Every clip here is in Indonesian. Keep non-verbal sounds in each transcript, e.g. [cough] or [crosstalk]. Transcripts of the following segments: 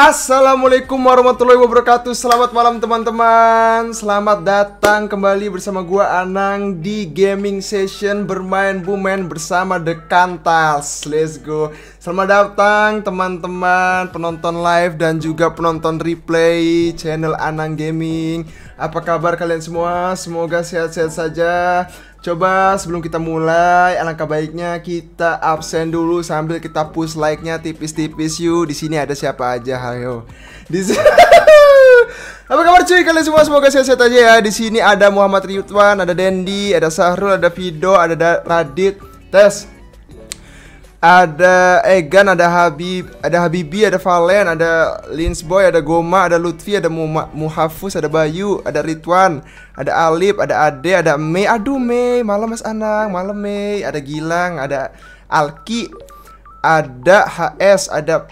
Assalamualaikum warahmatullahi wabarakatuh Selamat malam teman-teman Selamat datang kembali bersama gua Anang Di gaming session bermain bumen bersama The Kantals Let's go Selamat datang teman-teman penonton live dan juga penonton replay channel Anang Gaming. Apa kabar kalian semua? Semoga sehat-sehat saja. Coba sebelum kita mulai, alangkah baiknya kita absen dulu sambil kita push like-nya tipis-tipis yuk. Di sini ada siapa aja, hayo. Di [laughs] Apa kabar cuy kalian semua semoga sehat-sehat aja ya. Di sini ada Muhammad Ridwan, ada Dendi, ada Sahrul, ada Vido, ada Radit. Tes, ada Egan, eh, ada Habib, ada Habibi, ada Valen, ada Boy, ada Goma, ada Lutfi, ada Muhafus, ada Bayu, ada Ridwan, ada Alip, ada Ade, ada Mei. Aduh Mei, malam Mas Anang, malam Mei. Ada Gilang, ada Alki, ada HS, ada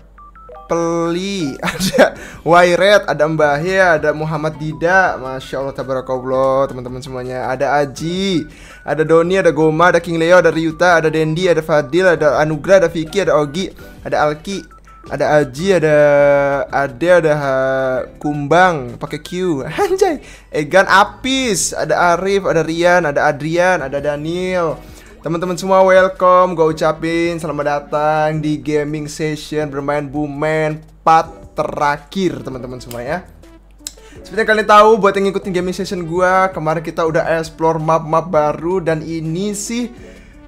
Peli [laughs] Ada Wairat, Ada Mbah Ada Muhammad Dida Masya Allah Tabarakallah Teman-teman semuanya Ada Aji Ada Doni Ada Goma Ada King Leo Ada Ryuta Ada Dendi Ada Fadil Ada Anugrah Ada Vicky Ada Ogi Ada Alki ada Aji, ada Ade, ada ha, Kumbang, pakai Q, [laughs] anjay. Egan Apis, ada Arif, ada Rian, ada Adrian, ada Daniel, Teman-teman semua welcome, gue ucapin selamat datang di gaming session bermain Bumen part terakhir teman-teman semua ya. Seperti yang kalian tahu, buat yang ngikutin gaming session gue, kemarin kita udah explore map-map baru dan ini sih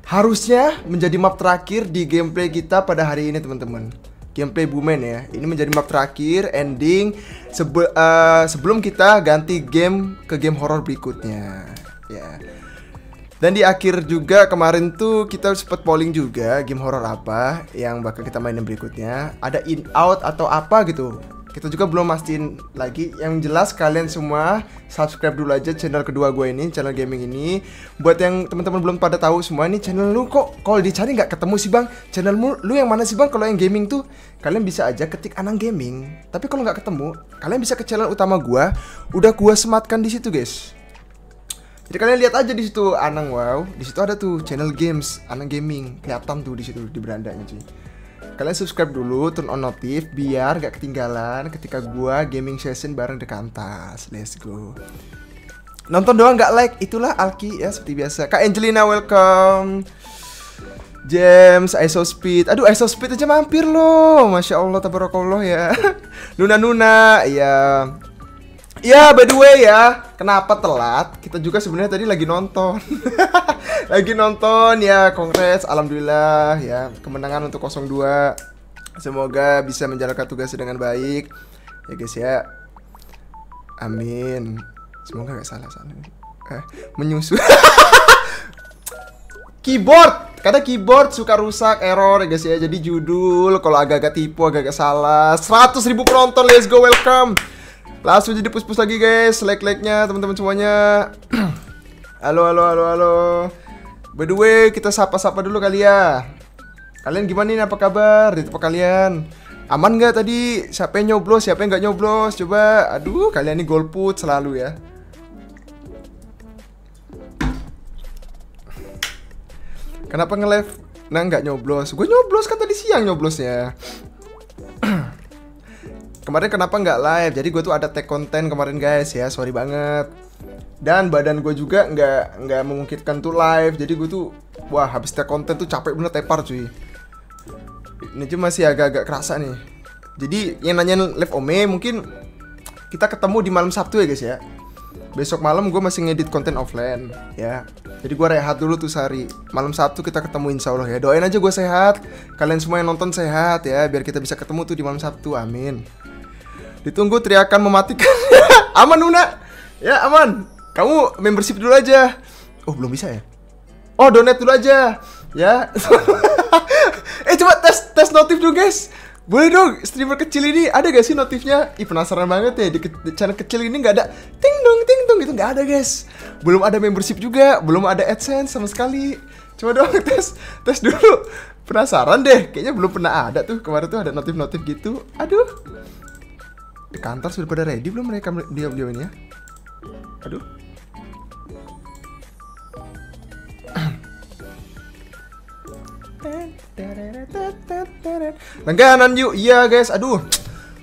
harusnya menjadi map terakhir di gameplay kita pada hari ini teman-teman. Gameplay Bumen ya, ini menjadi map terakhir, ending sebe uh, sebelum kita ganti game ke game horror berikutnya. Ya. Yeah. Dan di akhir juga kemarin tuh kita sempat polling juga game horor apa yang bakal kita mainin berikutnya. Ada in out atau apa gitu. Kita juga belum mastiin lagi. Yang jelas kalian semua subscribe dulu aja channel kedua gue ini, channel gaming ini. Buat yang teman-teman belum pada tahu semua ini channel lu kok kalau dicari nggak ketemu sih bang. Channel lu, lu yang mana sih bang? Kalau yang gaming tuh kalian bisa aja ketik Anang Gaming. Tapi kalau nggak ketemu, kalian bisa ke channel utama gue. Udah gue sematkan di situ guys jadi kalian lihat aja di situ Anang Wow, di situ ada tuh channel games Anang Gaming, kelihatan tuh di situ di berandanya cuy. Kalian subscribe dulu, turn on notif biar gak ketinggalan ketika gua gaming session bareng Dekantas. Let's go. Nonton doang gak like, itulah Alki ya seperti biasa. Kak Angelina welcome. James, ISO Speed. Aduh, ISO Speed aja mampir loh. Masya Allah, tabarakallah ya. Nuna Nuna, ya Ya, by the way ya, kenapa telat? Kita juga sebenarnya tadi lagi nonton. [laughs] lagi nonton ya kongres, alhamdulillah ya, kemenangan untuk 02. Semoga bisa menjalankan tugasnya dengan baik. Ya guys ya. Amin. Semoga gak salah salah. Eh, menyusul. [laughs] keyboard karena keyboard suka rusak error ya guys ya jadi judul kalau agak-agak tipu agak-agak salah Seratus ribu penonton let's go welcome Langsung jadi pus-pus lagi guys Like-like-nya teman-teman semuanya [clears throat] Halo halo halo halo By the way kita sapa-sapa dulu kali ya Kalian gimana nih apa kabar di tempat kalian Aman nggak tadi siapa yang nyoblos siapa yang nggak nyoblos Coba aduh kalian ini golput selalu ya Kenapa nge-live? Nah nggak nyoblos Gue nyoblos kan tadi siang nyoblosnya [clears throat] Kemarin kenapa nggak live? Jadi gue tuh ada tag konten kemarin guys ya, sorry banget. Dan badan gue juga nggak nggak memungkinkan tuh live. Jadi gue tuh wah habis tag konten tuh capek bener tepar cuy. Ini aja masih agak-agak kerasa nih. Jadi yang nanya live Ome mungkin kita ketemu di malam Sabtu ya guys ya. Besok malam gue masih ngedit konten offline ya. Jadi gue rehat dulu tuh sehari. Malam Sabtu kita ketemu insya Allah ya. Doain aja gue sehat. Kalian semua yang nonton sehat ya. Biar kita bisa ketemu tuh di malam Sabtu. Amin. Ditunggu teriakan mematikan. [laughs] aman Luna Ya aman. Kamu membership dulu aja. Oh belum bisa ya. Oh donate dulu aja. Ya. [laughs] eh coba tes tes notif dulu guys. Boleh dong streamer kecil ini ada gak sih notifnya? Ih penasaran banget ya di, ke di channel kecil ini nggak ada ting dong ting dong itu nggak ada guys. Belum ada membership juga, belum ada adsense sama sekali. Coba dong [laughs] tes tes dulu. Penasaran deh, kayaknya belum pernah ada tuh kemarin tuh ada notif-notif gitu. Aduh di kantor sudah pada ready belum mereka dia dia ini ya aduh langganan yuk iya guys aduh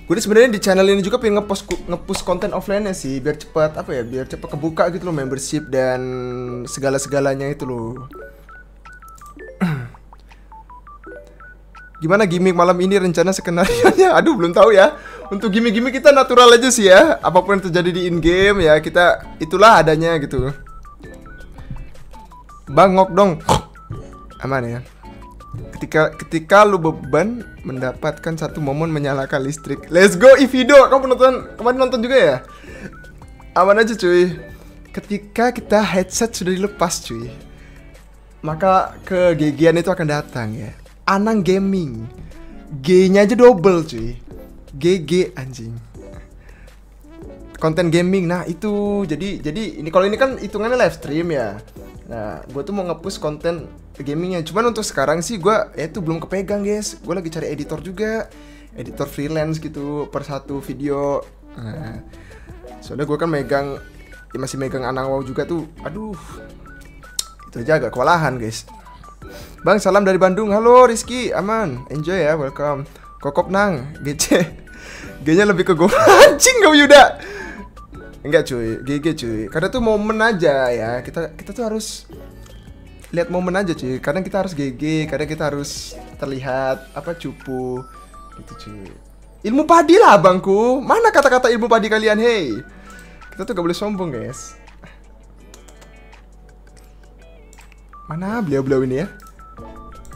gue sebenarnya di channel ini juga pengen ngepost ngepost konten offline nya sih biar cepat apa ya biar cepat kebuka gitu loh membership dan segala segalanya itu loh [clears throat] gimana gimmick malam ini rencana skenario nya aduh belum tahu ya untuk gimmick-gimmick kita natural aja sih ya. Apapun yang terjadi di in game ya kita itulah adanya gitu. Bang ngok dong. [sniffs] Aman ya. Ketika ketika lu beban mendapatkan satu momen menyalakan listrik. Let's go Ivido. Kamu nonton kemarin nonton juga ya? Aman aja cuy. Ketika kita headset sudah dilepas cuy. Maka kegigian itu akan datang ya. Anang Gaming. G-nya aja double cuy GG anjing konten gaming nah itu jadi jadi ini kalau ini kan hitungannya live stream ya nah gue tuh mau ngepush konten gamingnya cuman untuk sekarang sih gue ya itu belum kepegang guys gue lagi cari editor juga editor freelance gitu per satu video nah, soalnya gue kan megang ya masih megang wow juga tuh aduh itu aja agak kewalahan guys Bang, salam dari Bandung. Halo Rizky, aman. Enjoy ya, welcome. Kokop nang GC G-nya lebih ke gue [laughs] Anjing gak Yuda Enggak cuy GG cuy Karena tuh momen aja ya Kita kita tuh harus Lihat momen aja cuy Kadang kita harus GG Kadang kita harus Terlihat Apa cupu Gitu cuy Ilmu padi lah bangku Mana kata-kata ilmu padi kalian hei Kita tuh gak boleh sombong guys Mana beliau-beliau ini ya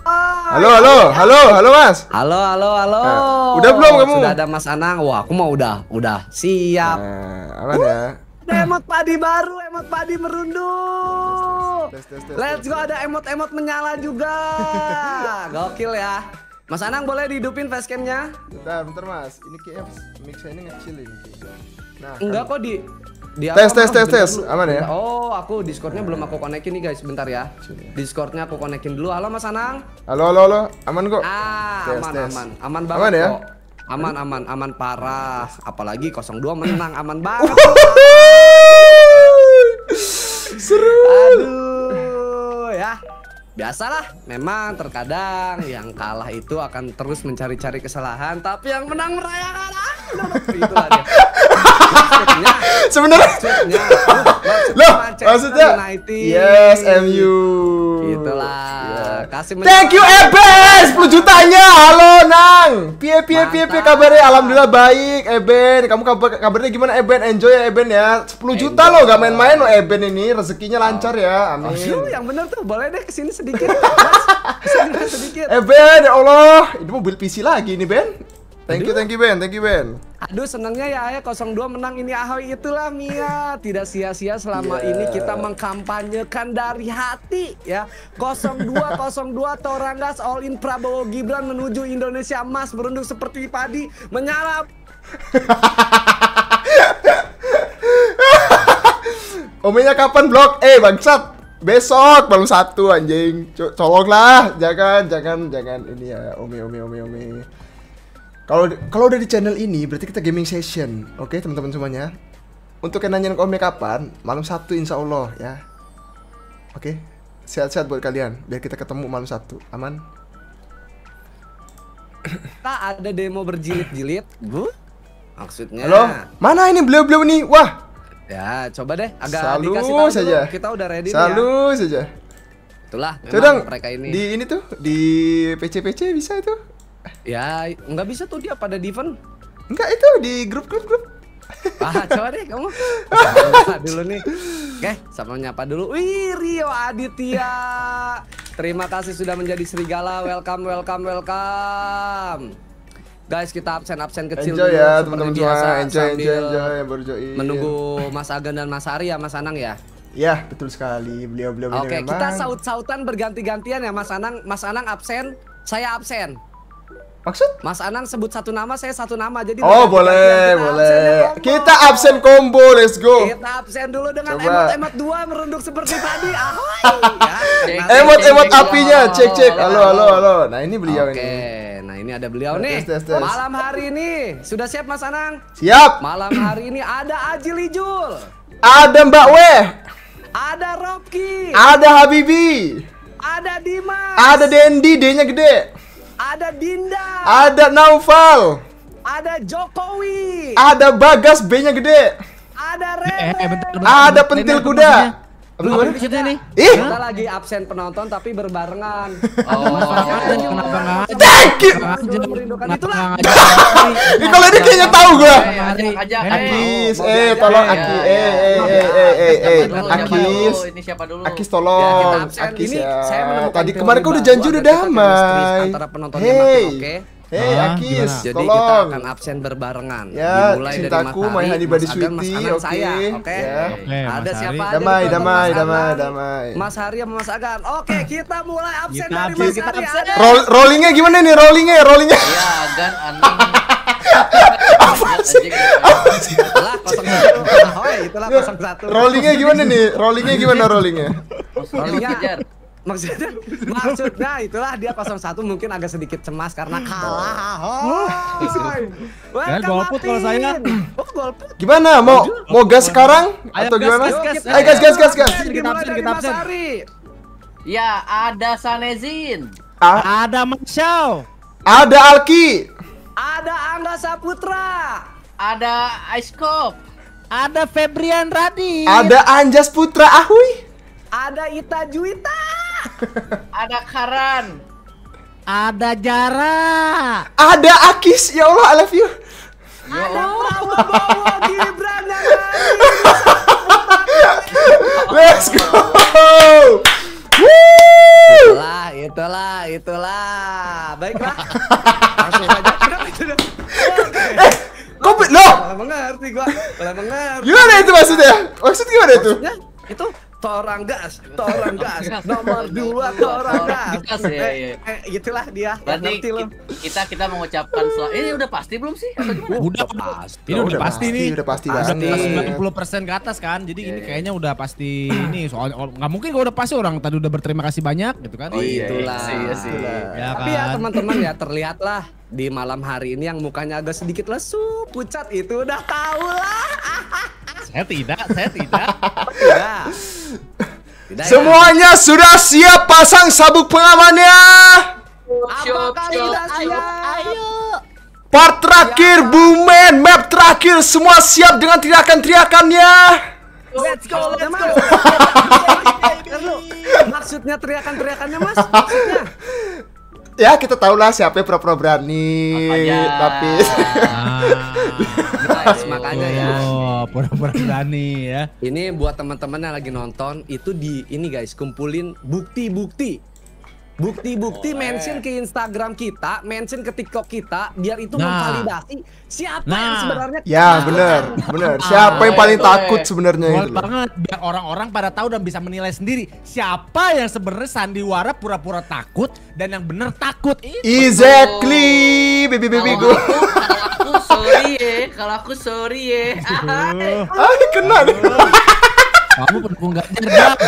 Ah, halo, halo, iya. halo, halo Mas. Halo, halo, halo. Nah, udah belum kamu? Sudah ada Mas Anang. Wah, aku mau udah, udah siap. Nah, apa ya. Ada emot padi baru, emot padi merunduk. Let's go ada emot-emot menyala juga. [laughs] Gokil ya. Mas Anang boleh dihidupin nya Bentar, bentar Mas. Ini kayak mixnya ini ngecil ini. Nah, enggak kan. kok di di tes tes tes tes aman ya oh aku discordnya belum aku konekin nih guys bentar ya discordnya aku konekin dulu halo mas anang halo halo halo aman kok ah tes, aman tes. aman aman banget aman ya kok. aman aman aman parah apalagi 02 menang aman [laughs] banget seru aduh ya biasalah memang terkadang yang kalah itu akan terus mencari-cari kesalahan tapi yang menang merayakan Gitu sebenarnya lo [laughs] loh, maksudnya, yes MU itulah kasih thank you Eben 10 jutanya halo Nang pie pie pie pie kabarnya alhamdulillah baik Eben kamu kabar kabarnya gimana Eben enjoy ya Eben ya 10 juta loh gak main-main loh Eben ini rezekinya lancar ya amin oh, iya, yang bener tuh boleh deh kesini sedikit sedikit Eben ya Allah ini mobil PC lagi nih Ben Thank you, thank you Ben, thank you Ben. Aduh senangnya ya Ayah 02 menang ini Ahoy itulah Mia. Tidak sia-sia selama yeah. ini kita mengkampanyekan dari hati ya. 02 [laughs] Torangas all in Prabowo Gibran menuju Indonesia emas berundung seperti padi menyala. [laughs] Omenya kapan blok? Eh bangsat besok baru satu anjing Co colonglah jangan jangan jangan ini ya omi omi omi omi kalau kalau udah di channel ini berarti kita gaming session. Oke, okay, teman-teman semuanya. Untuk yang nanyain komik kapan, malam satu insya Allah ya. Oke, okay? sehat-sehat buat kalian. Biar kita ketemu malam satu, Aman? Tak ada demo berjilid-jilid, Bu? Maksudnya? Halo? Mana ini beliau-beliau nih? Wah. Ya, coba deh agak Salu dikasih tahu saja. Dulu. Kita udah ready Salu ya. saja. Itulah Coba mereka ini. Di ini tuh, di PC-PC bisa itu Ya, nggak bisa tuh dia pada divan. Enggak itu di grup-grup grup. Ah, [laughs] coba deh kamu. Sama dulu nih. Oke, sama nyapa dulu. Wih, Rio Aditya. Terima kasih sudah menjadi serigala. Welcome, welcome, welcome. Guys, kita absen-absen kecil enjoy dulu ya, teman-teman semua. Enjoy, enjoy, enjoy yang baru join. Menunggu Mas Agan dan Mas Ari ya, Mas Anang ya. Ya, betul sekali. Beliau-beliau Oke, kita saut-sautan berganti-gantian ya, Mas Anang. Mas Anang absen, saya absen. Maksud? Mas Anang sebut satu nama, saya satu nama. Jadi Oh, boleh, kita boleh. Absen ya, kita absen combo, let's go. Kita absen dulu dengan emot-emot dua merunduk seperti tadi. Ahoy. ya, emot-emot apinya, cek-cek. Halo, halo, halo. Nah, ini beliau okay. ini. Nah, ini ada beliau nih. Malam hari ini sudah siap Mas Anang? Siap. Malam hari ini ada Aji Lijul. Ada Mbak Weh. Ada Rocky. Ada Habibi. Ada Dimas. Ada Dendi, D-nya gede. Ada Dinda. Ada Naufal. Ada Jokowi. Ada Bagas B-nya gede. Ada Rene. Eh, eh, ada pentil kuda. Lu mana? Situ nih. Ih. Kita lagi absen penonton tapi berbarengan. Oh. Kenapa enggak? Thank you. Kalau ini kayaknya tahu gua. Akis, eh tolong Akis, iya, eh eh eh eh eh eh Akis. Ini siapa dulu? Akis ya, tolong. Akis ya. Tadi kemarin kau udah janji udah damai. Antara penonton yang oke. Hey ah, Akis, gimana? Jadi tolong. kita akan absen berbarengan. Ya, Dimulai cintaku dari Mas Hari, Mas Agam, Mas Anan okay. saya, oke? Okay? Ya. Okay, ada Mas siapa Hari. Damai, damai, damai, damai. Mas Hari sama Mas Agan. Oke, okay, kita mulai absen kita, dari Mas kita Hari. Absen. Roll, rollingnya gimana nih rollingnya? Rollingnya? Iya, Agan, Anan. [laughs] Gitu. Iya. Rollingnya gimana nih? Rollingnya gimana [laughs] rollingnya? Rollingnya maksudnya maksudnya itulah dia 01 mungkin agak sedikit cemas karena kalah. Oh. Kan golput kalau saya. Oh, golput. Gimana? Mau mau gas sekarang atau gimana? Ayo gas gas gas gas. Kita absen, kita absen. Ya, ada Sanezin. ada Mansau. Ada Alki. Ada Angga Saputra. Ada Ice Cop. Ada Febrian Radin, Ada Anjas Putra Ahui. Ada Ita Juita. [laughs] ada Karan. Ada Jara. Ada Akis. Ya Allah, I love you. Ya ada Prabowo Gibran dan Let's go. Itulah, itulah, itulah. Baiklah. Langsung saja. Eh, kok lo? Kalau mengerti gua, kalau mengerti. Gimana itu maksudnya? Maksud gimana itu? Maksudnya, itu torang gas, torang gas, nomor dua torang gas. ya, ya. Eh, eh, Itulah dia. Ya, Berarti kita kita mengucapkan selamat. Ini eh, udah pasti belum sih? Udah pasti. Ini udah pasti nih. Udah pasti. Udah iya, iya. persen ke atas kan. Jadi ini iya, kayaknya udah pasti ini soalnya nggak mungkin kalau udah pasti orang tadi udah berterima kasih banyak gitu kan. Oh iya. Itulah. Iya sih. Tapi ya teman-teman ya terlihatlah di malam hari ini yang mukanya agak sedikit lesu, pucat itu udah tahu lah. [laughs] Saya tidak, saya tidak. tidak. [laughs] tidak Semuanya ya. sudah siap pasang sabuk pengamannya. Ayo, ayo, siap? Ayo. Part terakhir, ya. Bumen, map terakhir, semua siap dengan teriakan-teriakannya. Let's go, let's go. [laughs] Maksudnya teriakan-teriakannya, Mas? [laughs] Maksudnya? ya kita tahu lah siapa yang pro berani tapi ah. [laughs] makanya ya pro oh, pro berani ya ini buat teman-teman yang lagi nonton itu di ini guys kumpulin bukti-bukti Bukti-bukti mention ke Instagram kita, mention ke TikTok kita, biar itu nah. memvalidasi siapa nah. yang sebenarnya. Ya benar, benar. Ah, siapa yang paling takut sebenarnya itu? banget biar orang-orang pada tahu dan bisa menilai sendiri siapa yang sebenarnya sandiwara pura-pura takut dan yang benar takut. Itu. Exactly, baby baby gue. Kalau aku sorry ya, kalau aku sorry ya. Ah, kena kamu pendukung Ganjar dong.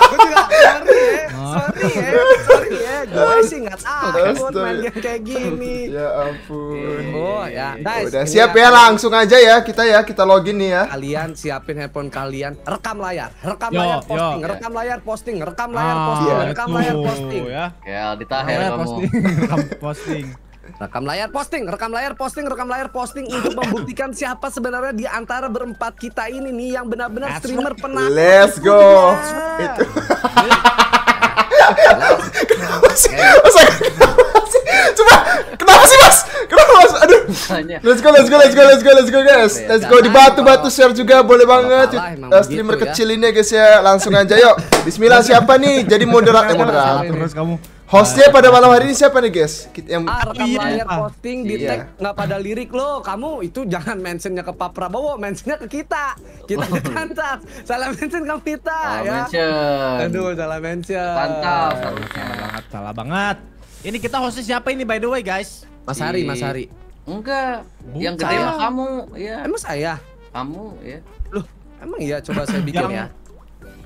Aku [laughs] juga ya, oh. sorry ya, sorry ya, sorry ya. Gue sih nggak tahu main game kayak gini. Ya ampun. Eh, oh ya, ya nice. Udah siap ya langsung aja ya kita ya kita login nih ya. Kalian siapin handphone kalian, rekam layar, rekam layar posting, ya. rekam layar posting, rekam layar ah, posting, iya, rekam layar posting. Ya, ditahan kamu. Rekam posting. Rekam layar posting, rekam layar posting, rekam layar posting untuk membuktikan siapa sebenarnya di antara berempat kita ini nih yang benar-benar streamer penakut. Let's go. Kenapa sih? Coba, kenapa sih mas? Kenapa mas? Aduh. Let's go, let's go, let's go, let's go, let's go guys. Let's go di batu batu share juga boleh banget. Eh, streamer ya. kecil ini guys ya, langsung aja yuk. Bismillah siapa nih? Jadi moderat, moderat moderator. Terus kamu. Hostnya nah, pada nah, malam nah. hari ini siapa nih guys? Kita yang ah, rekam iya. layar posting di iya. tag nggak pada lirik lo. Kamu itu jangan mentionnya ke Pak Prabowo, mentionnya ke kita. Kita ke oh. Pantas. Salah mention ke kita salah ya. Mention. Aduh, salah mention. Mantap. Salah banget, salah banget. Ini kita hostnya siapa ini by the way guys? Mas Hari, Mas Hari. Enggak. Yang gede kamu, ya. Emang saya? Kamu, ya. Loh, emang iya coba saya [laughs] bikin ya.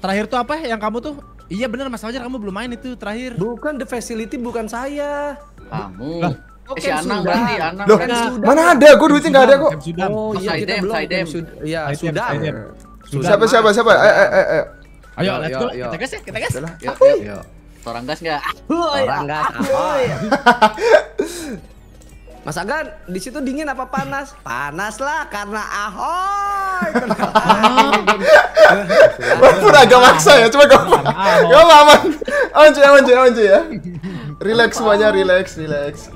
Terakhir tuh apa yang kamu tuh Iya benar Mas Fajar kamu belum main itu terakhir. Bukan the facility bukan saya. Kamu. Eh, Oke si Anang berarti Anang Loh, kan Mana ada? Gue duitnya enggak ada kok. Oh iya kita belum. Iya sudah. Siapa siapa siapa? Eh eh eh. eh. Ayo, let's go. Kita gas ya, kita gas. Yuk, yuk, yuk. Torang gas enggak? Torang gas. [laughs] Mas Agan, di situ dingin apa panas? Panas lah karena ahoy. [laughs] Walaupun agak maksa ya, coba kau. Kau aman, Gak aman, aman, Once, once, ya. Relax semuanya, relax, relax.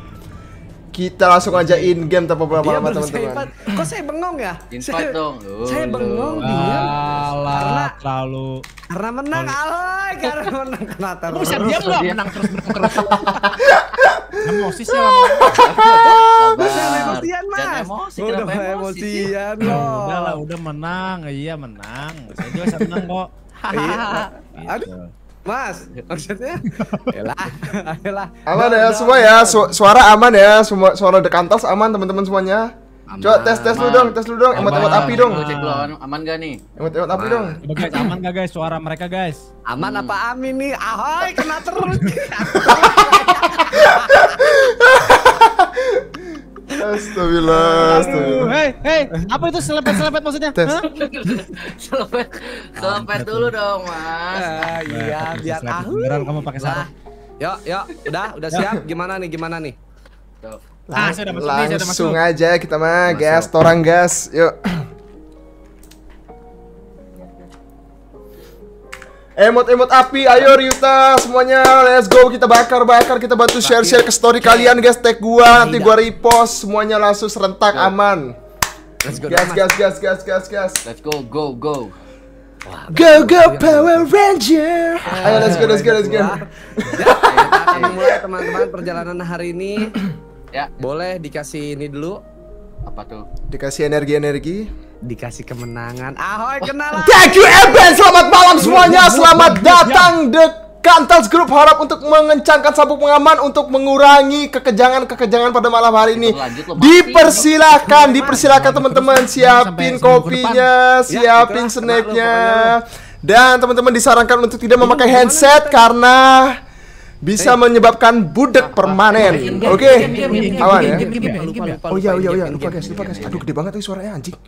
Kita langsung aja in game tanpa berapa lama teman-teman. Kok saya bengong ya? Saya, dong. Saya bengong dia. Karena terlalu karena menang, ahoy, karena menang karena terus. Bisa diam enggak menang terus bertukar. [laughs] emosi sih lama [laughs] emosian mas emosi udah emosi, emosian loh udah lah udah menang iya menang saya juga seneng kok [laughs] iya gitu. aduh Mas, maksudnya? Yalah, yalah. Aman ya semua ya, suara aman ya, semua suara dekantas aman teman-teman semuanya. Aman. Coba tes tes lu dong, tes lu dong, emot-emot api dong. Cek lu aman gak nih? Emot-emot api dong. Coba guys, aman gak guys suara mereka guys? Aman hmm. apa amin nih? Ahoy, kena terus. [laughs] Astagfirullah, astagfirullah. Hei, hei, apa itu selepet-selepet maksudnya? Tes. selepet, selepet dulu dong, Mas. Ah, iya, iya, biar ah. Beneran kamu pakai sarung. Yuk, yuk, udah, udah siap. Gimana nih, gimana nih? Ah, langsung masuk. aja kita mah gas, torang gas, yuk. Emot-emot api, ayo Ryuta semuanya, let's go kita bakar-bakar, kita bantu share-share ke story kalian guys, tag gua, nanti gua repost, semuanya langsung serentak go. aman. Let's go. Gas, gas, gas, gas, gas, gas. Let's go, go, go. Wah, go go Power Ranger. Ah, ayo let's go let's go let's go. Mulai ya, ya, ya, teman-teman perjalanan hari ini Ya. Boleh dikasih ini dulu. Apa tuh? Dikasih energi-energi. Dikasih kemenangan. Ahoy kenalan. [laughs] Thank you Eben. Selamat malam semuanya. Selamat datang the Kantels Group harap untuk mengencangkan sabuk pengaman untuk mengurangi kekejangan-kekejangan pada malam hari ini. Dipersilahkan, dipersilahkan teman-teman siapin kopinya, ya, siapin snacknya. Dan teman-teman disarankan untuk tidak memakai handset karena bisa menyebabkan budek permanen. Oke, awan ya. Oh iya iya iya lupa guys lupa guys. Aduh gede banget tuh suaranya anjing.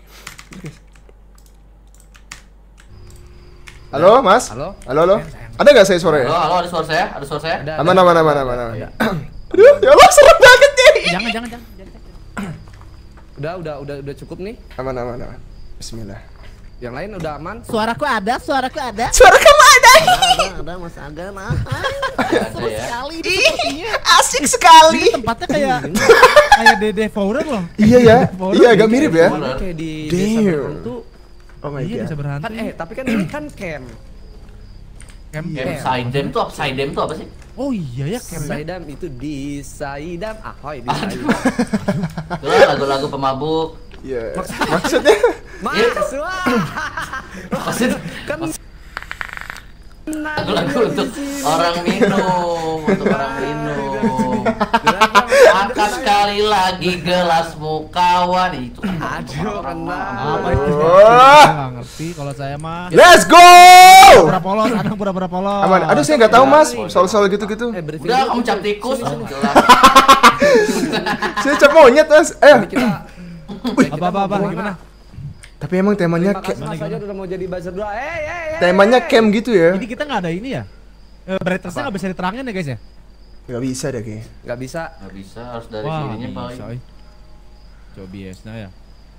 Halo Mas. Halo. Halo halo. Ada nggak saya suaranya? Halo halo ada suara saya ada suara saya. Aman mana mana mana, aman. [clears throat] Aduh ya Allah serem banget ya. Jangan jangan jangan. [clears throat] Udah udah udah udah cukup nih. Aman aman aman. Bismillah. Yang lain udah aman. Suaraku ada, suaraku ada. [laughs] Suara kamu ada. Ada, [laughs] ada Mas Aga nah. Seru sekali ini Asik sekali. Ini tempatnya kayak [laughs] kayak Dede Fauren loh. Iya ya. Iya agak mirip ya. Kayak di desa berhantu. Oh my iya, god. Iya desa berhantu. Kan, eh tapi kan ini kan camp. Camp. Camp Saidem tuh apa Saidem tuh apa sih? Oh iya ya camp. Ya. Saidam itu di Saidam. Ahoy di Saidam. Lagu-lagu pemabuk. Iya. Maksudnya Mas, iya. wah. Maksud, kan lagu untuk orang minum, untuk orang minum. Akan sekali lagi gelasmu kawan itu. Kan aduh, apa itu? Enggak ngerti kalau saya mah. Let's go! Pura polos, anak pura pura polos. Aman. Aduh, saya nggak tahu Mas, soal-soal gitu-gitu. Eh, Udah, kamu cap tikus. [laughs] Saya cap monyet, Mas. Eh. Apa apa apa gimana? Tapi emang temanya kayak Mas aja udah mau jadi buzzer dua. Eh, Hey, eh, eh, hey, hey, temanya hey. Eh. camp gitu ya. Jadi kita enggak ada ini ya? E, Brightnessnya enggak bisa diterangin ya guys ya? Enggak bisa deh kayaknya. Enggak bisa. Enggak bisa harus dari Wah, sininya paling. Coba nah ya.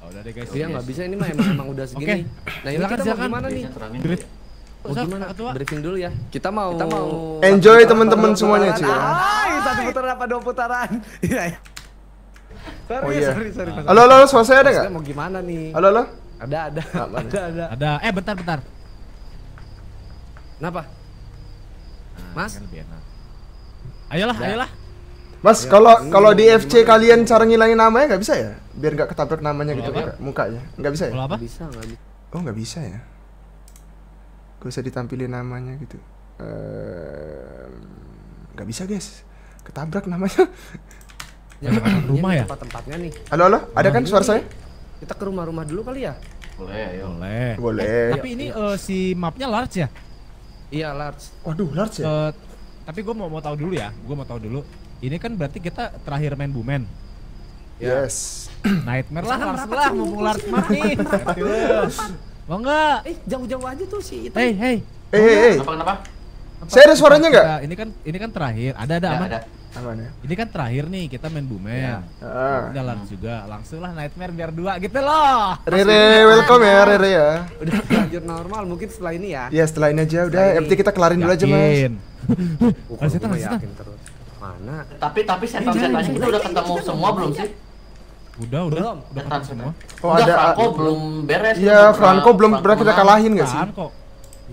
Oh, udah deh guys. Iya enggak bisa ini mah emang, emang udah [coughs] segini. Okay. Nah ini silakan, kita silakan. mau gimana nih? Oh, gimana? Ketua. Briefing dulu ya. Kita mau, kita mau enjoy teman-teman semuanya cuy. Ya. Ah, satu putaran apa dua putaran? [laughs] Iya. iya. Oh, sorry, oh, iya. sorry, sorry, sorry. Halo, halo, suasana ada enggak? Mau gimana nih? Halo, halo. Ada, ada. ada, ada. Ada. Eh, bentar, bentar. Kenapa? Nah, Mas? Kan ayolah, ayolah. Mas, kalau kalau di FC kalian cara ngilangin namanya nggak bisa ya? Biar nggak ketabrak namanya kalo gitu apa? mukanya. Nggak bisa ya? bisa, nggak bisa. Oh, nggak bisa ya? Gak usah ditampilin namanya gitu. nggak bisa, guys. Ketabrak namanya. Ya, rumah ya? Tempat-tempatnya nih. Halo, halo. Ada kan suara saya? Kita ke rumah-rumah dulu kali ya? Boleh, ayo. Boleh. Boleh. Eh, tapi ini uh, si mapnya large ya? Iya, large. Waduh, large ya? Uh, tapi gue mau mau tahu dulu ya. Gue mau tahu dulu. Ini kan berarti kita terakhir main Bumen. Ya. Yes. [clears throat] Nightmare lah, large lah, [laughs] mau large map nih. Mau enggak? Eh, jauh-jauh aja tuh si itu. Hey, hey. Eh, hey, hey. Kenapa kenapa? Saya ada suaranya enggak? Ini kan ini kan terakhir. Ada ada ya, aman. Ada ya. Ini kan terakhir nih kita main Bumen. Ya. Uh. Udah juga. Langsung lah Nightmare biar dua gitu loh. Rere, welcome ya Rere ya. Udah lanjut normal mungkin setelah ini ya. Iya, setelah ini aja udah MT kita kelarin dulu aja, Mas. Bukan [laughs] masih yakin, terus. Mana? Tapi tapi setan-setan kita udah ketemu semua belum sih? Udah, udah. Belum. Udah ketemu semua. Oh, ada Franco ah, belum beres. Iya, Franco belum pernah kita kalahin gak sih? Franco.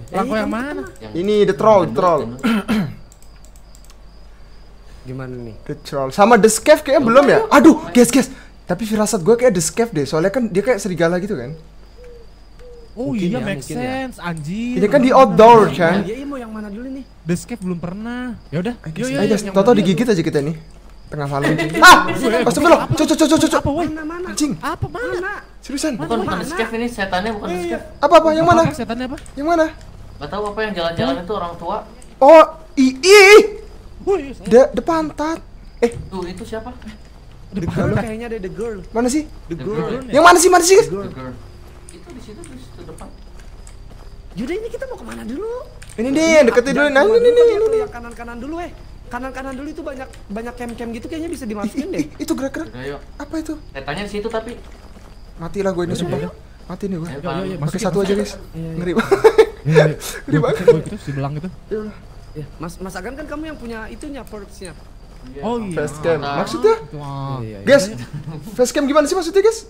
Franco yang mana? Ini the troll, troll. Gimana nih? The Troll sama The Cave kayaknya oh, belum ya? Aduh, guys guys. Tapi firasat gue kayak The Cave deh. Soalnya kan dia kayak serigala gitu kan. Oh mungkin iya, ya, make ya. sense, ya. anjir. Ini kan di outdoor kan? Iya, iya mau yang mana dulu nih? The Escape belum pernah. Ya udah. Ayo, eh, ayo, Toto digigit aja kita nih. Tengah malam. ah, astagfirullah. Cuk cuk cuk cuk cuk. Apa mana mana? Apa mana? Seriusan? Bukan bukan Escape ini setannya bukan the iya, iya. Escape. Apa apa yang mana? Setannya apa? Yang mana? Gak tahu apa yang jalan-jalan itu orang tua. Oh, i i de de pantat. Eh, tuh itu siapa? The girl kayaknya ada the girl. Mana sih? The, the girl. girl. Yang mana sih? Mana sih? The girl. The girl. Itu di situ terus ke depan. Yaudah ini kita mau kemana dulu? Ini deh, deketin dulu. Nah, ini ini ini. kanan-kanan dulu eh. Kanan-kanan dulu itu banyak banyak kem-kem gitu kayaknya bisa dimasukin deh. Itu gerak-gerak. Apa itu? Eh, tanya di situ tapi. Matilah gue ini sumpah. Mati nih gue. Pakai satu aja guys. Iya, iya. Iya, Ngeri banget. Ngeri banget. Terus dibelang gitu. Ya, Mas Mas Agan kan kamu yang punya itunya perksnya. Iya. Oh iya. cam, ah. Maksudnya? Wah. Iya, iya, guys, iya. cam gimana sih maksudnya, guys?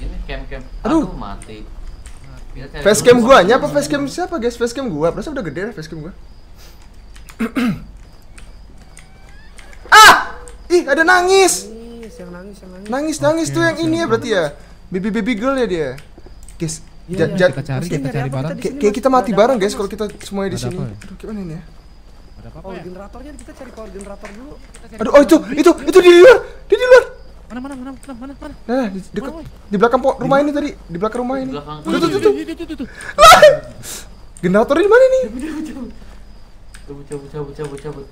Ini cam-cam. Aduh. Aduh, mati. cam gua nyapa fast cam siapa, guys? cam gua. Berasa udah gede cam gua. [clears throat] ah! Ih, ada nangis. Nangis, yang nangis, yang nangis. Nangis, nangis okay, tuh yang ini ya berarti ya. Baby baby girl ya dia. Guys, ya, ya. kita cari, kita cari barang. Kayak kita mati bareng guys kalau kita semuanya di sini. Aduh, ya? gimana ini ya? Ada apa Power generatornya kita cari power generator dulu. Aduh, oh itu, itu, itu di luar. Di luar. Mana mana mana mana mana mana. Nah, di, dekat di belakang rumah ini tadi, di belakang rumah ini. Tuh tuh tuh. tuh. Generatornya di mana nih? Cabut cabut cabut cabut cabut.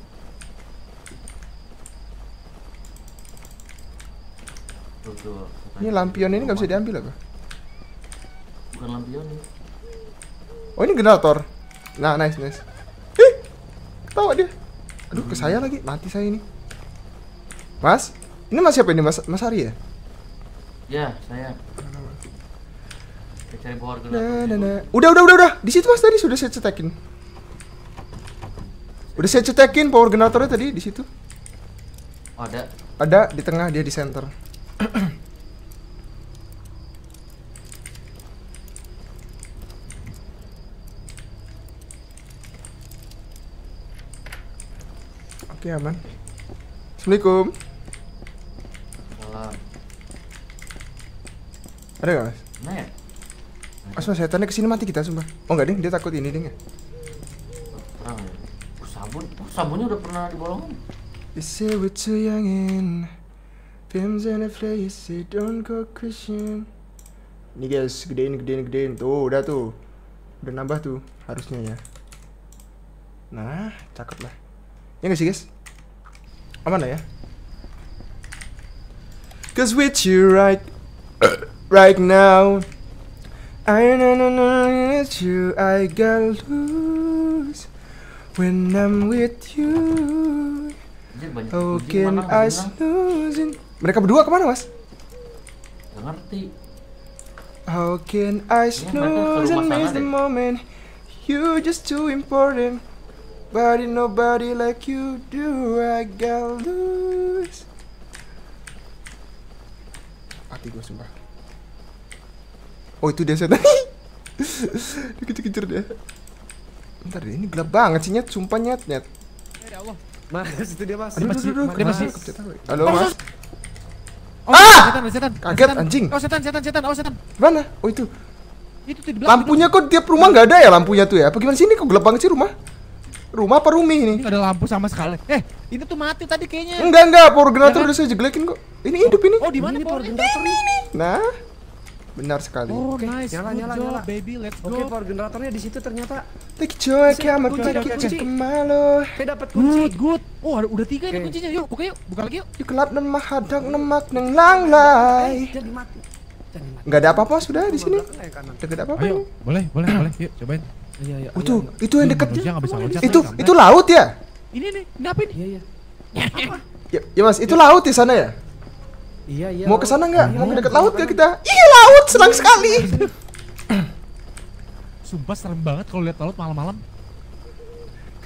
Ini lampion ini nggak bisa diambil apa? bukan lampion Oh ini generator. Nah nice nice. Ih, tahu dia. Aduh ke saya lagi mati saya ini. Mas, ini mas siapa ini mas Mas Ari ya? Ya saya. cari power generator. Udah udah udah udah di situ mas tadi sudah saya cetekin. Udah saya cetekin power generatornya tadi di situ. Oh, ada. Ada di tengah dia di center. [clears throat] Oke, ya, aman. Assalamualaikum. Salam. Ada gak, Mas? Nah, ya? Mas, oh, mas, setannya kesini mati kita, sumpah. Oh, enggak, ding. Dia takut ini, ding, ya? ya? Sabun. Oh, sabunnya udah pernah dibolongin. Is we're too young youngin? Films and a play, you say don't go Christian? Nih guys, gedein, gedein, gedein. Tuh, udah tuh. Udah nambah tuh, harusnya ya. Nah, cakep lah. Ya gak sih guys? Aman ya? Cause with you right right now I know no no it's you I got lose when I'm with you Oh can I snooze Mereka berdua kemana mas? Gak ngerti How can I snooze and miss the moment You just too important Nobody, nobody like you do I got lose Mati gue sumpah Oh itu dia setan [laughs] kecil-kecil dia Bentar deh, ini gelap banget sih nyet, sumpah nyet nyet Ya Allah Mas, itu dia mas Aduh, aduh, aduh, aduh, Halo mas Oh, ah! setan, setan. Kaget setan. anjing. Oh, setan, setan, setan. Oh, setan. Mana? Oh, itu. Itu di belakang. Lampunya kok tiap rumah nggak ada ya lampunya tuh ya? Bagaimana sih ini kok gelap banget sih rumah? Rumah apa rumi ini? Ini ada lampu sama sekali. Eh, ini tuh mati tadi kayaknya. Enggak, enggak, power generator udah saya jeglekin kok. Ini hidup ini. Oh, di mana power generator ini? Nah. Benar sekali. Oh, nice. Nyala, nyala, nyala. Baby, let's go. Oke, power generatornya di situ ternyata. Take joy, kiamat kita kita kemalo. dapat kunci. Good, good. Oh, ada, udah tiga ini kuncinya. Yuk, buka yuk. Buka lagi yuk. gelap dan mahadak nemak neng langlai. Eh, jadi mati. Enggak ada apa-apa sudah di sini. tidak eh, ada apa-apa. Boleh, boleh, boleh. Yuk, cobain. Iya, iya. Oh, itu, iya, iya, itu yang iya, dekat. Itu, itu laut ya? Ini nih, ngapain nih? Iya, iya. Ya, ya, ya Mas, itu laut di sana ya? Iya, iya. Mau ke sana Iya, Mau iya. ke dekat laut iya, nggak kita? Iya, laut senang iya, sekali. Iya. Sumpah serem banget kalau lihat laut malam-malam.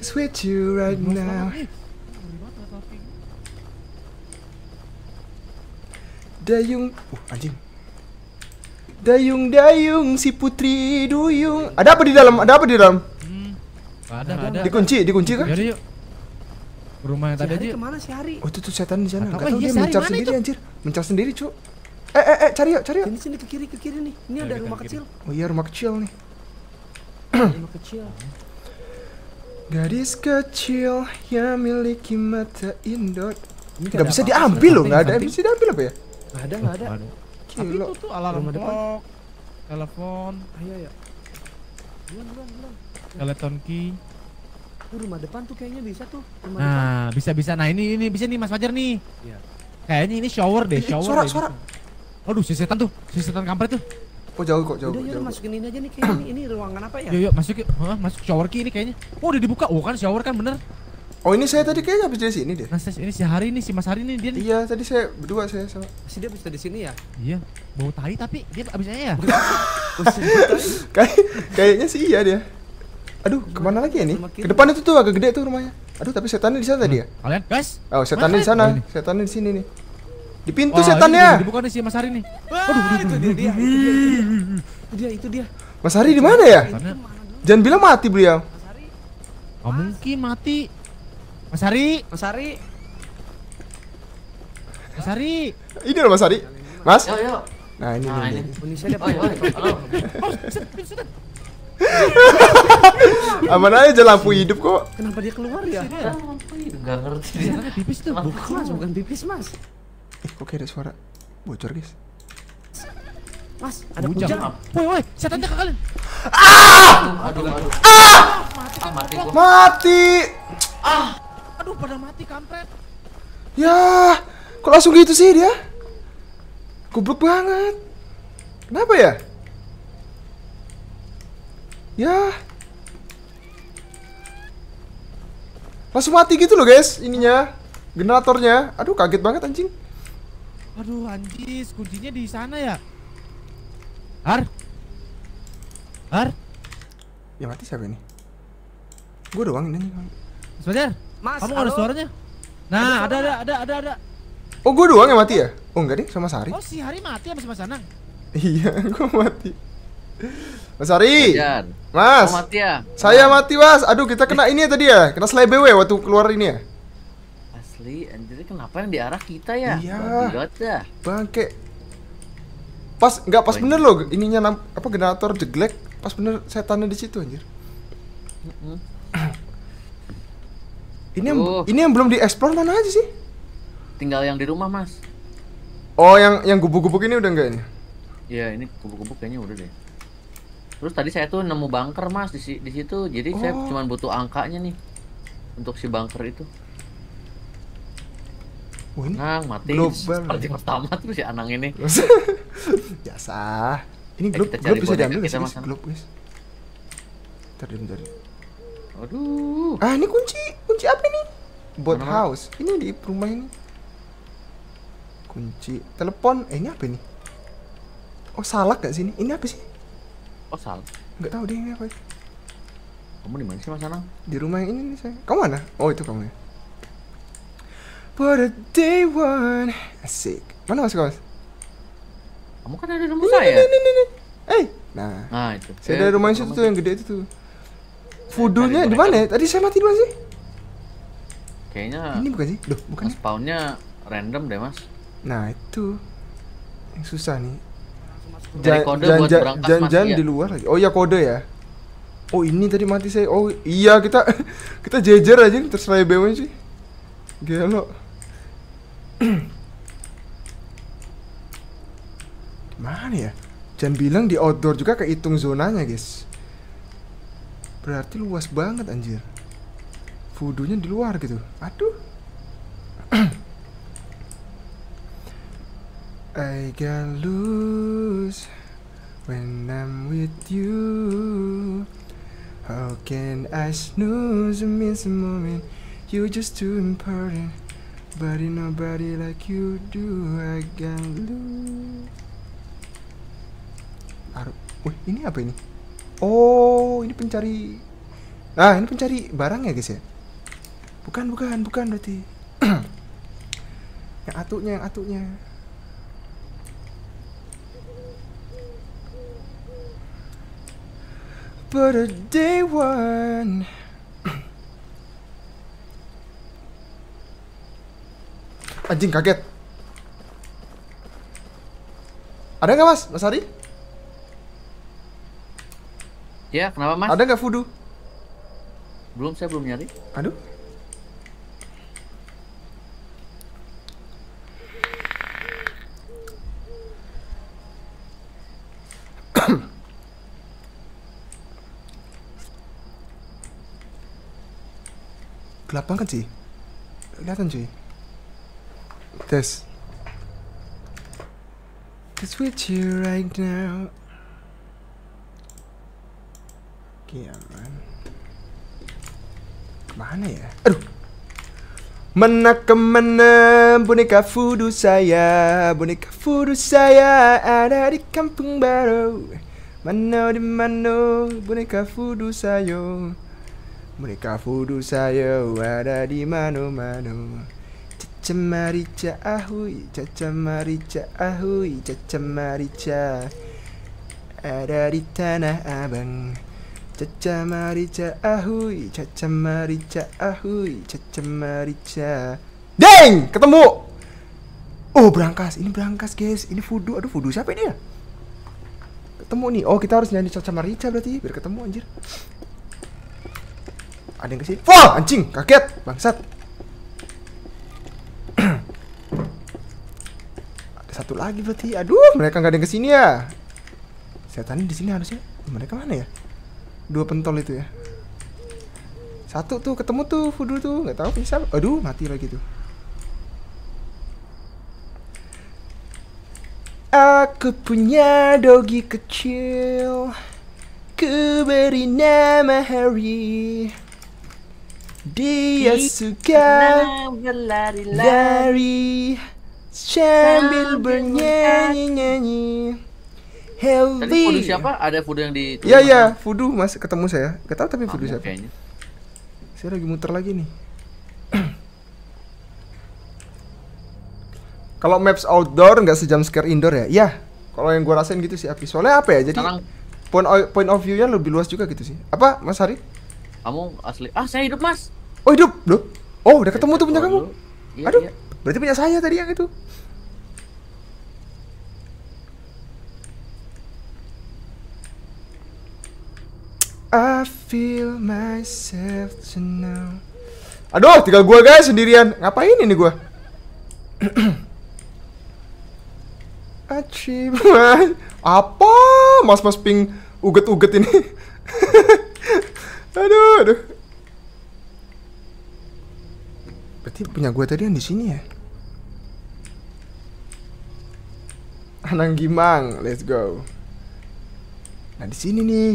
Cause with you right Mas, now. Dayung, uh anjing. Dayung dayung si putri duyung. Ada apa di dalam? Ada apa di dalam? Hmm, ada, ada. Dikunci, dikunci kan? Yari, yuk. Rumah yang si tadi aja. Kemana si Hari? Oh itu tuh setan di sana. Kata tahu iya, dia mencar sendiri itu? anjir. Mencar sendiri, Cuk. Eh eh eh cari yuk, cari yuk. ini sini ke kiri ke kiri nih. Ini ada rumah kecil. Oh iya rumah kecil nih. rumah kecil. Gadis kecil yang miliki mata indot. Kan gak bisa diambil loh, gak ada bisa diambil apa ya? Gak ada, gak ada. Tapi itu tuh alarm clock, telepon. Ayo iya, ya. Bulan bulan bulan. Skeleton key. Tuh rumah depan tuh kayaknya bisa tuh. Rumah nah, depan. bisa bisa. Nah, ini ini bisa nih Mas Fajar nih. Iya. Kayaknya ini shower deh, eh, shower. Sorak, deh, sorak. Aduh, si setan tuh, si setan kampret tuh. Oh jauh kok jauh. Udah yuk masukin ini aja nih kayaknya ini, ini ruangan apa ya? Yuk yuk masuk yuk, masuk shower key ini kayaknya. Oh udah dibuka, oh kan shower kan bener. Oh ini saya tadi kayaknya habis dari sini deh. Nah, ini si Hari ini si Mas Hari ini dia. Nih. Iya, tadi saya berdua saya sama. Si dia habis dari sini ya? Iya. Bau tai tapi dia habis aja ya. [laughs] Kayak kayaknya sih iya dia. Aduh, kemana lagi ya nih? Ke depan itu tuh agak gede tuh rumahnya. Aduh, tapi setannya di sana tadi ya? Nah, kalian, guys. Oh, setannya di sana. Eh. Setannya di sini nih. Di pintu setannya. Dibuka nih si Mas Hari nih. Aduh, itu dia, dia, itu dia, itu dia. Mas Hari di mana ya? Jangan bilang mati beliau. Oh, mungkin mati. Mas Hari. Mas Hari. Mas Hari. Ini loh Mas Hari. Mas. Ayo. Nah ini. Nah, ini. Oh, [laughs] Aman aja lampu hidup kok. Kenapa dia keluar ya? Enggak ngerti. Pipis tuh bukan mas, bukan pipis mas. Eh, kok kayak ada suara bocor guys? Mas, ada hujan. Woi, woi, setannya ke kalian. Ah! Aduh, aduh. Ah! ah! Mati. Mati. Ah! Aduh, pada mati kampret. Ya, kok langsung gitu sih dia? Goblok banget. Kenapa ya? Ya. Langsung mati gitu loh, guys, ininya. Generatornya. Aduh, kaget banget anjing. Aduh, anjis, kuncinya di sana ya. Har? Har? Ya mati siapa ini? Gue doang ini. Sebentar. Mas, kamu ada suaranya? Nah, ada, ada, ada, ada, ada. Oh, gue doang yang mati ya? Oh, enggak deh, sama Sari. Oh, si Hari mati sama si Mas Anang. iya, [laughs] gue mati. Mas Ari, Mas, oh, mati ya. saya mati mas. Aduh kita kena ini ya tadi ya, kena selai BW waktu keluar ini ya. Asli, anjir kenapa yang di arah kita ya? Iya. Bangke. Pas nggak pas Bang. bener loh, ininya apa generator jeglek, pas bener setannya di situ anjir. Mm -hmm. [clears throat] Ini yang, ini yang belum dieksplor mana aja sih? Tinggal yang di rumah, Mas. Oh, yang yang gubuk-gubuk ini udah enggak ini? Iya, ini gubuk-gubuk kayaknya udah deh. Terus tadi saya tuh nemu bunker, Mas, di di situ. Jadi oh. saya cuma butuh angkanya nih untuk si bunker itu. Oh, ini Nang mati. Global. [laughs] Seperti ya. pertama tuh si Anang ini. [laughs] Biasa. Ini globe, eh, globe bisa diambil sih? Globe, guys. Bentar, dari. Aduh, Ah, ini kunci. Kunci apa ini? Boat Mana house. Apa? Ini di rumah ini. Kunci telepon. Eh, ini apa ini? Oh, salak gak sini, ini? apa sih? Oh, salak. Enggak tahu deh ini apa. Kamu di mana sih, Mas Anang? Di rumah yang ini nih, saya. Kamu mana? Oh, itu kamu ya. What a day one. Asik. Mana Mas Kawas? Kamu kan ada rumah ini, saya. Ini, ini, ini. Eh, nah. Nah, itu. Saya ada rumah situ tuh yang gede itu tuh voodoo di mana Tadi saya mati di sih? Kayaknya Ini bukan sih? Duh, oh, bukan. Ya? Spawn-nya random deh, Mas. Nah, itu. Yang susah nih. Jan, kode jan, buat ya? di luar lagi. Oh iya kode ya. Oh ini tadi mati saya. Oh iya kita [laughs] kita jejer aja nih terserah ya BW sih. Gelo. [clears throat] Mana ya? Jangan bilang di outdoor juga kehitung zonanya, guys. Berarti luas banget anjir. fudunya di luar gitu. Aduh. [clears throat] I got loose when I'm with you. How can I snooze miss a moment? you just too important, but ain't nobody like you do. I got loose. Aduh, wih ini apa ini? Oh, ini pencari. Ah, ini pencari barang ya, guys ya. Bukan, bukan, bukan berarti. [clears throat] yang atuknya, yang atuknya. But a day one. Anjing kaget. Ada nggak mas, Mas Hari? Ya, kenapa Mas? Ada nggak fudu? Belum, saya belum nyari. Aduh. [coughs] gelap banget sih kan, kelihatan sih. tes It's with you right now man. Mana ya? Aduh Mana kemana boneka fudu saya Boneka fudu saya ada di kampung baru Mana di mana boneka fudu saya, Boneka fudu saya ada di mana mana. Caca marica ahui Caca marica ahui Caca marica Ada di tanah abang Caca marica ahuy, caca marica ahuy, caca marica. Deng, ketemu. Oh, berangkas. Ini berangkas, guys. Ini fudu. Aduh, fudu siapa ini ya? Ketemu nih. Oh, kita harus nyanyi caca marica berarti biar ketemu anjir. Ada yang kesini. Wah, anjing, kaget. Bangsat. [clears throat] Ada satu lagi berarti. Aduh, mereka nggak ada yang kesini ya. Setan di sini harusnya. Mereka mana ya? dua pentol itu ya satu tuh ketemu tuh fudul tuh nggak tahu bisa aduh mati lagi tuh Aku punya dogi kecil Ku beri nama Harry Dia suka lari lari Sambil bernyanyi-nyanyi healthy. Tadi Fudu siapa? Ada Fudu yang di Iya, iya, Fudu kan? Mas ketemu saya. Gak tahu tapi Fudu ya, siapa. Kayaknya. Saya lagi muter lagi nih. [clears throat] Kalau maps outdoor nggak sejam scare indoor ya? Iya. Kalau yang gua rasain gitu sih Api. Soalnya apa ya? Jadi Sekarang... point of, point of view-nya lebih luas juga gitu sih. Apa, Mas Hari? Kamu asli. Ah, saya hidup, Mas. Oh, hidup. Loh. Oh, udah ketemu tuh punya kamu. Iya, Aduh. Iya. Berarti punya saya tadi yang itu. I feel myself to know. Aduh, tinggal gue guys sendirian. Ngapain ini gue? [clears throat] Achievement. [laughs] Apa? Mas-mas pink uget-uget ini. [laughs] aduh, aduh. Berarti punya gue tadi yang di sini ya. Anang Gimang, let's go. Nah, di sini nih.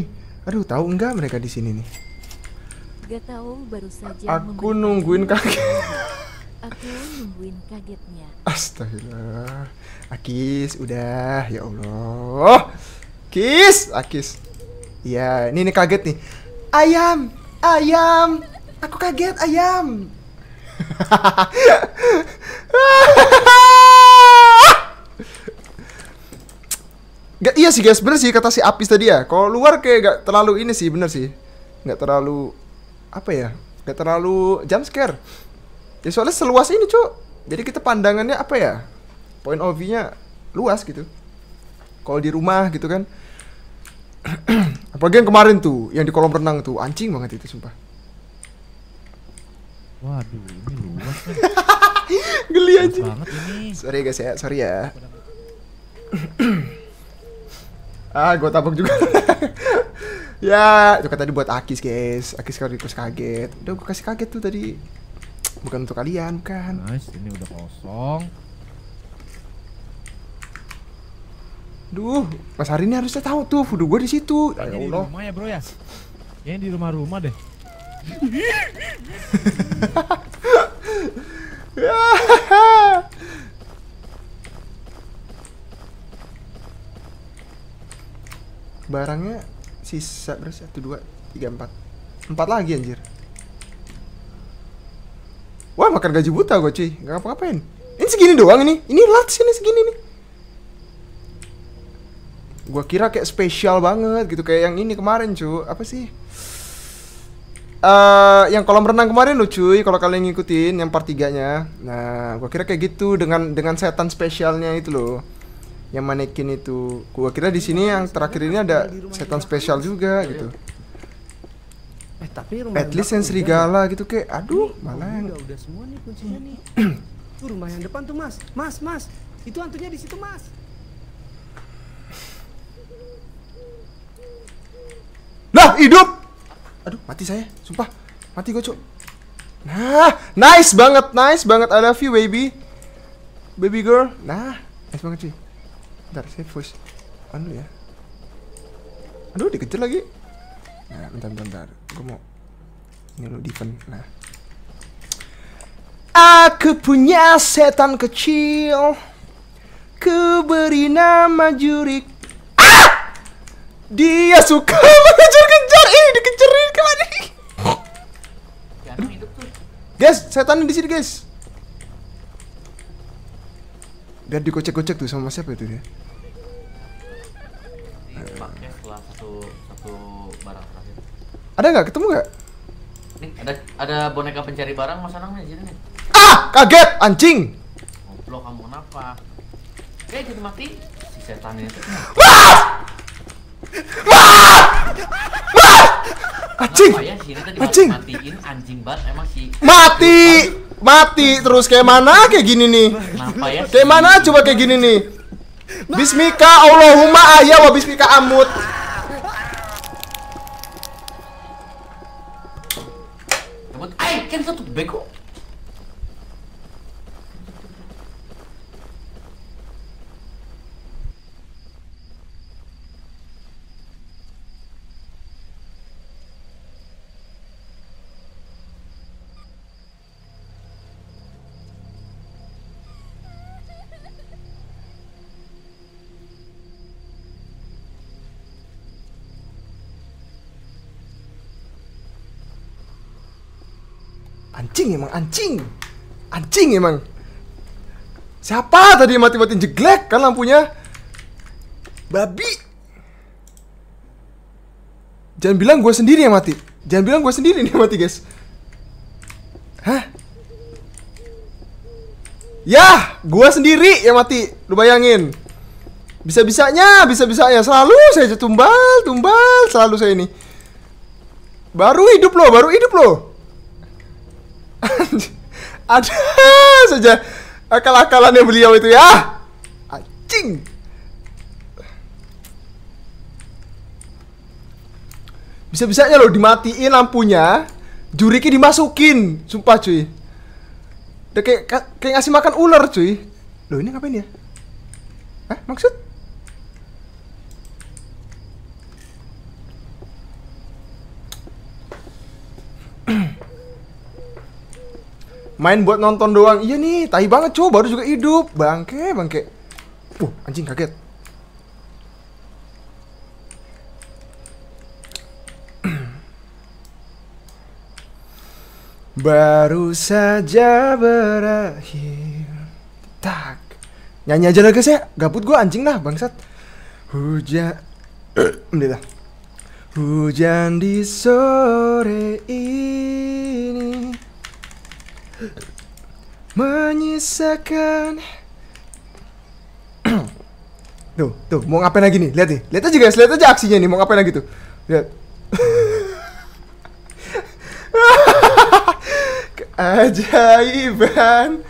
Aduh, tahu enggak mereka di sini nih? Gak tahu baru saja Aku nungguin kaget. Aku nungguin kagetnya. Astagfirullah. Akis, udah ya Allah. Kis, Akis. ya ini ini kaget nih. Ayam, ayam. Aku kaget ayam. [laughs] Gak, iya sih guys, bener sih kata si Apis tadi ya. Kalau luar kayak gak terlalu ini sih, bener sih. Gak terlalu apa ya? Gak terlalu jump scare. Ya soalnya seluas ini, Cuk. Jadi kita pandangannya apa ya? Point of view-nya luas gitu. Kalau di rumah gitu kan. [clears throat] Apalagi yang kemarin tuh, yang di kolam renang tuh, anjing banget itu sumpah. Waduh, ini luas. [laughs] Geli anjing. Sorry guys ya, sorry ya. [clears throat] ah gue tabok juga [laughs] ya itu tadi buat Akis guys Akis kali terus kaget udah gue kasih kaget tuh tadi bukan untuk kalian kan nice ini udah kosong Duh, pas Hari ini harusnya tahu tuh fudu gue di situ. Ya Allah. Di rumah ya, Bro ya. Ya di rumah-rumah deh. [laughs] [laughs] Ya. barangnya sisa berapa satu dua tiga empat empat lagi anjir wah makan gaji buta gue cuy nggak apa ngapain ini segini doang ini ini lats ini segini nih gue kira kayak spesial banget gitu kayak yang ini kemarin cuy apa sih Uh, yang kolam renang kemarin lucu kalau kalian ngikutin yang part 3 nah gue kira kayak gitu dengan dengan setan spesialnya itu loh yang manekin itu gua kira di sini yang terakhir ini ada setan spesial juga gitu eh tapi rumah at least yang serigala gitu kek aduh Mana yang udah semua nih kuncinya nih [clears throat] tuh rumah yang depan tuh mas mas mas itu hantunya di situ mas lah hidup aduh mati saya sumpah mati gue cuk nah nice banget nice banget I love you baby baby girl nah nice banget sih. Bentar, saya voice On dulu ya Aduh, dikejar lagi Nah, bentar, bentar, bentar Gue mau Ini lo defend Nah Aku punya setan kecil Ku beri nama jurik ah! Dia suka [laughs] mengejar-kejar Ini dikejarin kemana Guys, setan di sini guys dan dikocek-kocek tuh sama siapa itu ya? Ada nggak? Ketemu nggak? Nih ada ada boneka pencari barang mas Anang nih jadi nih. Ah kaget anjing. Lo kamu kenapa? Eh jadi mati si setan itu. Wah! Wah! Wah! Anjing. Ya? Anjing. Matiin anjing banget emang si. Mati mati terus kayak mana kayak gini nih ya? kayak mana coba kayak gini nih Bismika Allahumma ayah wa Bismika amut Amut ay kan satu beko anjing emang anjing anjing emang siapa tadi mati-matiin jeglek kan lampunya babi jangan bilang gue sendiri yang mati jangan bilang gue sendiri yang mati guys hah ya gue sendiri yang mati lu bayangin bisa-bisanya, bisa-bisanya selalu saya tumbal, tumbal, selalu saya ini. Baru hidup loh, baru hidup loh. [laughs] ada saja akal-akalannya eh, beliau itu ya anjing bisa-bisanya lo dimatiin lampunya juriki dimasukin sumpah cuy udah kayak kayak ngasih makan ular cuy lo ini ngapain ya eh maksud [clears throat] main buat nonton doang iya nih tahi banget coba baru juga hidup bangke bangke uh anjing kaget [clears throat] baru saja berakhir tak nyanyi aja lah guys ya gabut gue anjing lah bangsat hujan Alhamdulillah [clears throat] Hujan di sore ini Menyisakan Tuh, tuh, mau ngapain lagi nih? Lihat nih. Lihat aja guys, lihat aja aksinya nih, mau ngapain lagi tuh. Lihat. [laughs] keajaiban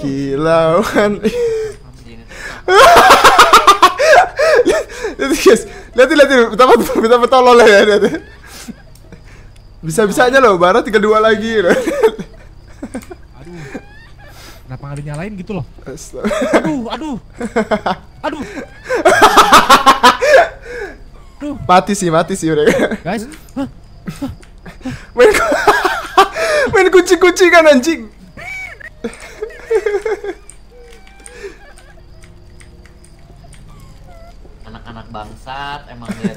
kilauan. [laughs] lihat guys, lihat lihat nih, betapa betapa tolol ya. Bisa-bisanya loh, Barat tinggal dua lagi. [laughs] Kenapa nggak dinyalain gitu loh? Aduh, aduh, aduh. aduh. Mati sih, mati sih udah Guys, main [laughs] main kunci kan anjing. Anak-anak bangsat emang ya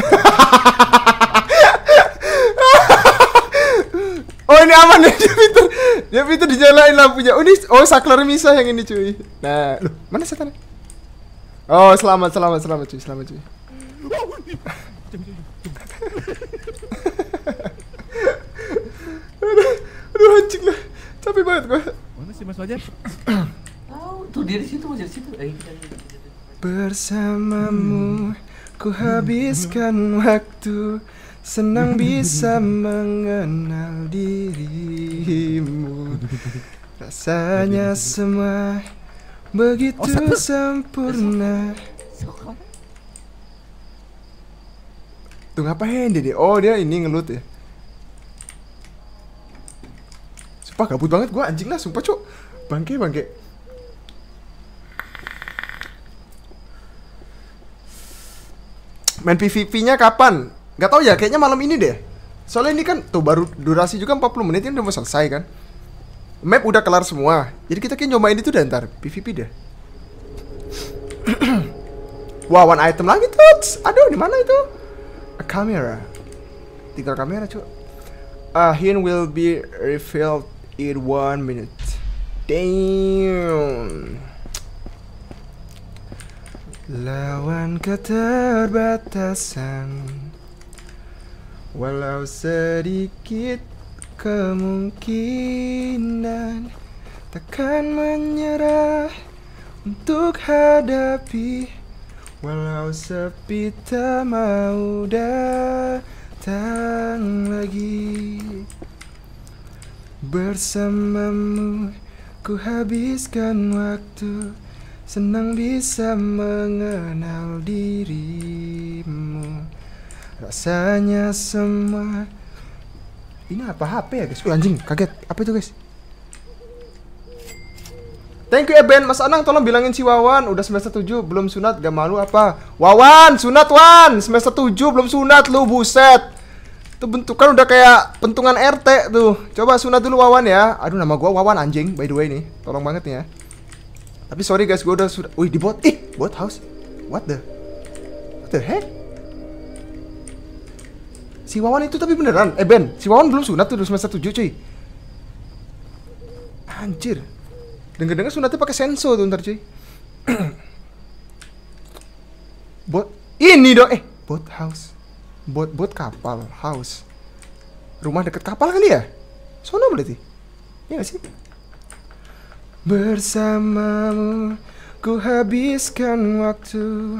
[laughs] Oh ini aman ya [laughs] dia Jupiter Dia dijalain lampunya Oh ini Oh saklar misah yang ini cuy Nah Loh. Mana setan Oh selamat selamat selamat cuy Selamat cuy aduh, aduh anjing lah Capek banget gue Mana sih mas wajar Tahu tuh dia di situ mas di situ eh, Bersamamu Ku habiskan waktu Senang bisa mengenal dirimu Rasanya semua begitu oh, sempurna Tuh ngapain dia? Oh dia ini ngelut ya Sumpah gabut banget gua anjing lah sumpah cok Bangke bangke Main PvP-nya kapan? Gak tau ya, kayaknya malam ini deh. Soalnya ini kan tuh baru durasi juga 40 menit ini udah mau selesai kan. Map udah kelar semua. Jadi kita kayak nyobain itu deh ntar PVP deh. [clears throat] Wah, wow, one item lagi tuh. Aduh, di mana itu? A camera. Tinggal kamera, cuy. A uh, hint will be revealed in one minute. Damn. Lawan keterbatasan. Walau sedikit kemungkinan Takkan menyerah untuk hadapi Walau sepi tak mau datang lagi Bersamamu ku habiskan waktu Senang bisa mengenal dirimu Rasanya semua Ini apa HP ya guys? Wih anjing kaget Apa itu guys? Thank you Eben Mas Anang tolong bilangin si Wawan Udah semester 7 belum sunat gak malu apa? Wawan sunat Wan Semester 7 belum sunat lu buset Tuh bentukan udah kayak pentungan RT tuh Coba sunat dulu Wawan ya Aduh nama gua Wawan anjing by the way nih Tolong banget nih ya Tapi sorry guys gua udah sudah Wih dibuat Ih buat house What the What the heck Si Wawan itu tapi beneran. Eh Ben, si Wawan belum sunat tuh semester 7 cuy. Anjir. Dengar-dengar sunatnya pakai senso tuh ntar cuy. [clears throat] bot ini dong eh bot house. Bot bot kapal house. Rumah deket kapal kali ya? Sono berarti. Iya gak sih? Bersamamu ku habiskan waktu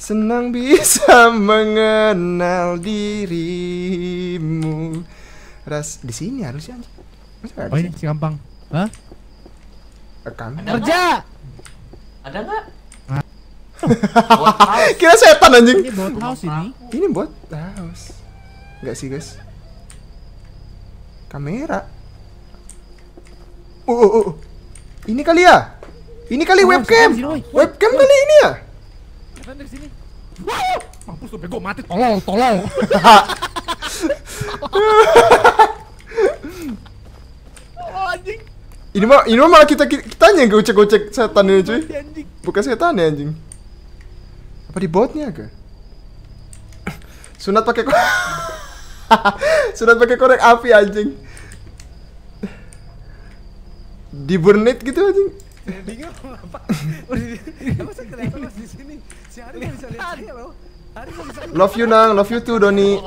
Senang bisa [laughs] mengenal dirimu. Ras di sini harusnya. Masa oh ini si gampang. Hah? Rekam. Kerja. Ada nggak? [laughs] Kira setan anjing. Ini bot house ini. Ini bot house. Enggak sih, guys. Kamera. Uh, uh, uh. Ini kali ya? Ini kali webcam. Webcam kali ini ya? Kan dari sini. Wow! Mampus lu bego mati. Tolong, tolong. [laughs] oh, anjing. Ini mah ini mah malah kita kita yang gocek-gocek setan ini cuy. Bukan setan ya anjing. Apa di botnya ke? Sunat pakai [laughs] Sunat pakai korek api anjing. Di burnit gitu anjing. Bingung apa? Apa sih kenapa masih di sini? Si Love you Nang, love you too Doni.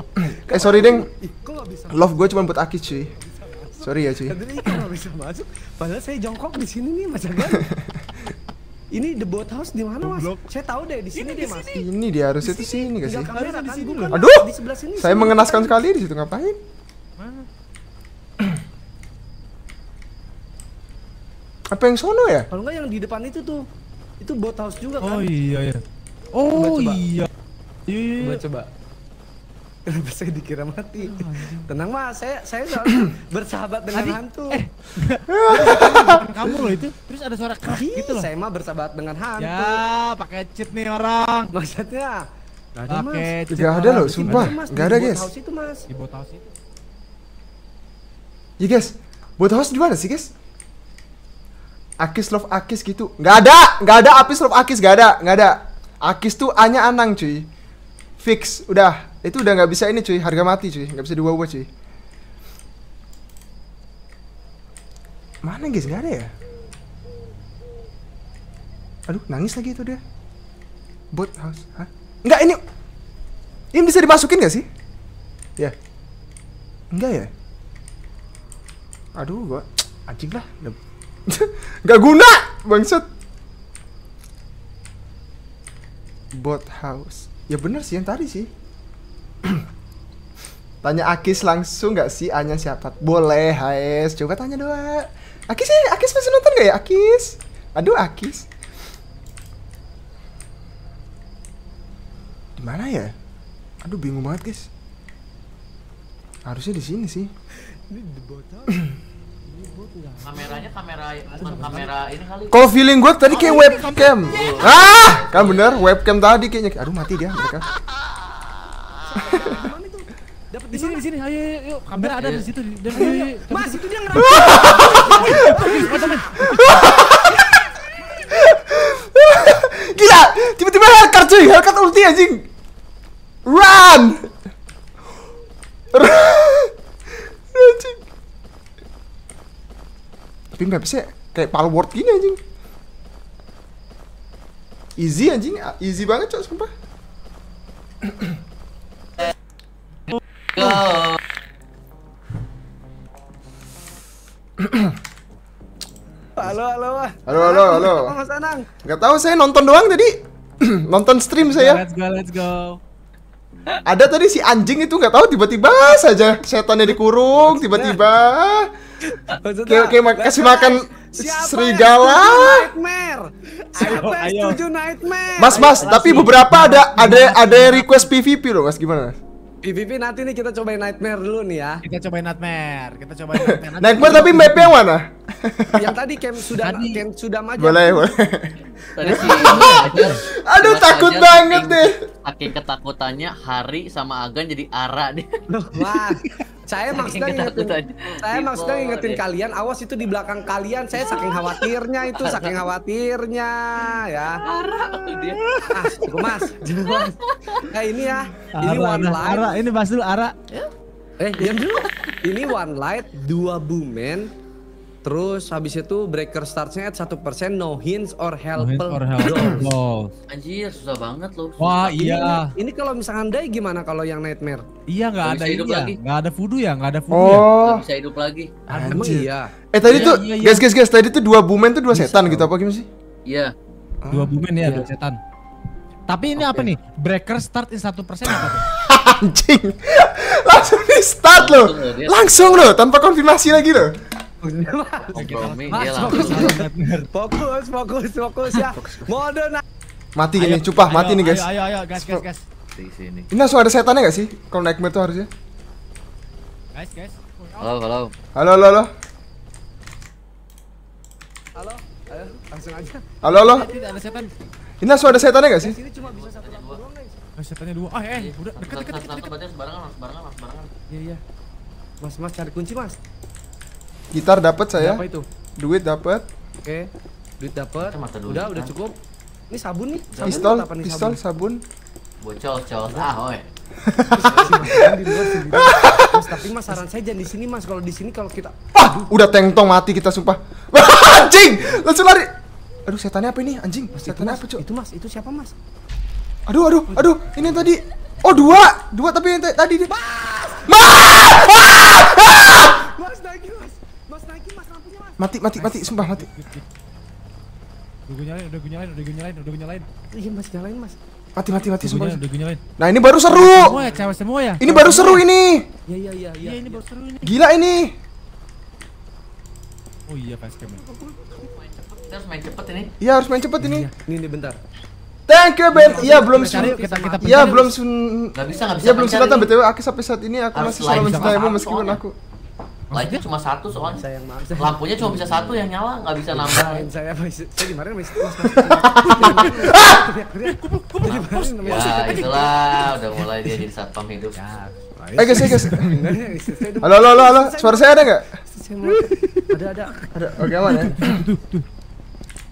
eh sorry Deng. Love gue cuma buat Aki cuy. Sorry ya cuy. Padahal saya jongkok di sini nih Mas Agan. Ini the boat house di mana Mas? Saya tahu deh di sini dia Mas. Ini dia harusnya di kan, sini gak sih? Aduh. Saya mengenaskan sekali di situ ngapain? Apa yang sono ya? Kalau enggak yang di depan itu tuh. Itu boat house juga oh kan? Oh iya iya. Oh coba. iya. Iya. Coba iya. coba. Kenapa saya dikira mati? Oh, iya. Tenang mas, saya saya [coughs] bersahabat dengan Adi, hantu. Eh. [coughs] kamu loh itu. Terus ada suara keras iya, gitu loh. Saya mah bersahabat dengan hantu. Ya, pakai cheat nih orang. Maksudnya Gak ada Oke, mas. Gak ada loh, sumpah. Mas, gak ada guys. tahu itu mas. Di bot house itu. Ya guys, bot house di mana sih guys? Akis love Akis gitu. Gak ada, gak ada Apis love Akis, gak ada, gak ada. Akis tuh A-nya Anang cuy. Fix, udah. Itu udah nggak bisa ini cuy, harga mati cuy, nggak bisa dibawa cuy. Mana guys, nggak ada ya? Aduh, nangis lagi itu dia. Bot house, hah? Nggak ini. Ini bisa dimasukin nggak sih? Ya. Yeah. Enggak ya? Aduh, gua anjing lah. [laughs] nggak guna, bangsat. Bot house. Ya bener sih yang tadi sih. [clears throat] tanya Akis langsung nggak sih Anya siapa? Boleh, Haes. Coba tanya doa. Akis sih, eh, Akis masih nonton gak ya? Akis. Aduh, Akis. Di mana ya? Aduh, bingung banget, guys. Harusnya di sini sih. di bawah [clears throat] kameranya kamera bukan kamera ini kali kalau feeling gue tadi kayak webcam ah kan bener webcam tadi kayaknya aduh mati dia mereka dapat di sini di sini ayo yuk kamera ada di situ iya. mas itu dia gila tiba-tiba hacker cuy hacker ulti anjing run run anjing tapi mapsnya kayak palward gini anjing easy anjing ah, easy banget cok sumpah halo halo halo halo halo mas Anang nggak tahu saya nonton doang tadi [clears throat] nonton stream saya let's go let's go ada tadi si anjing itu nggak tahu tiba-tiba saja setannya dikurung tiba-tiba Maksudnya, kayak, kayak kasih makan siapa serigala. Nightmare. Siapa ayo, ayo. nightmare? Mas, mas, ayo, tapi beberapa ada ada ada request PVP loh, Mas. Gimana? PVP nanti nih kita cobain nightmare dulu nih ya. Kita cobain nightmare. Kita cobain nightmare. Nanti nightmare tapi map yang mana? yang tadi camp sudah tadi. camp sudah maju. Boleh, boleh. sih. Aduh Mas takut aja, banget deh. Akin ketakutannya Hari sama Agan jadi Ara deh. Wah saya maksudnya ngingetin, saya maksudnya ingetin kalian, awas itu di belakang kalian. Saya saking khawatirnya itu, saking khawatirnya ya. Ah, mas, Nah [laughs] ini ya, ini one light. Ara, ini pas dulu Ara. Eh, diam dulu. Ini one light, dua bumen, Terus habis itu breaker startnya satu persen no hints or help no or help Anjir susah banget loh. Susah. Wah iya. Ini, ini kalau misalkan day gimana kalau yang nightmare? Iya nggak ada hidup ya. Nggak ada fudu ya. ya, nggak ada voodoo ya. oh. ya. Gak bisa hidup lagi. Ah, Anjir. Emang iya. Eh tadi iya, tuh iya, iya. guys guys guys tadi tuh dua bumen tuh dua bisa, setan gitu apa gimana sih? Iya. Ah, dua bumen ya, iya. dua setan. Tapi ini okay. apa nih? Breaker start in persen apa tuh? [laughs] Anjing. Langsung di start loh. Langsung loh tanpa konfirmasi lagi loh. Fokus, fokus, fokus ya. Mode Mati ini cupah mati nih guys. Ayo, ayo, guys guys guys Di sini. Ini langsung ada setannya gak sih? Kalau naik tuh harusnya. Guys, guys. Halo, halo. Halo, halo, halo. Halo, ayo, langsung aja. Halo, halo. Tidak Ada setan. Ini langsung ada setannya gak sih? Ini cuma bisa satu doang, guys. Oh, setannya dua. Ah, eh, udah dekat dekat dekat. Sebarangan, sebarangan, sebarangan. Iya, iya. Mas, mas cari kunci, Mas. Gitar dapat saya. Apa itu? Duit dapat. Oke. Okay. Duit dapat. Udah, udah cukup. Ini sabun nih. Sabun pistol, nih pistol, sabun. sabun. Bocol, col, ah, oi. mas, tapi mas saran saya jangan di sini mas. Kalau di sini kalau kita ah, udah tengtong mati kita sumpah. [laughs] anjing, langsung lari. Aduh, setannya apa ini? Anjing, mas, setannya mas, apa, Cok? Itu mas, itu siapa, Mas? Aduh, aduh, aduh, ini yang tadi. Oh, dua. Dua tapi yang tadi dia. Mas! Mas! Mati, mati, mati, sumpah mati. Udah gue nyalain, udah gue nyalain, udah gue nyalain, udah gue nyalain. Iya, Mas, nyalain, Mas. Mati, mati, mati, sumpah. Udah gue nyalain. Nah, ini baru seru. Semua ya, cewek semua ya. Ini baru seru ini. Iya, iya, iya, iya. iya ini baru seru ini. Gila ini. Oh iya, pas ya. kamu. harus main cepet ini. Iya, harus main cepet ini. Iya. Ini, ini bentar. Thank you Ben. Iya belum Iya belum sun. Gak bisa, gak iya, bisa. Iya belum sunatan BTW. Aku sampai saat ini aku masih selalu mencintaimu meskipun aku. Lightnya cuma satu soalnya. Saya Lampunya cuma bisa satu yang nyala, nggak bisa iya, nambah. Saya Saya gimana mas? Mas Ya itulah, udah mulai dia jadi satpam hidup. Ya, eh guys, eh, guys. Halo, halo, halo, halo. Suara saya ada nggak? Ada, ada, ada. Oke aman ya.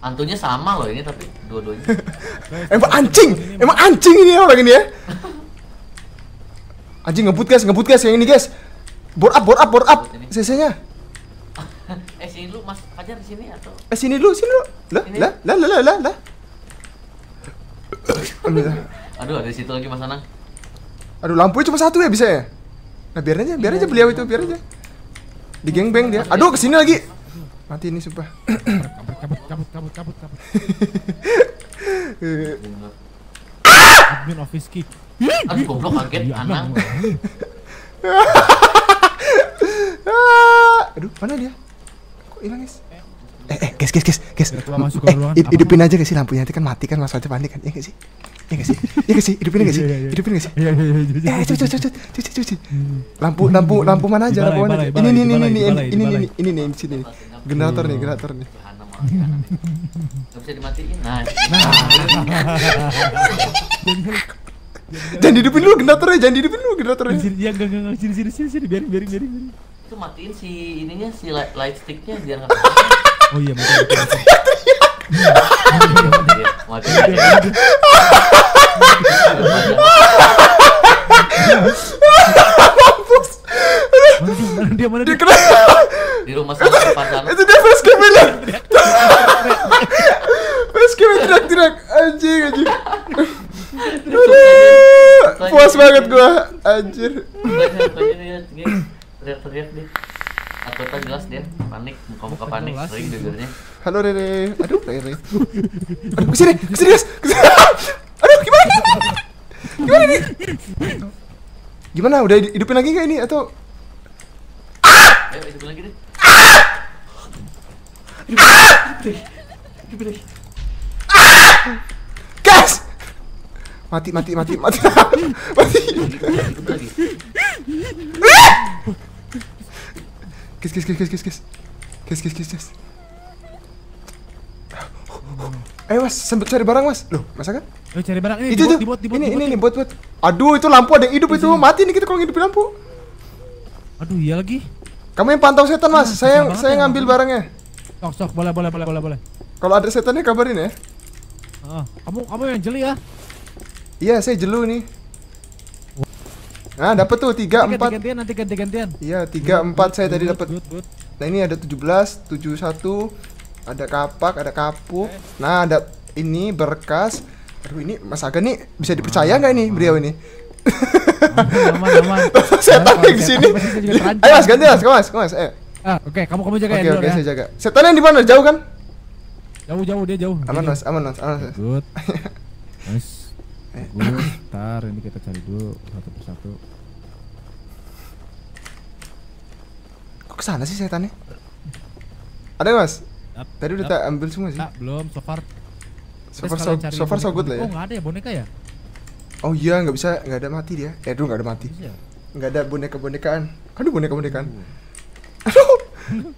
Antunya sama loh ini tapi dua-duanya. emang anjing, emang anjing ini orang ini ya. [laughs] Anjing ngebut guys, ngebut guys yang ini guys. Bor up, bor up, bor up. CC-nya. [laughs] eh sini lu Mas Fajar di sini atau? Eh sini lu, sini lu. Lah, lah, lah, lah, lah, lah. [coughs] Aduh, ada situ lagi Mas Anang. Aduh, lampunya cuma satu ya bisa ya? Nah, biar aja, biar aja beliau itu, biar aja. Di beng dia. Aduh, ke sini lagi. Mati ini sumpah. kabut, kabut, kabut, kabut, Admin office key. Aduh, goblok kaget, iya, Anang. Iya, iya. [laughs] Ah. Aduh, mana dia? Kok hilang, guys? Eh, eh, eh guys, guys, guys, guys. Masuk eh, hidupin aja guys sih lampunya? Nanti kan mati kan, masuk aja panik kan? ya guys sih? Iya guys sih? Iya guys sih? Hidupin gak sih? Hidupin gak sih? Iya, iya, iya. iya, iya, iya eh, cuci, cuci, cuci, cuci, cuci. Lampu, lampu, lampu mana aja? Lampu mana? Ini, ini, ini, ini, ini, ini, ini, ini, ini Generator nih, generator nih. Gak bisa dimatiin. Nah. [laughs] [laughs] [laughs] jangan dihidupin dulu generatornya, jangan dihidupin dulu generatornya. Sini, ya enggak enggak sini sini sini sini biarin biarin biarin. Itu matiin si ininya si light, sticknya biar enggak oh iya matiin. mati mati mati mati dia iya, mana iya, dia? Di rumah sakit pasar Itu dia face cam nya. Face cam teriak-teriak anjing anjing. Aduh, puas banget gua, anjir. Teriak-teriak Atau tak jelas dia panik, muka-muka panik, sering dengernya. Halo Rere, aduh Rere. Aduh kesini, kesini guys, kesini. Aduh gimana? Gimana nih? Gimana? Udah hidupin lagi gak ini atau? Ah! Ayo hidupin lagi deh. Ah! Hidupin lagi. Hidupin lagi. Ah! Gas! mati mati mati mati [laughs] mati mati, mati, mati, mati, mati, mati, mati, mati, mati, mati, Eh mas, sempet cari barang mas Loh, masa kan? mati, eh, cari barang, ini itu, mati, mati, mati, mati, Ini, ini, ini, mati, mati, Aduh, itu lampu ada yang hidup itu iya, iya. Mati nih kita kalau mati, lampu Aduh, iya lagi Kamu yang pantau setan mas, ah, saya saya ya. ngambil barangnya oh, Sok, sok, boleh, boleh, boleh, boleh Kalau ada setannya kabarin ya ah, kamu kamu yang jeli ya Iya, saya jelu nih. Nah, dapat tuh 3 4. Gantian nanti ganti-gantian. Iya, 3 4 saya tadi dapat. Nah, ini ada 17, 71, ada kapak, ada kapuk. Eh. Nah, ada ini berkas. Aduh, ini Mas Aga nih bisa dipercaya nggak ini beliau ini? Aman, aman. [laughs] Saya tarik di sini. Ayo Mas, ganti Mas, Mas, Mas. Eh. Ah, oke, okay. kamu kamu jaga okay, ya. Oke, oke, ya. saya jaga. Setan yang di mana? Jauh kan? Jauh, jauh dia jauh. Aman, Mas, aman, Mas, aman. Good. [laughs] Nice. Bagus, eh, nah, ntar ini kita cari dulu satu persatu. Kok kesana sih setannya? Ada mas? Tadi udah tak ambil semua sih? belum, so far. So far so, so, far so good lah ya. Oh, nggak ada ya boneka ya? Oh iya, nggak bisa, nggak ada mati dia. Eh, dulu nggak ada mati. Ya? Nggak ada boneka-bonekaan. Kan aduh, boneka-bonekaan. [laughs] Aduh,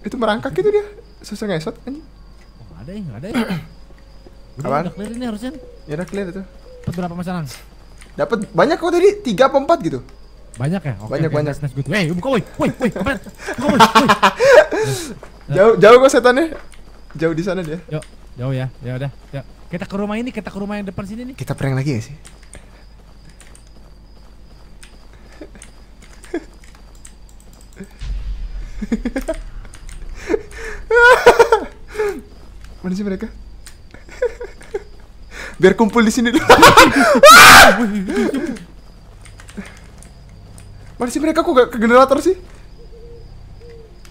itu merangkak itu dia. Susah ngesot anjing. Oh, ada ya, nggak ada ya. [clears throat] Apaan? Udah clear ini harusnya. Ya udah clear itu dapat berapa pesanan? Dapat banyak kok tadi, 3 apa 4 gitu. Banyak ya? Oke, banyak okay, banyak. Nice, nice, good. Wey, eh, buka woi. Woi, woi, kapan? Buka woi. [laughs] jauh jauh kok setannya. Jauh di sana dia. Yuk, jauh ya. Ya udah, yuk. Ya. Kita ke rumah ini, kita ke rumah yang depan sini nih. Kita prank lagi ya sih? [laughs] Mana sih mereka? biar kumpul di sini dulu. Mana sih mereka kok gak ke generator sih?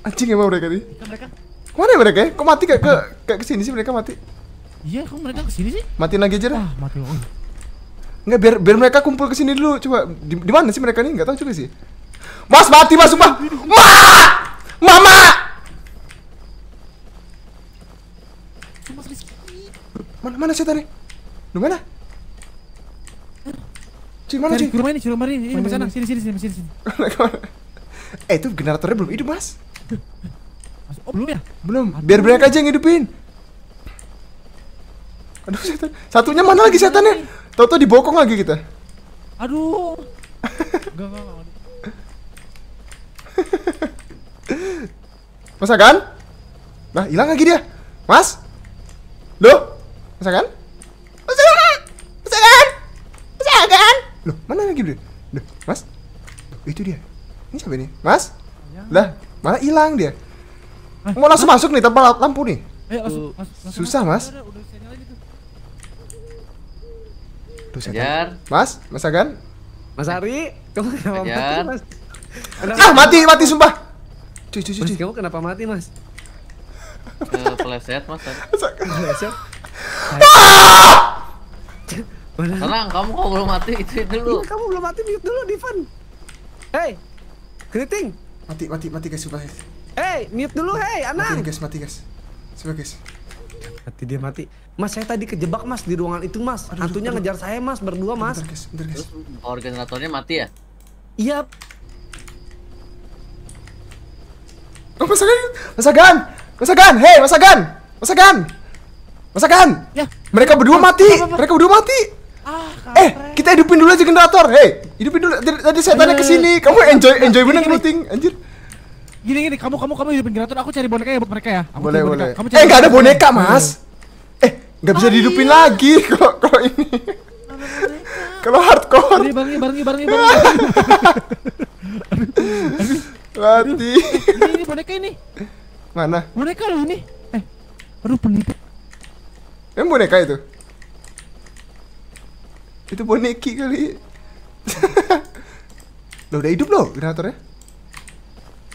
Anjing emang mereka nih. Mereka. Mana ya mereka ya? Kok mati gak ke kayak sini sih mereka mati? Iya, kok mereka ke sini sih? mati lagi aja dah. Ah, mati. Enggak oh. biar biar mereka kumpul ke sini dulu. Coba di, di mana sih mereka nih? Enggak tahu juga sih. Mas mati mas sumpah. Ma! Mama! Mana mana setan nih? Lu mana? Cing mana cing? Ke rumah ini, ke rumah ini. Ini di sana. Sini sini sini sini sini. [laughs] eh, itu generatornya belum hidup, Mas. Mas oh, belum ya? Belum. Aduh. Biar mereka aja yang hidupin. Aduh, setan. Satunya mana lagi setannya? Toto dibokong lagi kita. Aduh. [laughs] Enggak, enggak, enggak. Masa kan? Nah, hilang lagi dia. Mas? Loh? Masa kan? loh mana lagi dia loh mas loh, itu dia ini siapa ini mas ya. lah malah hilang dia eh, mau langsung mas? masuk nih tanpa lampu nih eh, Ayo, langsung, langsung, susah mas Duh, Ajar. Mas, Mas Agan, Mas Ari, kamu kenapa Ajar. Ah, mati mas? Kenapa ah mati mati sumpah. Cuy cuy cuy. Mas, kamu kenapa mati mas? [laughs] Eh, peleset mas. peleset, [laughs] Ah! Tenang, kamu kok belum mati itu dulu. Ini iya, kamu belum mati mute dulu, Divan. Hey, keriting. Mati, mati, mati guys, supaya. Hey, mute dulu, hey, anak. Mati guys, mati guys. Coba guys. Mati dia mati. Mas saya tadi kejebak mas di ruangan itu mas. Aduh, ngejar saya mas berdua mas. Bentar, Terus power generatornya mati ya? Iya. Oh, Mas Agan, Mas Agan, Mas Agan, Hey, Mas Agan, Mas Agan, Mas Agan. Ya. Mereka berdua mati, mereka berdua mati. Ah, eh, kita hidupin dulu aja generator. Hei, hidupin dulu. Tadi, saya tanya ke iya, iya, sini. Iya. Kamu enjoy enjoy bener meeting anjir. Gini gini, kamu kamu kamu hidupin generator, aku cari boneka ya buat mereka ya. Aku boleh, boleh. Boneka. Kamu eh, cari eh, enggak ada boneka, Mas. Eh, enggak bisa ah, dihidupin lagi [laughs] kok kalau ini. Kalau hardcore. Ini barengnya barengnya barengnya [laughs] Aduh. Mati. Ini, ini boneka ini. Mana? Boneka loh ini. Eh, aduh penipu. Ini boneka itu. Itu boneki kali. [laughs] lo udah hidup lo generatornya?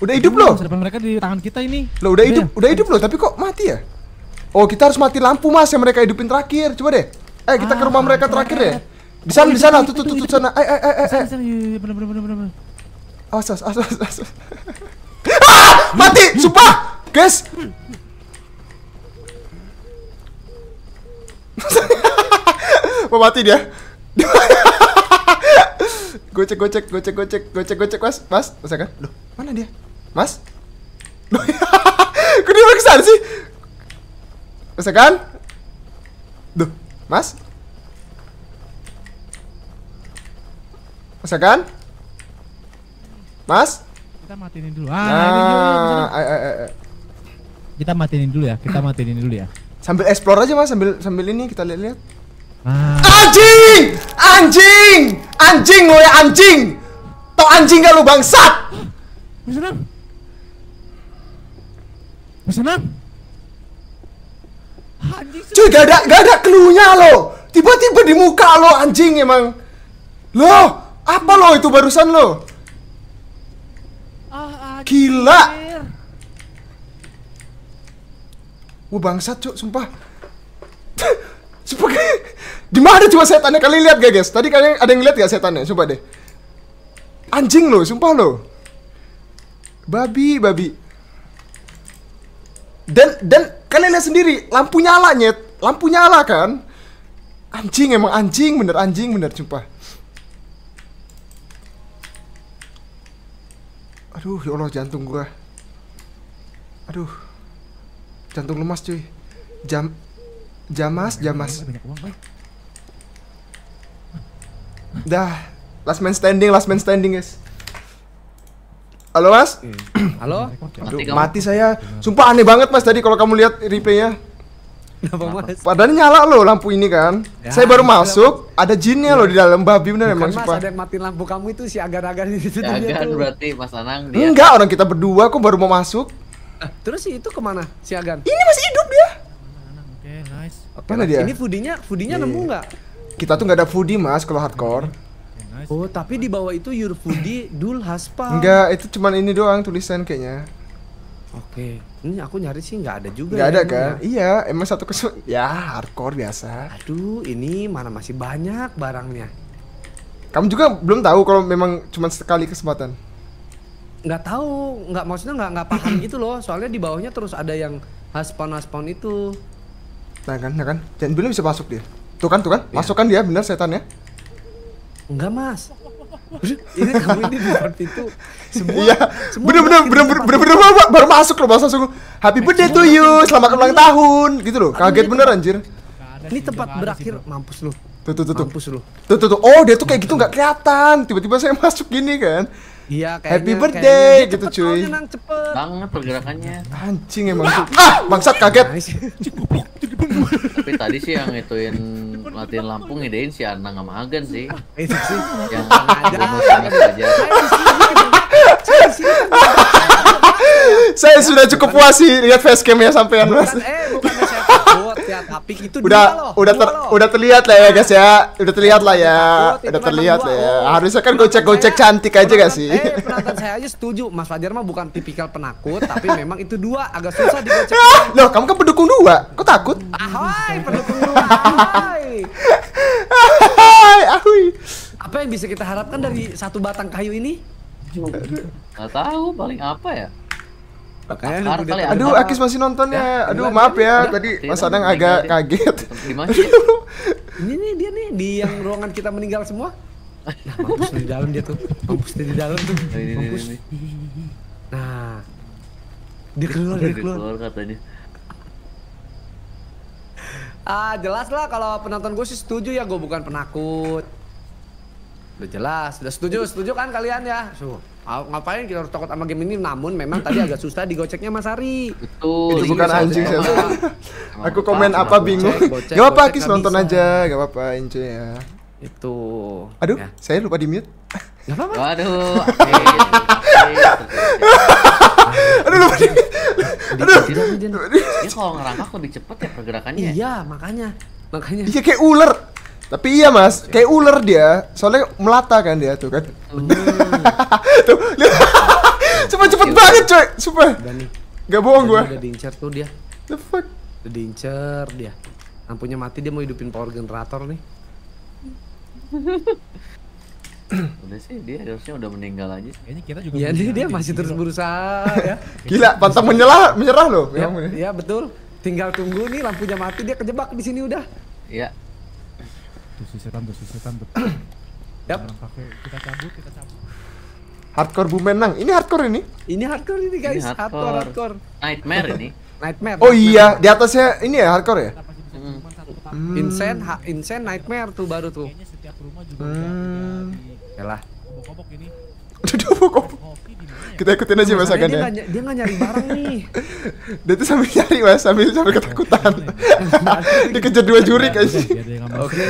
Udah hidup lo. Sedangkan mereka di tangan kita ini. Lo ya? udah, hidup, udah hidup lo, tapi kok mati ya? Oh, kita harus mati lampu Mas yang mereka hidupin terakhir. Coba deh. Eh, kita ke rumah ah, mereka terakhir ya. Di sana, oh, di sana, tuh, tuh, tuh, sana. Eh, eh, eh, eh. eh. Iya, awas, awas, awas, awas. [laughs] Ah, mati, sumpah. Guys, [laughs] mau mati dia gue cek gue cek gue cek gue cek gue cek gue cek mas mas mas kan loh mana dia mas loh iya. [laughs] kok dia kesana sih mas kan Duh, Mas? Mas kan? Mas? Kita matiin dulu. Ah, nah, ayo, ayo, ayo. Kita matiin dulu ya. Kita matiin dulu ya. Sambil explore aja Mas, sambil sambil ini kita lihat-lihat. Anjing, Anjing! Anjing! Anjing ya anjing! Tau anjing gak lu bangsat? Mas Anang. Mas Anang. Cuy, gak ada gak ada cluenya lo. Tiba-tiba di muka lo anjing emang. Lo, apa lo itu barusan lo? Ah, Gila. Wah bangsat cuy, sumpah. [laughs] Sebagai mana coba setannya kalian lihat gak guys? Tadi kalian ada yang lihat gak setannya? Coba deh. Anjing lo, sumpah lo. Babi, babi. Dan dan kalian lihat sendiri, lampu nyala nyet. Lampu nyala kan? Anjing emang anjing, bener anjing bener sumpah. Aduh, ya Allah jantung gua. Aduh. Jantung lemas cuy. Jam Jamas, Jamas. Dah, last man standing, last man standing, guys. Halo, Mas. Hmm. Halo. Aduh, ya? mati, saya. Sumpah aneh banget, Mas, tadi kalau kamu lihat replay-nya. Padahal nyala loh lampu ini kan. Ya, saya baru masuk, ada jinnya ya. loh di dalam babi bener memang ya, Mas, sumpah. ada mati lampu kamu itu si agar-agar di situ ya, dia tuh. berarti Mas Anang dia. Enggak, orang kita berdua kok baru mau masuk. Ah, terus si itu kemana si Agan? Ini masih hidup dia nice. Apa dia? Ini foodinya, foodinya yeah. nemu iya. nggak? Kita tuh nggak ada foodie mas kalau hardcore. Oh tapi di bawah itu your foodie Dul Haspa. Enggak, itu cuman ini doang tulisan kayaknya. Oke, okay. ini aku nyari sih nggak ada juga. Nggak ya, ada kan? Ya. Iya, emang satu kesu ya hardcore biasa. Aduh, ini mana masih banyak barangnya. Kamu juga belum tahu kalau memang cuma sekali kesempatan. Nggak tahu, nggak maksudnya nggak nggak paham gitu loh. Soalnya di bawahnya terus ada yang haspan haspa itu. Nah kan, nah kan. Jangan bilang bisa masuk dia. Tuh kan, tuh kan. Ya. Masuk kan dia, benar setan ya? Enggak, Mas. [laughs] ini kamu ini di depan itu. Semua. Iya. Bener bener bener bener bener bener baru masuk loh, baru masuk. Happy birthday to you, selamat ulang tahun gitu loh. Kaget bener anjir. Ini tempat berakhir mampus lu. Tuh tuh tuh tuh. Mampus lu. Tuh tuh tuh. Oh, dia tuh kayak gitu nggak kelihatan. Tiba-tiba saya [laughs] masuk gini kan. Iya kayaknya Happy birthday kayaknya. gitu cuy. Nang, Banget pergerakannya. Anjing emang tuh. Ah, bangsat kaget. Tapi tadi sih yang ituin latihan Lampung idein si Anang sama Agen sih. Eh, Itu sih yang aja. Saya sudah cukup puas sih lihat facecamnya sampean Mas. Eh, bukan Kapik itu udah udah ter, udah terlihat lah ya guys ya. Udah terlihat lah ya. Udah terlihat lah ya. Oh, Harusnya kan gocek-gocek cantik aja gak sih? Eh, penonton saya aja setuju. Mas Fajar mah bukan tipikal penakut, tapi memang itu dua agak susah digocek. Loh, kamu kan pendukung dua. Kok takut? Ahoy, pendukung dua. Ahoy. Ahoy. Apa yang bisa kita harapkan dari satu batang kayu ini? Gak tahu, paling apa ya? Makanya Akar kali ya, Aduh, Akis masih nonton ya. ya Aduh, gimana, maaf ya tadi Mas Anang agak kaget. [laughs] ini nih dia nih di yang ruangan kita meninggal semua. Nah, mampus di dalam dia tuh. Mampus di dalam tuh. Oh, mampus. Nah. Dia keluar, dia keluar. Dia keluar katanya. Ah, jelas lah kalau penonton gue sih setuju ya, gue bukan penakut. Udah jelas, udah setuju, setuju kan kalian ya? Suh ngapain kita harus takut sama game ini namun memang tadi agak susah digoceknya Mas Ari betul itu bukan anjing saya aku komen apa bingung gak apa-apa kis nonton aja gak apa-apa enjoy ya itu aduh ya. saya lupa di mute gak apa-apa waduh [laughs] aduh lupa di mute aduh dia kalau ngerangkak lebih cepet ya pergerakannya iya makanya makanya iya kayak ular tapi iya mas, kayak ular dia, soalnya melata kan dia tuh kan. tuh, hmm. [laughs] lihat, cepet cepet banget coy, super. Gak bohong gue. Udah diincar tuh dia. The fuck. Udah diincar dia. Lampunya mati dia mau hidupin power generator nih. [laughs] udah sih dia harusnya udah meninggal aja kayaknya kita juga Iya dia, dia masih terus berusaha ya [laughs] gila pantang menyerah menyerah loh Iya ya betul tinggal tunggu nih lampunya mati dia kejebak di sini udah Iya tuh si setan tuh si setan tuh yap pakai kita cabut kita cabut hardcore bu menang. ini hardcore ini ini hardcore ini guys ini hardcore. hardcore hardcore nightmare ini [laughs] nightmare oh nightmare. iya di atasnya ini ya hardcore ya Hmm. Insen, ha, Insen Nightmare tuh baru tuh. Kayaknya setiap rumah juga hmm. ya lah di... Yalah. ini. Udah obok kita ikutin aja masakannya. Dia, gak, dia nyari barang nih. [laughs] dia tuh sambil nyari mas, sambil sambil iya. ketakutan. [laughs] Dikejar dua iya, jurik iya, aja. Oke.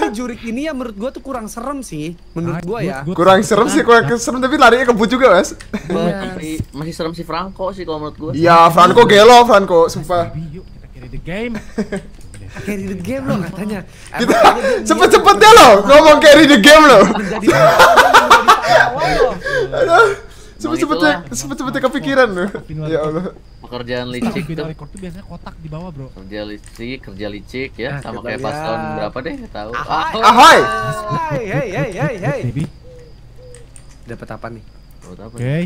Ini jurik ini ya menurut gua tuh kurang serem sih, menurut ah, gua ya. Kurang serem sih, kurang serem tapi larinya kebut juga mas. Masih serem si Franco sih kalau menurut gua. Iya Franco gelo Franco, sumpah. Carry the game. [laughs] carry the game loh katanya. Kita cepet-cepet deh loh ngomong carry the game loh. Menjadi Sebetulnya sebetulnya kepikiran loh. Ya Allah. Pekerjaan licik itu. record tuh biasanya kotak di bawah, Bro. Kerja licik, kerja licik ya, ah, sama kayak pas tahun berapa deh, tahu. Ahoy. Hai, hai, hai, hai, hai. Dapat apa nih? Dapat apa? Oke.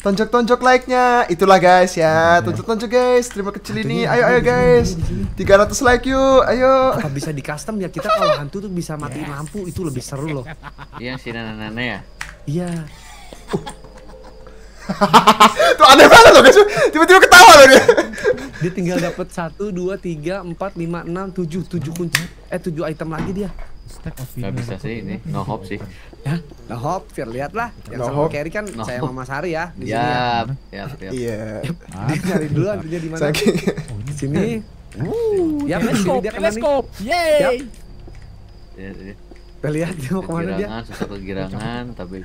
Tonjok-tonjok like-nya. Itulah guys ya. Iya, iya. Tonjok-tonjok guys. Terima kecil ini. Ayo ayo guys. 300 like yuk. Ayo. Apa bisa di custom ya kita kalau hantu tuh bisa mati lampu itu lebih seru loh. Iya si nenek-nenek ya. Iya tuh aneh banget loh guys tiba-tiba ketawa loh dia dia tinggal dapat satu dua tiga empat lima enam tujuh tujuh kunci eh tujuh item lagi dia Gak bisa sih ini, no hope sih Ya, no hope, Fir, lihatlah Yang no sama hope. carry kan no saya sama Sari ya di iya, ya Iya Dia cari dulu antunya di mana oh, Di sini Wuuu, ya, teleskop, teleskop, yeay Kita lihat dia mau kemana dia Kegirangan, susah kegirangan, tapi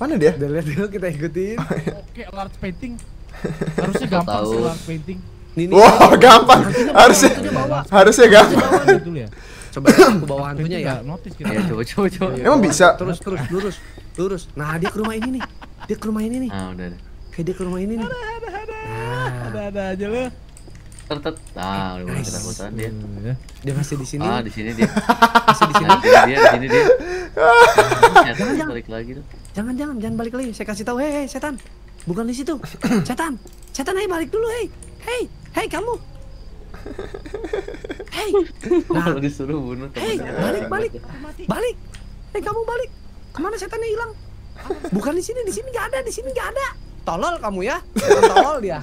Mana dia? Udah lihat dulu kita ikutin. Oh, iya. Oke, large painting. Harusnya gampang sih large painting. Ini, wow, gampang. Harusnya harusnya gampang. Ya. Coba aku bawa hantunya ya. Notis kita. Gitu. Iya, coba coba coba. Iya, Emang bisa? Terus terus lurus. Lurus. Nah, dia ke rumah ini nih. Dia ke rumah ini nih. Ah, udah. Kayak dia ke rumah ini nih. Ada ada ada. Nah. Ada ada aja lu tertet Nah, eh, lu mulai eh, ketakutan eh, dia dia masih di sini ah di sini dia [laughs] masih di sini dia di sini dia jangan [laughs] balik lagi tuh jangan jangan jangan balik lagi saya kasih tahu hei hey, setan bukan di situ [coughs] setan setan hei balik dulu hei hei hei kamu [laughs] hei nah, kalau disuruh bunuh hei balik balik balik hei kamu balik kemana setannya hilang bukan di sini di sini nggak ada di sini nggak ada tolol kamu ya tolol dia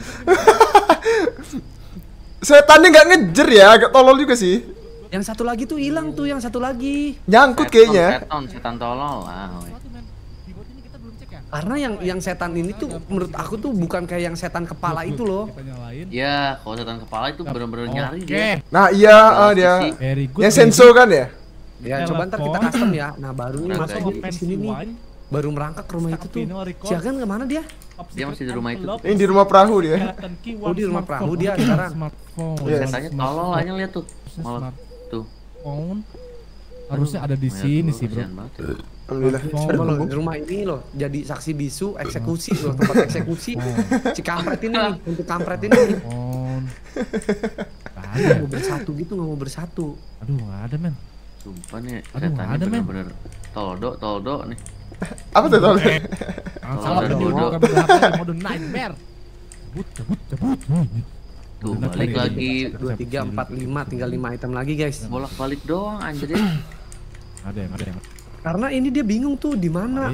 setannya nggak ngejer ya, agak tolol juga sih. Yang satu lagi tuh hilang tuh, yang satu lagi. Nyangkut seton, kayaknya. Setan, setan tolol lah. Ya? Karena yang yang setan ini tuh menurut aku tuh bukan kayak yang setan kepala itu loh. Iya, kalau setan kepala itu benar-benar nyari dia. Nah, iya uh, dia. Yang senso kan ya? Ya, coba ntar kita custom ya. Nah, baru nih masuk ke sini nih baru merangkak ke rumah itu tuh. Siagan kemana dia? Dia masih di rumah itu. Ini di rumah perahu dia. Oh di rumah perahu dia sekarang. Iya. Katanya tolol aja lihat tuh. Malah tuh. Harusnya ada di sini sih bro. Alhamdulillah. di rumah ini loh jadi saksi bisu eksekusi loh tempat eksekusi. Si ini nih, untuk kampret ini nih. Gak mau bersatu gitu nggak mau bersatu. Aduh ada men. Sumpah nih, Aduh, ada, men. bener-bener toldo toldo nih. Apa tuh soalnya? Sangat di mode nightmare. Cabut, cabut, cabut. Tuh, balik lagi dua tiga empat lima tinggal lima item lagi guys Bolak-balik doang anjir Ada yang, ada yang Karena ini dia bingung tuh di mana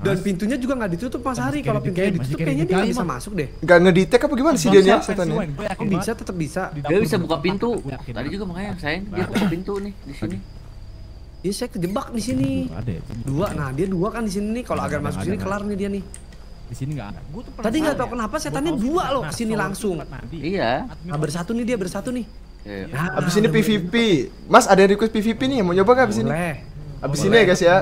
dan pintunya juga nggak ditutup Mas Hari. Kalau pintunya ditutup kayaknya dia nggak bisa masuk deh. Nggak ngedetek apa gimana sih dia nih setannya? Oh bisa tetap bisa. Dia bisa buka pintu. Tadi juga makanya saya dia buka nah. pintu nih di sini. Iya, saya kejebak di sini. Ada. Ya, dua. Nah, dia dua kan di sini nih. Kalau agar masuk sini kelar nih dia nih. Di sini enggak ada. Gua tuh Tadi enggak tahu ya. kenapa setannya dua loh nah, ke sini langsung. Iya. Nah, bersatu nih dia, bersatu nih. Nah, abis ini PVP. Mas ada request PVP nih, mau nyoba gak abis ini? Abis ini ya guys ya.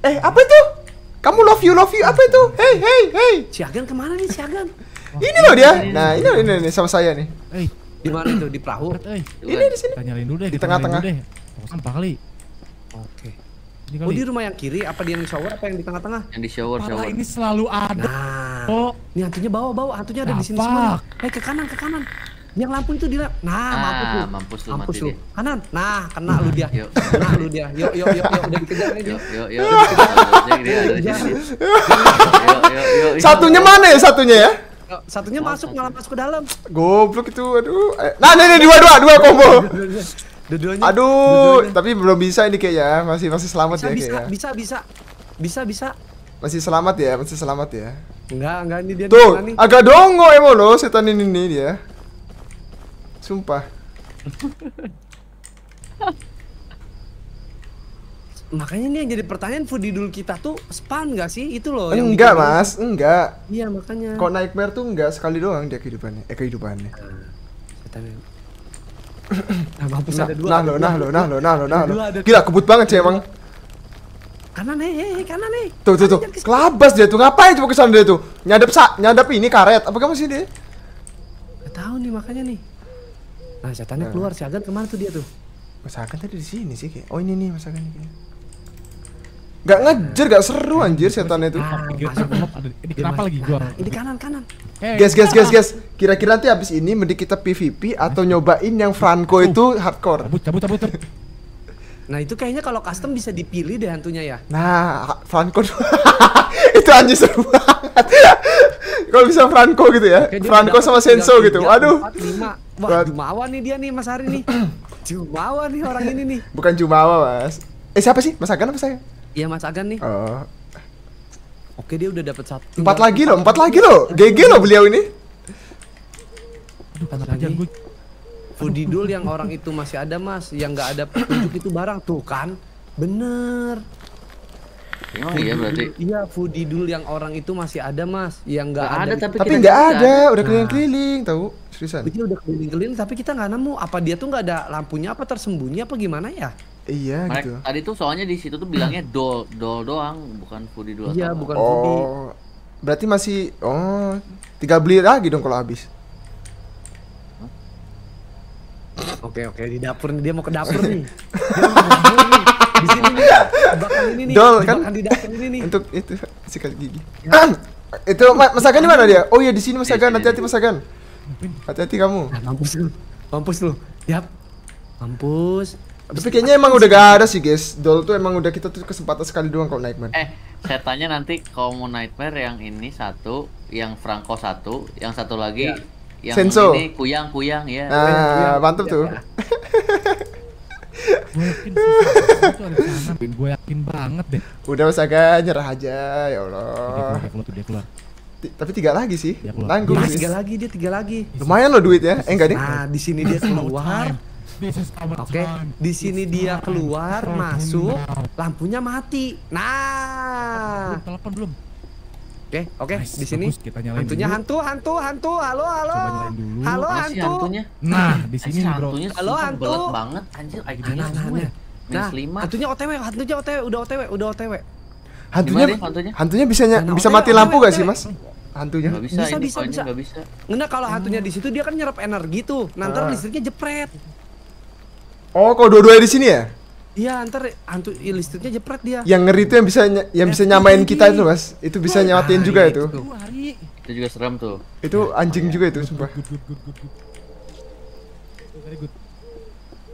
Eh, apa itu? Kamu love you love you apa itu? Hey hey hey. Agan kemana nih Agan? ini loh dia. Nah ini loh ini, ini sama saya nih. Di mana itu? Di perahu? Eh. Ini di sini. Kita dulu deh. Di tengah-tengah. Tengah. Sampah kali. Oke. Ini oh, kali. Oh di rumah yang kiri apa di yang shower apa yang di tengah-tengah? Yang di shower Malah shower. ini selalu ada. Nah. Oh. Ini hantunya bawa bawa. Hantunya ada di sini semua. Eh ke kanan ke kanan. Yang lampu itu di nah, nah, mampus lu. Mampus lu. Kanan. Nah, kena lu dia. Kena lu dia. Yuk, yuk, yuk, yuk udah dikejar aja. Yuk, yuk, yuk. Satunya mana ya satunya ya? Satunya masuk malah masuk ke dalam. Goblok itu. Aduh. Eh, nah, ini, dua dua dua combo. Dua-duanya. Aduh, tapi belum bisa ini kayaknya. Ya. Masih masih selamat ya bisa, kayaknya. Bisa bisa. Bisa bisa. Masih selamat ya, masih selamat ya. Enggak, enggak ini dia. Tuh, agak dongo emang lo setan ini ini dia. Sumpah. [laughs] makanya ini yang jadi pertanyaan foodie dulu kita tuh span gak sih itu loh enggak mas enggak iya makanya kok nightmare tuh enggak sekali doang dia kehidupannya eh kehidupannya nah [coughs] mampus nah, ada nah dua nah lo nah lo nah lo nah lo nah lo gila kebut banget sih emang kanan hey, hey, kanan Hey. tuh tuh tuh kelabas dia tuh ngapain coba kesana dia tuh nyadap sa nyadap ini karet apa kamu sih dia nggak tahu nih makanya nih nah setannya nah. keluar si Agan kemana tuh dia tuh Mas Agan tadi di sini sih kayak oh ini nih Mas Agan ini Gak ngejer, gak seru anjir setan itu. Ah, ini kenapa lagi gua? Ini kanan kanan. guys, guys, guys, guys. Kira-kira nanti abis ini mending kita PVP atau nyobain yang Franco itu hardcore. Cabut, cabut, cabut. Nah itu kayaknya kalau custom bisa dipilih deh hantunya ya. Nah, Franco [laughs] itu anjir seru banget. [laughs] kalau bisa Franco gitu ya. Franco sama Senso gitu. Aduh. Wah, Jumawa nih dia nih Mas Hari nih. [clears throat] Jumawa nih orang ini nih. Bukan Jumawa, Mas. Eh siapa sih? Mas Agan apa saya? Iya Mas Agan nih. Uh. Oke dia udah dapat satu. Empat lagi loh, empat lagi loh. GG loh beliau ini. Aduh, empat lagi. Gue... Fudidul yang orang itu masih ada mas, yang nggak ada petunjuk itu barang tuh kan, bener. Oh iya berarti. Iya Fudidul yang orang itu masih ada mas, yang nggak ada. ada. Tapi, nggak ada, udah nah. keliling-keliling nah. tahu seriusan. Dia udah keliling-keliling tapi kita nggak nemu apa dia tuh nggak ada lampunya apa tersembunyi apa gimana ya? Iya Mereka, gitu. Tadi tuh soalnya di situ tuh bilangnya [clears throat] doll, doll doang, bukan foodie iya, doang. Iya, bukan oh, foodie. Berarti masih oh, tiga beli lagi dong kalau habis. Oke oke di dapur nih dia mau ke dapur nih. Dia mau nih. Di sini nih. Bahkan ini nih. Dol kan di dapur ini nih. Untuk itu sikat gigi. Ya. [clears throat] itu Mas Agan di mana dia? Oh iya di sini Mas iya, Agan, hati-hati Mas Agan. Hati-hati kamu. mampus lu. Mampus lu. Yap. Mampus. Tapi kayaknya emang udah gak ada sih guys. Dol tuh emang udah kita tuh kesempatan sekali doang kalau Nightmare. Eh, saya tanya nanti kalau mau Nightmare yang ini satu, yang Franco satu, yang satu lagi ya. yang Senso. ini kuyang kuyang ya. Nah, kuyang. mantep ya, tuh. Ya. ya. gue yakin banget deh. Udah usah nyerah aja ya Allah. Dia keluar, dia keluar, tapi tiga lagi sih. Nanggung. Tiga lagi dia tiga lagi. Lumayan loh duit ya. Eh enggak deh. Nah, di sini dia keluar. Oke, di sini dia keluar, masuk, lampunya mati. Nah, telepon belum? Oke, oke, di sini. Hantunya hantu, hantu, hantu. Halo, halo. Halo, hantu. Nah, di sini Bro. Halo, hantu. banget anjir id nah, hantunya OTW, hantunya OTW, udah OTW, udah OTW. Hantunya hantunya? bisa nah, bisa mati lampu gak sih, Mas? hantunya bisa bisa bisa, Enggak, bisa. kalau hantunya di situ dia kan nyerap energi tuh nanti ah. listriknya jepret Oh, kau dua-duanya di sini ya? Iya, antar hantu listriknya jepret dia. Yang ngeri itu yang bisa yang bisa nyamain kita itu, Mas. Itu bisa nyawatin juga itu. Itu juga seram tuh. Itu anjing juga itu, sumpah.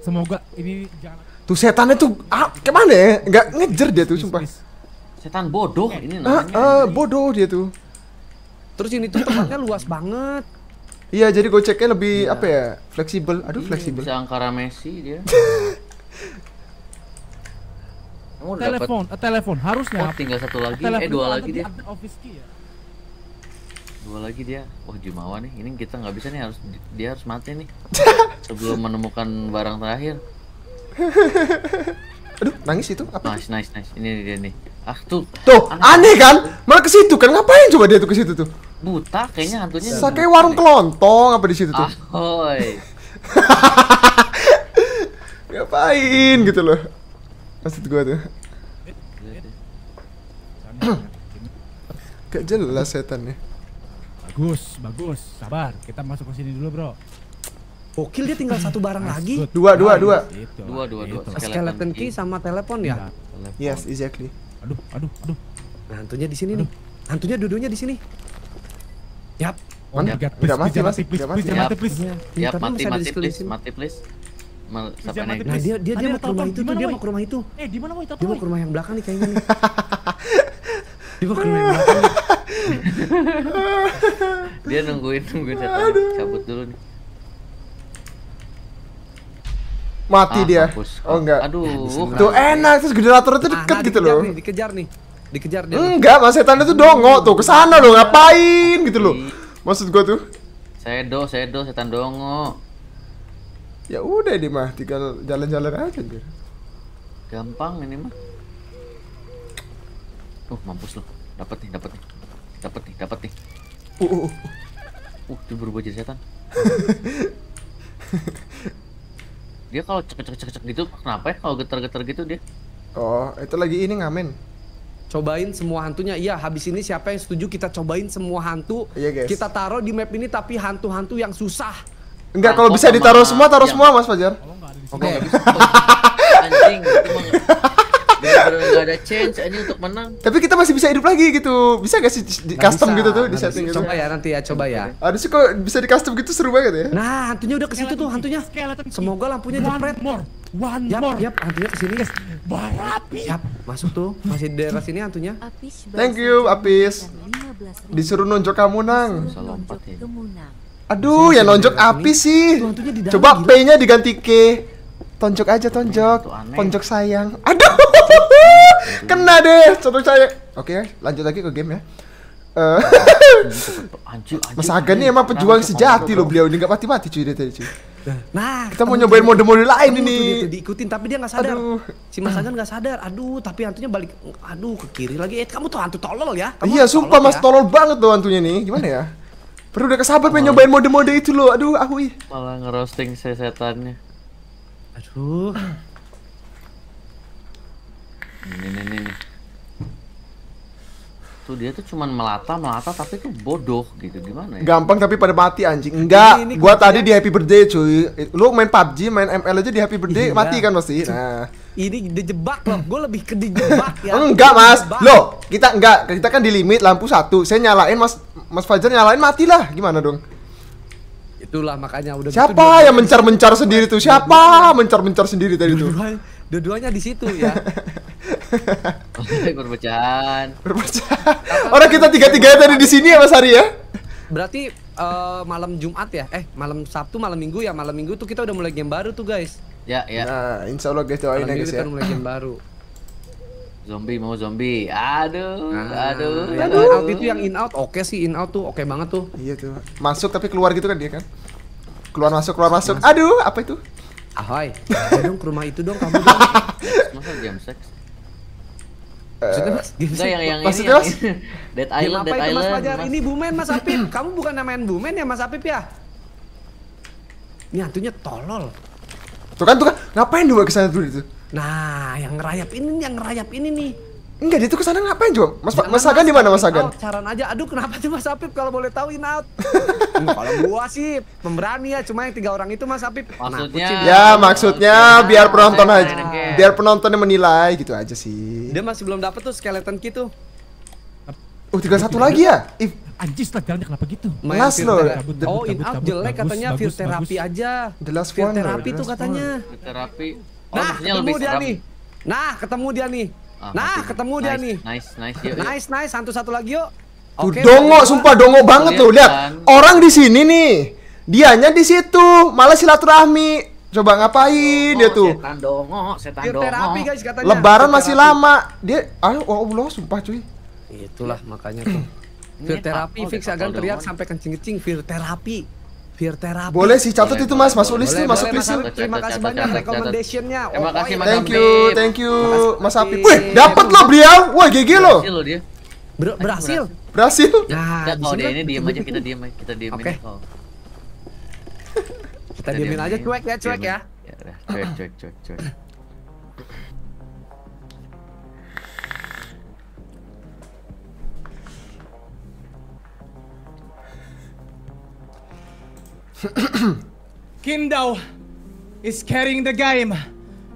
Semoga ini jangan Tuh setan itu ah, kemana ya? Enggak ngejer dia tuh, sumpah. Setan bodoh ini ah, namanya. Ah, ah, bodoh dia tuh. Terus ini tuh tempatnya luas banget. Iya, jadi goceknya lebih ya. apa ya? Fleksibel. Aduh, iya, fleksibel. Bisa angkara Messi dia. [laughs] Kamu telepon, dapet... Eh, telepon harusnya. Oh, tinggal satu lagi. Eh, dua lagi dia. Ya. Dua lagi dia. Wah, jumawa nih. Ini kita nggak bisa nih harus dia harus mati nih. [laughs] Sebelum menemukan barang terakhir. [laughs] Aduh, nangis itu apa? Nice, nice, nice. Ini dia nih. Ah, tuh. Tuh, aneh, aneh kan? Malah ke situ kan. Ngapain coba dia tuh ke situ tuh? buta kayaknya hantunya. Sakai warung kelontong apa di situ tuh? Ahoy. [laughs] Ngapain gitu loh. Maksud gua tuh. Gak jelas setannya. Bagus, bagus. Sabar, kita masuk ke sini dulu, Bro. Pokil dia tinggal satu barang lagi. Dua, dua, nah, gitu. dua. dua, dua, dua. Gitu. Skeleton, skeleton key sama telepon ya? Iya. Yes, exactly. Aduh, aduh, aduh. Nah, hantunya di sini aduh. nih. Hantunya duduknya di sini. Yap. Oh, mana? my god, please, mati, please, mati, please, please, mati, please. Yap, mati, mati, please, mati, please. Nah, dia dia dia mau ke rumah itu, dia mau ke rumah itu. Eh, di mana woi? Dia mau ke rumah yang belakang nih kayaknya nih. [laughs] Dia mau ke rumah yang belakang. [laughs] Dia nungguin, nungguin saya cabut dulu nih. Mati ah, dia. Oh enggak. Aduh. Nah, tuh enak, terus generator itu ah, deket nah, gitu loh. nih, dikejar nih dikejar dia. Enggak, Mas Setan itu dongo tuh. Ke sana dong, ngapain gitu lo Maksud gua tuh. Sedo, sedo, setan dongo. Ya udah ini mah, tinggal jalan-jalan aja gitu. Gampang ini mah. Tuh, mampus lo Dapat nih, dapat nih. Dapat nih, dapat nih. Uh, uh, uh. uh dia berubah jadi setan. [laughs] dia kalau cek cek cek cek gitu kenapa ya kalau getar-getar gitu dia? Oh, itu lagi ini ngamen cobain semua hantunya. Iya, habis ini siapa yang setuju kita cobain semua hantu. Iya, guys. Kita taruh di map ini tapi hantu-hantu yang susah. Enggak, kalau bisa ditaruh semua, taruh iya. semua Mas Fajar. Oke. [laughs] Anjing, Gak ada change ini untuk menang. Tapi kita masih bisa hidup lagi gitu. Bisa gak sih di custom gitu tuh di setting gitu? Coba ya nanti ya, coba ya. Ada sih kok bisa di custom gitu seru banget ya. Nah, hantunya udah ke situ tuh hantunya. Semoga lampunya jepret. One yap, more. Yap, hantunya sini, guys. Barapi. Yap, masuk tuh. Masih di daerah sini hantunya. Thank you, Apis. Disuruh nonjok kamu, Nang. Aduh, ya nonjok Apis sih. Coba P-nya diganti K. Tonjok aja, tonjok. Tonjok sayang. Aduh. [laughs] Kena deh, satu saya. Oke, lanjut lagi ke game ya. Eh, [laughs] Mas Aga nih emang pejuang sejati loh beliau ini nggak mati-mati cuy dia tadi cuy. Nah, nah, kita, mau nyobain mode-mode lain ini. Tuh, diikutin tapi dia nggak sadar. Aduh. Si Mas Agan nggak sadar. Aduh, tapi hantunya balik aduh ke kiri lagi. Eh, kamu tuh hantu tolol ya. Kamu iya, sumpah Mas ya. tolol banget tuh hantunya nih. Gimana ya? Perlu udah kesabar pengen nyobain mode-mode itu loh. Aduh, aku ah, ih. Malah ngerosting si setannya. Aduh. Ini ini ini tuh dia tuh cuman melata melata tapi tuh bodoh gitu gimana ya? Gampang tapi pada mati anjing. Enggak, ini, ini gua tadi di happy birthday cuy. Lu main PUBG, main ML aja di happy birthday iya. mati kan pasti. Nah. Ini dijebak loh, gue lebih ke dijebak ya. enggak mas, lo kita enggak kita kan di limit lampu satu. Saya nyalain mas Mas Fajar nyalain mati lah, gimana dong? Itulah makanya udah. Siapa gitu, yang mencar mencar sendiri tuh? Siapa mencar mencar sendiri tadi tuh? Dua-duanya di situ ya. [laughs] perpecahan. [laughs] Perpecahan. Orang kita tiga-tiga tadi di sini ya Mas Hari ya? Berarti uh, malam Jumat ya? Eh, malam Sabtu, malam Minggu ya. Malam Minggu tuh kita udah mulai game baru tuh, guys. Ya, ya. Nah, insya Allah guys doain ya guys ya. Kita mulai game baru. Zombie mau zombie. Aduh, nah, aduh. Ya, aduh. out itu yang in out oke okay sih in out tuh oke okay banget tuh. Iya tuh. Masuk tapi keluar gitu kan dia kan. Keluar masuk, keluar masuk. masuk. Aduh, apa itu? Ahoy. [laughs] Ayo dong ke rumah itu dong kamu. Masa game seks? Maksudnya eh, mas? Gimana? yang yang Maksudnya ini. Mas? Dead Island, Dead Island. Mas Fajar? Ini Bumen Mas Apip. Kamu bukan namain Bumen ya Mas Apip ya? Ini hantunya tolol. Tuh kan, tuh kan. Ngapain dua kesana dulu itu? Nah, yang ngerayap ini, yang ngerayap ini nih. Enggak, dia tuh kesana ngapain coba? Mas, Jangan Mas Agan di mana Mas agan? Oh, saran aja. Aduh, kenapa sih Mas Apip kalau boleh tahu in out? [laughs] kalau gua sih pemberani ya, cuma yang tiga orang itu Mas Apip. Nah, maksudnya nah, Ya, maksudnya okay. biar penonton okay. aja. Biar penontonnya menilai gitu aja sih. Dia masih belum dapet tuh skeleton gitu. Oh, tinggal satu lagi ya? If... Anjir, jalannya kenapa gitu? Mas loh. Oh, in out jelek katanya fear therapy aja. The last one. Fear therapy tuh katanya. Fear therapy. nah, ketemu dia nih. Nah, ketemu dia nih. Oh, nah, mati. ketemu nice, dia nih. Nice, nice, yuk, yuk. Nice, nice. Satu-satu lagi yuk. Oke. Tuh, dongo, bang. sumpah dongo banget Lihat, loh. Lihat, kan. orang di sini nih. Dianya di situ, malah silaturahmi. Coba ngapain dongo, dia tuh? Setan dongo, setan dongo. Terapi, guys, katanya. Lebaran masih lama. Dia, ayo oh, Allah, sumpah cuy. Itulah makanya tuh. Fir terapi oh, fix agan teriak sampai kencing-kencing. Fir terapi. Fear therapy. Boleh sih catat boleh, itu Mas, masuk list tuh, masuk list. tuh. Terima kasih banyak recommendation-nya. Terima iya. kasih Mas Thank you, thank you Mas Apip. Wih, dapat lo beliau. Wah, GG lo. Ber berhasil. Berhasil. Nah, Ya, kalau dia kan ini diam aja kita diam aja, kita diam aja. Oh. Kita diamin ya, aja cuek ya, cuek ya. Cuek, cuek, cuek, cuek. [clears throat] Kindau is carrying the game.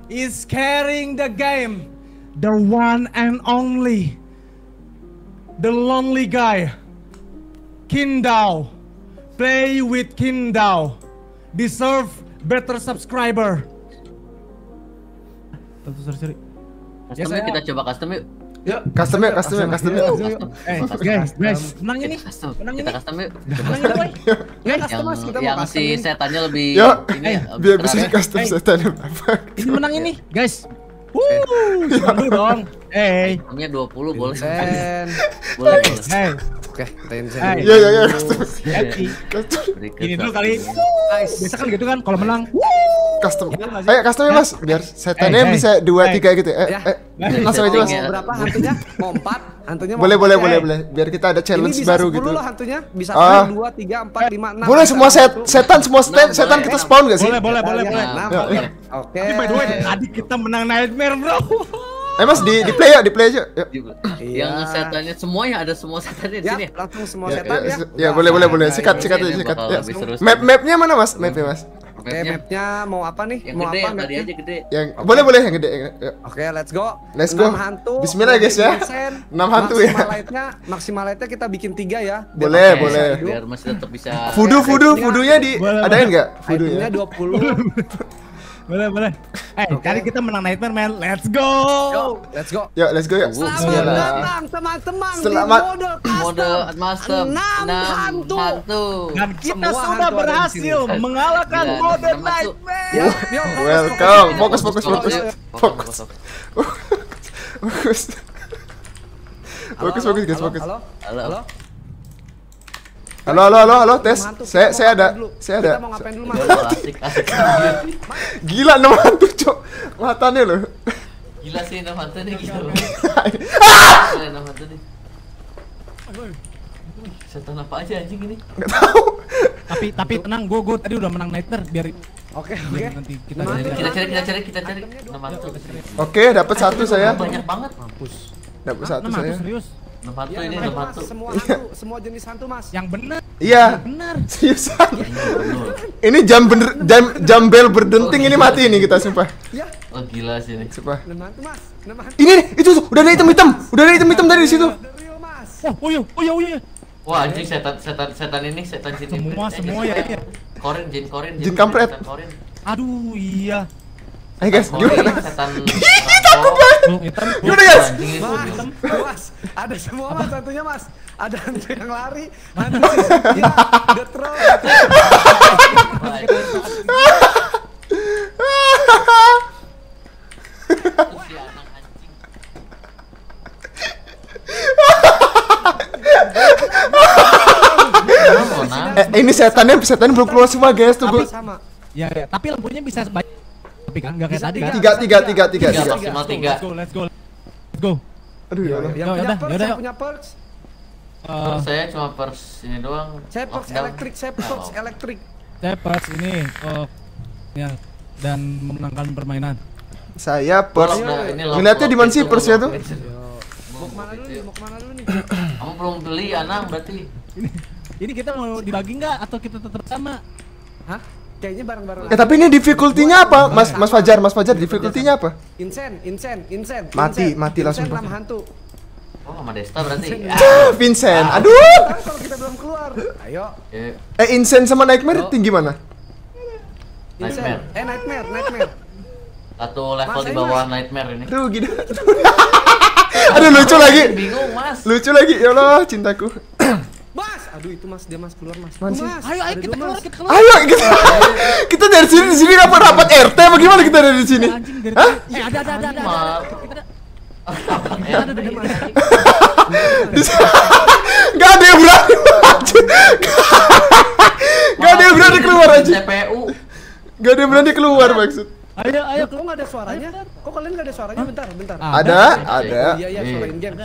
Is carrying the game. The one and only. The lonely guy. Kindau. Play with Kindau. Deserve better subscriber. Tentu sorry, sorry. Custom yes, kita coba custom yuk. Yuk, custom yuk, custom yuk, custom yuk. Eh, guys, guys, menang ini. Menang ini. Custom yuk. Menang ini, Guys, custom mas, kita mau Yang si setannya lebih Yo, ini. Biar bisa di ya. custom setan apa. Ini menang ini, guys. Wuh, eh. dulu [laughs] dong. Eh, punya puluh boleh. [laughs] Boleh. Eh, Oke, kita ini Iya, iya, iya. Ini dulu kali. Guys, ya. biasa kan gitu kan kalau menang custom. Ya, Ayo custom ya mas, biar setannya eh, hey, eh, bisa eh. dua hey. tiga gitu. Eh, ya. eh, langsung aja mas. Berapa [laughs] hantunya? Mau empat? Hantunya mau boleh boleh ya, boleh boleh. Biar kita ada challenge baru gitu. Loh, hantunya bisa ah. 2, 3, 4, 5, 6 Boleh semua set setan semua nah, set, nah, setan boleh, kita spawn gak sih? Boleh boleh boleh nah, boleh. Oke. Tapi by the way tadi kita menang nightmare bro. Eh mas di di play ya, di play aja. Yuk. Iya. Yang setannya semua ya ada semua setannya di ya, sini. Ya, langsung semua setan ya. Ya, ya boleh boleh boleh. Sikat sikat aja sikat. Ya. Map mapnya mana mas? Mapnya mas. Oke, okay, mapnya eh, map mau apa nih? Yang mau gede, apa? Yang tadi aja gede. Yang okay. boleh boleh yang gede. Oke, okay, let's go. Let's go. 6 hantu. Bismillah ya, guys ya. 6 hantu ya. Maksimalite-nya maksimalite kita bikin 3 ya. Boleh, okay, boleh. Biar masih tetap bisa. Fudu, fudu, fudunya di adain enggak? Fudunya 20 boleh boleh eh okay. kali kita menang nightmare man let's go let's go yuk let's go yuk selamat datang teman-teman selamat mode master 6 hantu. hantu dan kita Semua sudah berhasil mengalahkan yeah, mode nightmare yo, welcome fokus fokus fokus fokus fokus fokus fokus guys fokus halo halo, halo. Halo, halo, halo, halo, tes. saya saya ada saya ada. [laughs] gila mau hantu Gila Cok. Matanya loh. Gila sih 6 hantu nih gila. Gila Setan apa aja anjing ini? Enggak tahu. Tapi tapi tenang, gua gua tadi udah menang nighter biar Oke, oke. Nanti kita cari, kita cari, kita cari, kita cari. Oke, dapat satu saya. Banyak banget. Mampus. Dapat satu saya. Serius. Nepatu iya, ini nepatu. Semua iya. hantu, semua jenis hantu, Mas. Yang benar. Iya. Benar. Seriusan. Iya, ini jam bener jam jam bel berdenting oh, ini mati ini kita sumpah. Iya. Oh gila sih ini. Sumpah. Hantu, Mas. Ini nih, itu udah ada item item Udah ada item hitam dari situ. Oh, oh iya, oh iya, oh iya. Wah, anjing setan setan setan ini, setan jin Semua semua ya, ya. Korin, jin korin, jin, jin kampret. Aduh, iya. Hai eh, guys, oh, gimana? Iya, Gigi [laughs] takut oh, banget. Gimana guys? Mas, ada semua mas tentunya mas. Ada hantu yang lari, hantu yang gitu. eh, ini setannya setannya belum keluar semua guys tuh Sama. Ya, ya, tapi lampunya bisa banyak topik kan? Enggak kayak tadi kan? Tiga, tiga, tiga, tiga, tiga. Maksimal tiga. Let's go, let's go. Aduh, ya Allah. Yang punya perks, yang punya perks. Uh, saya cuma perks ini doang. Saya perks elektrik, saya perks elektrik. Saya perks ini oh, ya dan memenangkan permainan. Saya perks. Minatnya di mana sih persnya tuh? Mau kemana dulu nih? Mau kemana dulu nih? [coughs] Kamu belum beli, Anang berarti. Ini, ini kita mau dibagi nggak atau kita tetap sama? Hah? kayaknya bareng-bareng. Eh tapi ini difficulty-nya apa? Mas Mas Fajar, Mas Fajar difficulty-nya apa? Insen, insen, insen. Mati, mati langsung. Insen hantu. Oh, sama Desta berarti. Vincent. Nah, Aduh. Kalau kita belum keluar. Ayo. Eh, eh Insen sama Nightmare tinggi mana? Nightmare. Eh, Nightmare, Nightmare. Satu level di bawah Nightmare ini. Rugi [laughs] dah. Aduh lucu lagi. Bingung, Mas. Lucu lagi. Ya Allah, cintaku. Mas, aduh itu Mas, dia Mas keluar Mas. Mas, mas. ayo ayo kita keluar, kita keluar. Ayo kita. kita dari sini di sini rapat-rapat RT bagaimana kita dari sini? Anjing dari Hah? Eh, ada ada ada ada. Kita ada [laughs] Gak ada yang berani maju. Gak ada yang berani keluar aja. TPU. Gak ada yang berani keluar maksud. Ayo, ayo, kok nggak ada suaranya? Kok kalian nggak ada suaranya? Bentar, bentar. Ada, ada. Oh, iya, iya,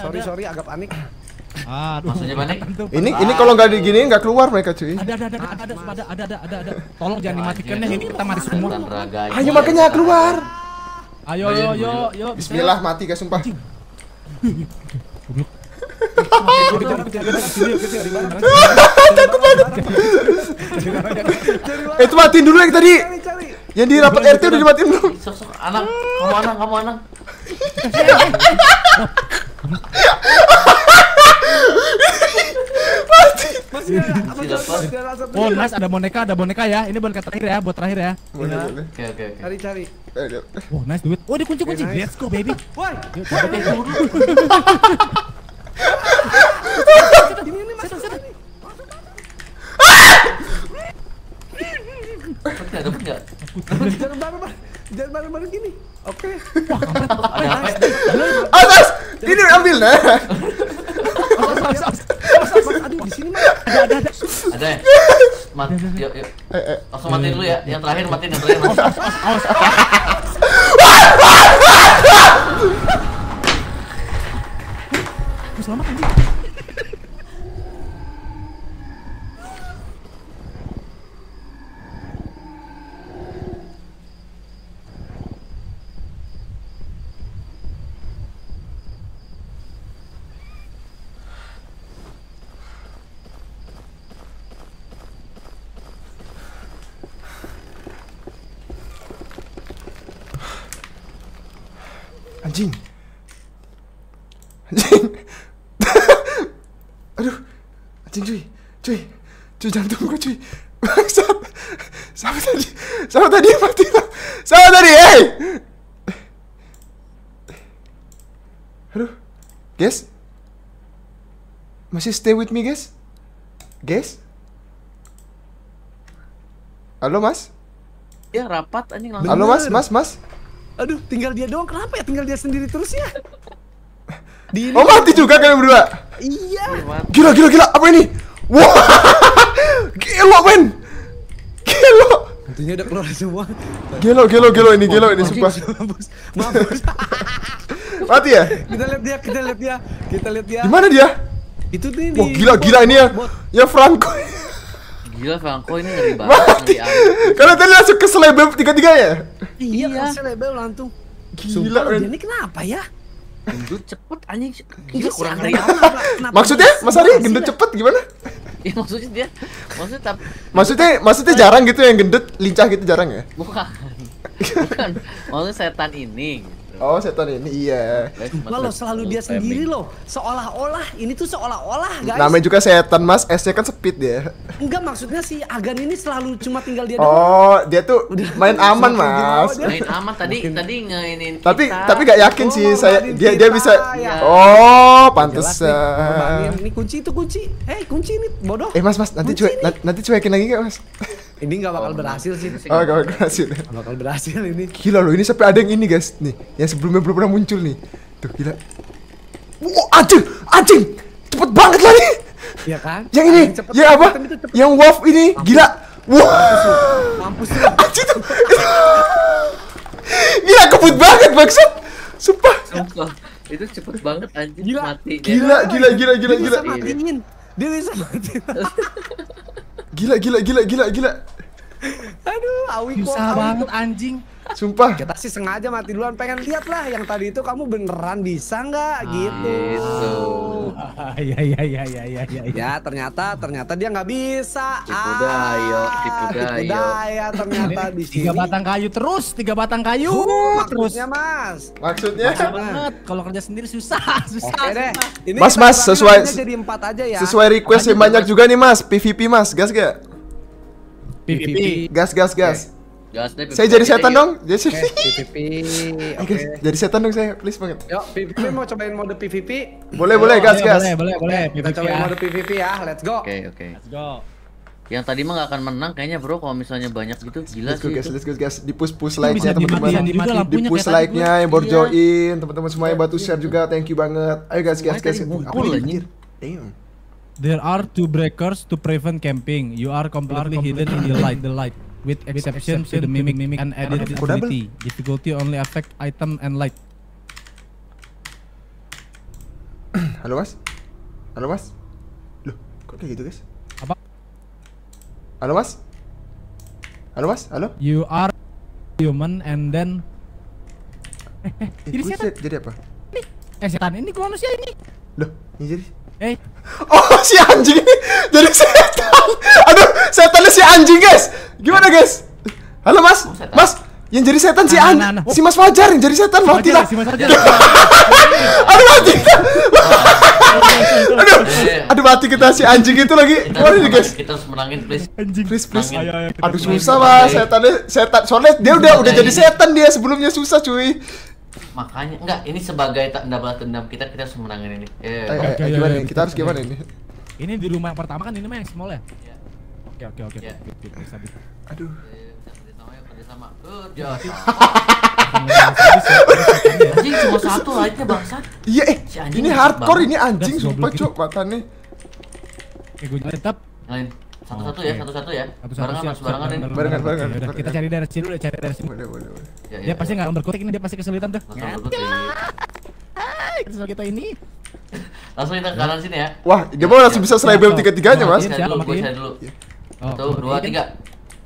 Sorry, sorry, agak panik. Ah, maksudnya mana? Ini ini kalau nggak digini nggak keluar mereka cuy. Ada ada ada ada ada ada ada ada, ada, ada. Tolong jangan dimatikan ya ini kita mati semua. Ayo makanya keluar. Ayo yo yo yo. Bismillah mati guys sumpah. Takut banget. Itu matiin dulu yang tadi. Yang di rapat RT udah dimatiin belum? anak, kamu anak, kamu anak. [laughs] oh nice ada boneka ada boneka ya ini boneka terakhir ya buat terakhir ya iya. Oke, oke oke cari cari oh nice duit oh dikunci kunci let's go baby woi Jangan Oke. apa? Ini ambil nah. [laughs] ada ada ya? Mati. Yuk yuk. Eh, eh. Langsung mati dulu ya. Iya, iya. Yang terakhir mati yang terakhir. mas Selamat Anjing. Anjing. [laughs] Aduh. Anjing cuy. Cuy. Cuy jantung gue cuy. Bangsat. Sama tadi. Sama tadi mati. Sama tadi. Hey. Aduh. Guys. Masih stay with me, guys? Guys? Halo, Mas? Ya, rapat anjing langsung. Halo, Mas, Mas, Mas. Aduh, tinggal dia doang. Kenapa ya tinggal dia sendiri terus ya? [laughs] Di oh mati juga kalian berdua? Iya. Gila gila gila. Apa ini? Wah. Wow. Gelo men. Gelo. Tentunya udah keluar semua. Gelo gelo gelo ini gelo ini sumpah. Mampus. [laughs] mati ya? Kita lihat dia, kita lihat dia. Kita lihat dia. Di mana dia? Itu nih. Oh gila gila ini ya. Ya Franco. Gila Franco ini ngeri [laughs] banget, Karena tadi langsung ke selebel tiga-tiga ya? Iya, iya. ke selebel langsung. Gila, Sumpah, ini kenapa ya? Gendut cepet anjing. Iya, Gila kurang ngeri Maksudnya Mas Ari gendut cepet gimana? [laughs] Iya maksudnya dia maksudnya maksudnya maksudnya jarang gitu yang gendut lincah gitu jarang ya? Bukan. Bukan. Maksudnya setan ini Oh setan ini iya. Sumpah lo selalu dia sendiri loh. Seolah-olah ini tuh seolah-olah guys. Namanya juga setan mas. S-nya kan speed dia. Enggak maksudnya si Agan ini selalu cuma tinggal dia. Oh dia tuh main aman mas. Main aman tadi tadi ngeinin. Tapi tapi gak yakin oh, sih saya dia dia bisa. Ya. Iya. Oh pantas. Ini kunci itu kunci. Eh kunci ini bodoh. Eh mas mas nanti cuek nanti cuekin lagi gak mas? ini gak bakal oh, berhasil sih. Oh, gak bakal berhasil. Gak bakal berhasil ini. Gila loh, ini sampai ada yang ini guys, nih, yang sebelumnya belum pernah muncul nih. Tuh gila. Wow, anjing, anjing, cepet banget lah nih. Iya kan? Yang ini, cepet ya apa? Yang wolf ini, Mampus. gila. Wah. Mampus lu. [laughs] Anjing tuh. [laughs] gila kebut banget maksud. Sumpah. Sumpah. Itu cepet banget anjing gila. mati. Gila, gila, gila, gila, gila. gila. Dia bisa mati. gila gila gila gila gila. Aduh, awi Susah banget anjing. Sumpah. Kita sih sengaja mati duluan pengen lihat lah yang tadi itu kamu beneran bisa nggak ah, gitu. Gitu. [laughs] iya iya iya iya ya ya. Ya ternyata ternyata dia nggak bisa. Tipu daya, ah, tipu daya. ternyata di sini. Tiga batang kayu terus, tiga batang kayu. Maksudnya mas. Maksudnya. banget. Kalau kerja sendiri susah, [laughs] susah. Oke deh. Ini mas mas sesuai. Jadi empat aja ya. Sesuai request yang banyak juga nih mas. PVP mas, gas gak? PVP. Gas gas gas. Okay. Jelas deh. Saya jadi setan dong. Jadi [laughs] PVP. Oke. Jadi setan dong saya, please banget. Yuk, PVP mau cobain mode PVP? Boleh, boleh, gas, gas. Boleh, boleh, boleh. Kita cobain ya. mode PVP ya. Let's go. Oke, oke. Let's go. Yang tadi mah gak akan menang kayaknya bro kalau misalnya banyak gitu gila sih. Guys, let's go guys, di push push like-nya teman-teman. Di push like-nya yang baru join, teman-teman semuanya batu bantu share iya. juga. Thank you banget. Ayo guys, guys, guys. aku anjir? Damn. There are two breakers to prevent camping. You are completely hidden in the light. The light with exception to the mimic, mimic and added difficulty. Difficulty only affect item and light. [clears throat] Halo mas? Halo mas? Loh, kok kayak gitu guys? Apa? Halo mas? Halo mas? Halo? You are human and then... [laughs] Eh, eh, jadi setan. Jadi apa? Nih, eh setan ini gua manusia ini. Loh, ini jadi? Eh. [laughs] Oh, si anjing ini jadi setan. [laughs] Aduh, setannya si anjing guys. Gimana guys? Halo Mas. Mas, yang jadi setan si ah, An, nah, nah, nah. si Mas Fajar yang jadi setan mati lah. [laughs] aduh mati [laughs] aduh, aduh mati kita si anjing itu lagi. Gimana nih guys? Kita harus menangin please. Anjing. Please please. aduh susah mas, setannya setan. Soalnya dia udah udah jadi setan dia sebelumnya susah cuy. Makanya enggak ini sebagai tanda balas dendam kita kita harus menangin ini. Eh, eh, eh gimana? Iya, iya, kita harus iya. gimana ini? Ini di rumah yang pertama kan ini mah yang small ya? Oke oke oke. Iya. Bisa bisa. Aduh. Anjing cuma satu aja bangsat. Iya eh. Ini hardcore ini anjing sumpah cok nih. Eh, ya, oke gue tetap. Lain. Satu-satu ya, satu-satu ya. Satu mas, barengan ini. Barengan, barengan. Kita cari dari sini dulu, cari dari sini. Boleh, boleh, boleh. Iya, iya, dia pasti nggak berkutik ini, dia pasti kesulitan tuh. Kesel kita ini langsung kita ke kanan sini ya. Wah, dia mau langsung bisa sniper tiga-tiganya, Mas. Saya dulu, saya dulu. Satu, dua, tiga.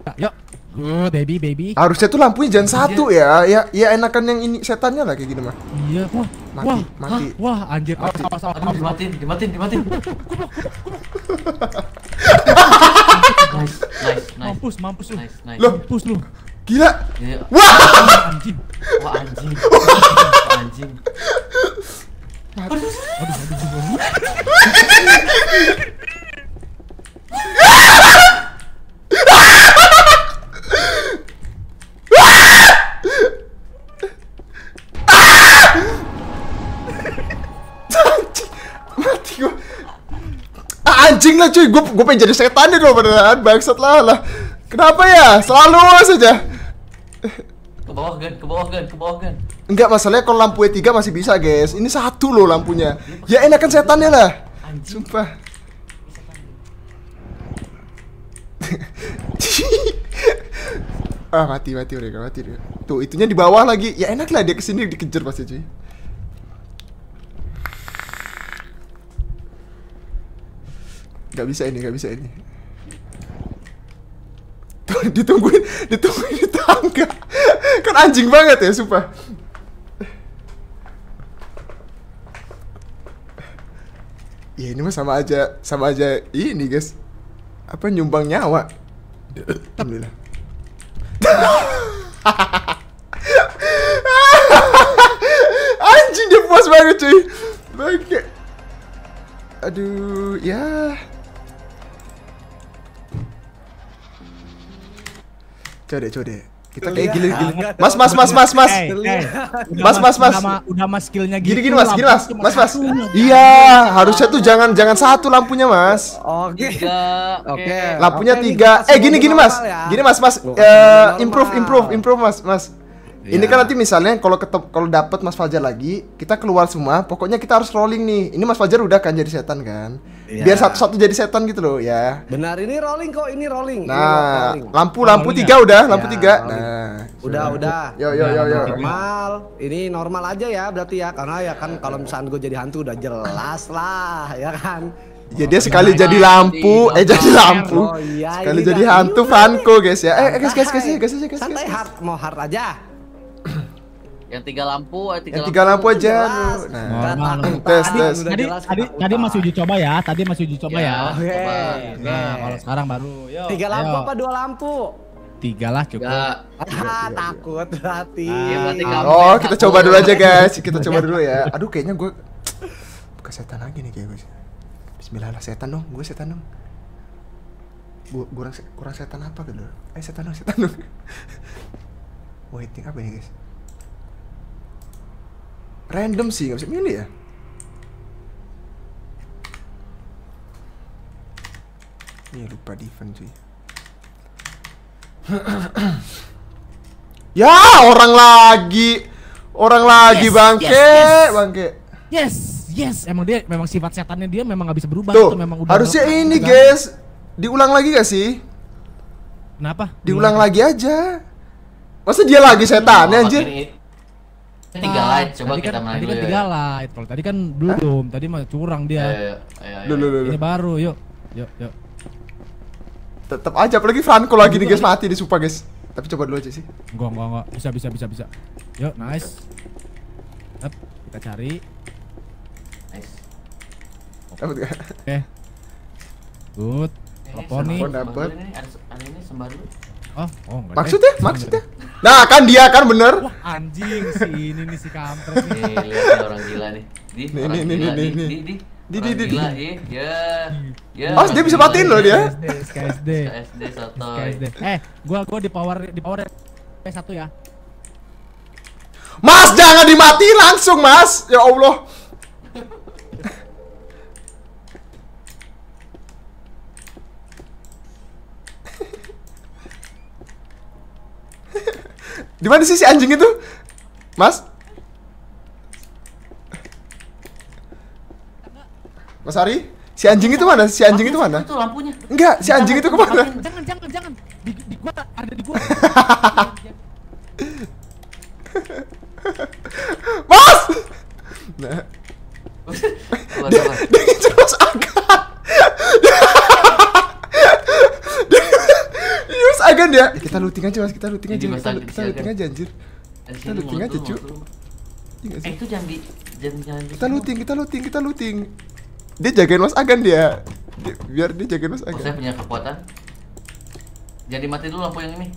Ah, yuk. Oh, baby, baby. Harusnya tuh lampunya jangan iya. satu ya. Ya, ya enakan yang ini setannya lah kayak gini mah. Iya, wah, mati, wah, mati. Hah? Wah, anjir, mati. awas, awas, awas, dimatiin, dimatiin, dimatiin. nice, nice, Mampus, mampus lu. Nice, nice. Mampus lu. Gila. Iya. Wah. Anjing. Wah, anjing. anjing. Aduh, aduh, aduh. [laughs] Ah, anjing lah cuy gue gue pengen jadi setan deh beneran bangsat lah lah kenapa ya selalu saja ke bawah gan ke bawah gan ke bawah gan enggak masalahnya kalau lampu E3 masih bisa guys ini satu loh lampunya ya enakan setannya lah sumpah [laughs] ah mati mati mereka mati dia. Tuh itunya di bawah lagi. Ya enak lah dia kesini dikejar pasti cuy. Gak bisa ini, gak bisa ini. Tuh, [laughs] ditungguin, ditungguin di tangga. Kan anjing banget ya, sumpah. Ya ini mah sama aja, sama aja ini guys apa nyumbang nyawa alhamdulillah [laughs] anjing dia puas banget cuy bangke aduh ya coba coba kita kayak gini gini mas mas mas mas mas mas mas mas udah, mas skillnya gini gitu gini mas gini mas mas mas iya harusnya tuh jangan jangan satu lampunya mas oke oke lampunya tiga eh gini gini mas ya. gini mas mas eh, improve improve improve mas mas Yeah. Ini iya. kan nanti misalnya kalau ketep kalau dapat Mas Fajar lagi, kita keluar semua, pokoknya kita harus rolling nih. Ini Mas Fajar udah kan jadi setan kan? Yeah. Biar satu-satu jadi setan gitu loh ya. Benar, ini rolling kok, ini rolling. Nah, lampu lampu rolling ya? tiga ya? udah, lampu ya, tiga. Rolling. Nah, udah sure. udah. Yo yo yo yo. Normal, ini normal aja ya berarti ya, karena ya kan kalau misalnya gue jadi hantu udah jelas lah, ya kan. Ya dia oh, sekali jadi lampu, iya, eh jadi lampu. Oh, iya, sekali iya, jadi iya, hantu Franco iya. guys ya. Eh, eh guys guys guys guys guys guys. Santai hard, mau hard aja. Yang tiga lampu, eh, tiga, yang tiga lampu, lampu aja. Nah nah nah, nah, nah, nah tes tes. Tadi tadi, tadi masih uji coba ya, tadi masih uji coba iya, ya. ya. Okay. Coba. Nah, kalau sekarang baru. Yo, tiga lampu ayo. apa dua lampu? Tiga lah cukup. Ah, takut berarti. Iya, ah. oh, kita coba dulu aja guys. Kita coba [laughs] dulu ya. Aduh, kayaknya gue bukan setan lagi nih kayak gue. Bismillah setan dong, gue setan dong. Gue kurang kurang setan apa gitu? Eh setan dong, setan dong. [laughs] Waiting apa ini guys? Random sih, nggak bisa milih ya. Ini lupa defense cuy [clears throat] ya, orang lagi. Orang lagi yes, bangke, yes, yes. bangke. Yes, yes. Emang dia memang sifat setannya dia memang nggak bisa berubah. Tuh, itu memang udah harusnya ini, juga. guys. Diulang lagi gak sih? Kenapa? Diulang Diulang lagi aja. Masa dia lagi setan oh, anjir? Kan tiga nah, light coba tadi kita kan, mulai tadi kan ya. tiga light kalau tadi kan belum tadi mah curang dia iya, iya, iya, ini baru yuk yuk yuk tetap aja apalagi Franco lagi nih guys mati di supa guys tapi coba dulu aja sih enggak enggak enggak bisa bisa bisa bisa yuk nice Up, kita cari nice dapat gak oke good telepon nih dapat ada ini dulu. Oh, oh enggak. Maksudnya? Eh, maksudnya? Nah, kan dia kan bener. Wah, anjing si ini nih si kampret nih. Lihat orang gila nih. Di, nih, orang nih, gila, nih, nih, di, di, di, gila, eh. Ya, ya. Oh, dia bisa matiin loh dia. SKSD, SKSD, SKSD. Eh, gua gua di power di power P1 ya. Mas jangan dimatiin langsung, Mas. Ya Allah. Dimana sih si anjing itu? Mas? Mas Ari? Si anjing itu mana? Si anjing itu mana? Enggak, si anjing itu kemana? Jangan, jangan, jangan. jangan. Di, di gua ada di gua. [laughs] Mas! Nah. Dia, dia ngejelas angkat. [laughs] Dia Mas Agan ya? ya kita looting aja Mas, kita looting aja. Kita, kita looting aja anjir. Kita looting aja, cu. Iya eh, itu jangan di jangan Kita looting, kita looting, kita looting. Dia jagain Mas Agan dia. dia biar dia jagain Mas oh, Agan. Oh, saya punya kekuatan. Jadi mati dulu lampu yang ini.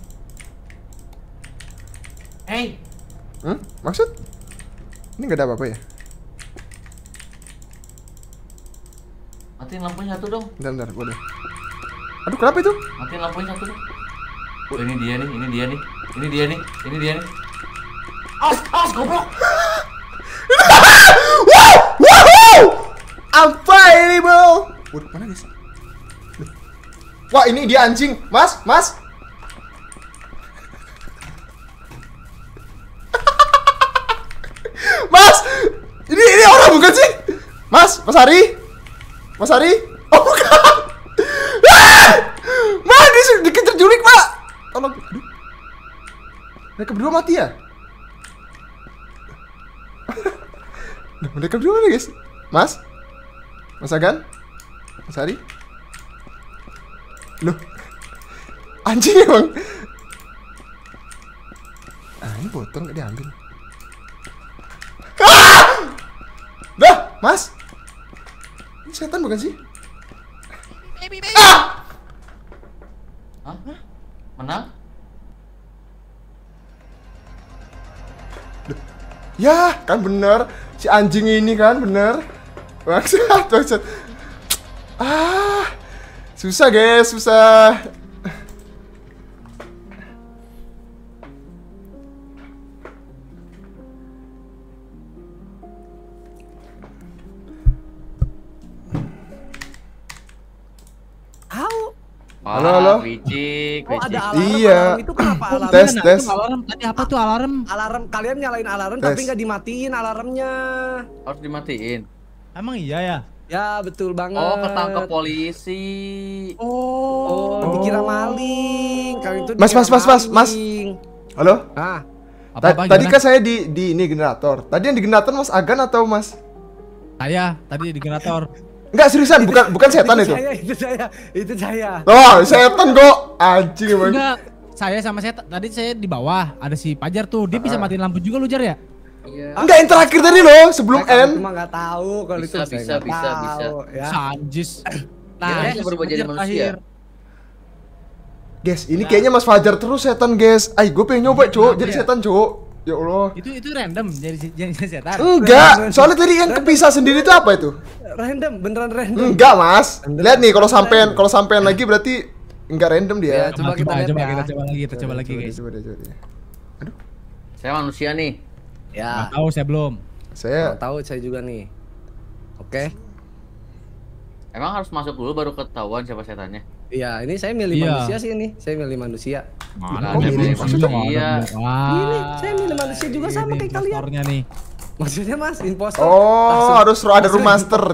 Hey. Hmm? Maksud? Ini gak ada apa-apa ya? Matiin lampunya satu dong. Bentar, bentar, boleh. Aduh, kenapa itu? Matiin lampunya satu dong. Oh, ini dia nih, ini dia nih. Ini dia nih, ini dia nih. Awas, awas goblok. wow, wow. Apa mana guys? Wah, ini dia anjing. Mas, Mas. [laughs] mas, ini ini orang bukan sih? Mas, Mas Hari. Mas Hari. Oh, bukan. [laughs] Ah! Mas, dikejar jurik, Pak. Tolong. Duh. Mereka berdua mati ya? [laughs] Duh, mereka berdua mana guys? Mas? Mas Agan? Mas Ari? Loh? [laughs] Anjing emang? Ah, ini botol gak diambil. Ah! Dah, Mas? Ini setan bukan sih? Baby, baby. Ah! Hah? Menang? Duh. Ya, kan bener. Si anjing ini kan bener. Maksud, maksud. Ah, susah guys, susah. Halo, halo. Ah, oh, ada alarm. Iya. Alarm itu kenapa alarm? Tes, nah, tes. Alarm tadi apa tuh alarm? Alarm kalian nyalain alarm tes. tapi nggak dimatiin alarmnya. Harus dimatiin. Emang iya ya? Ya, betul banget. Oh, ketangkep polisi. Oh, oh. dikira maling. Kalian itu Mas, mas, mas, mas, mas. Halo? Ah. Apa -apa, tadi kan saya di di ini generator. Tadi yang di generator Mas Agan atau Mas? Saya tadi di generator. Enggak seriusan, bukan bukan setan itu. Itu saya, itu saya. Itu saya. Oh, setan kok. Anjing emang. Enggak, saya sama setan. Tadi saya di bawah, ada si Pajar tuh. Dia bisa ah. matiin lampu juga lu Jar ya? Iya. Enggak yang terakhir tadi loh, sebelum m end. Emang enggak tahu kalau bisa, itu bisa bisa bisa bisa. Ya. Sanjis. [clears throat] Nah, ya, berubah jadi manusia. Guys, ini nah. kayaknya Mas Fajar terus setan, guys. Ay, gue pengen nyoba, iya, cok. jadi ya? setan, cok. Ya Allah. Itu itu random jadi setan. Enggak, soalnya tadi yang kepisah sendiri itu apa itu? Random, beneran random. Enggak, Mas. Lihat nih kalau sampean kalau sampean lagi berarti enggak random dia. Ya, ya, coba, kita coba, ya. kita coba lagi, kita coba lagi, guys. Coba, coba, deh. Aduh. Saya manusia nih. Ya. Nggak tahu saya belum. Saya enggak tahu saya juga nih. Oke. Emang harus masuk dulu baru ketahuan siapa setannya? Iya, ini saya milih iya. manusia sih ini. Saya milih manusia. Mana oh, ini maksudnya manusia. Iya. Wah. Ini saya milih manusia juga ini sama kayak kalian. nih. Maksudnya Mas, impostor. Oh, harus ada room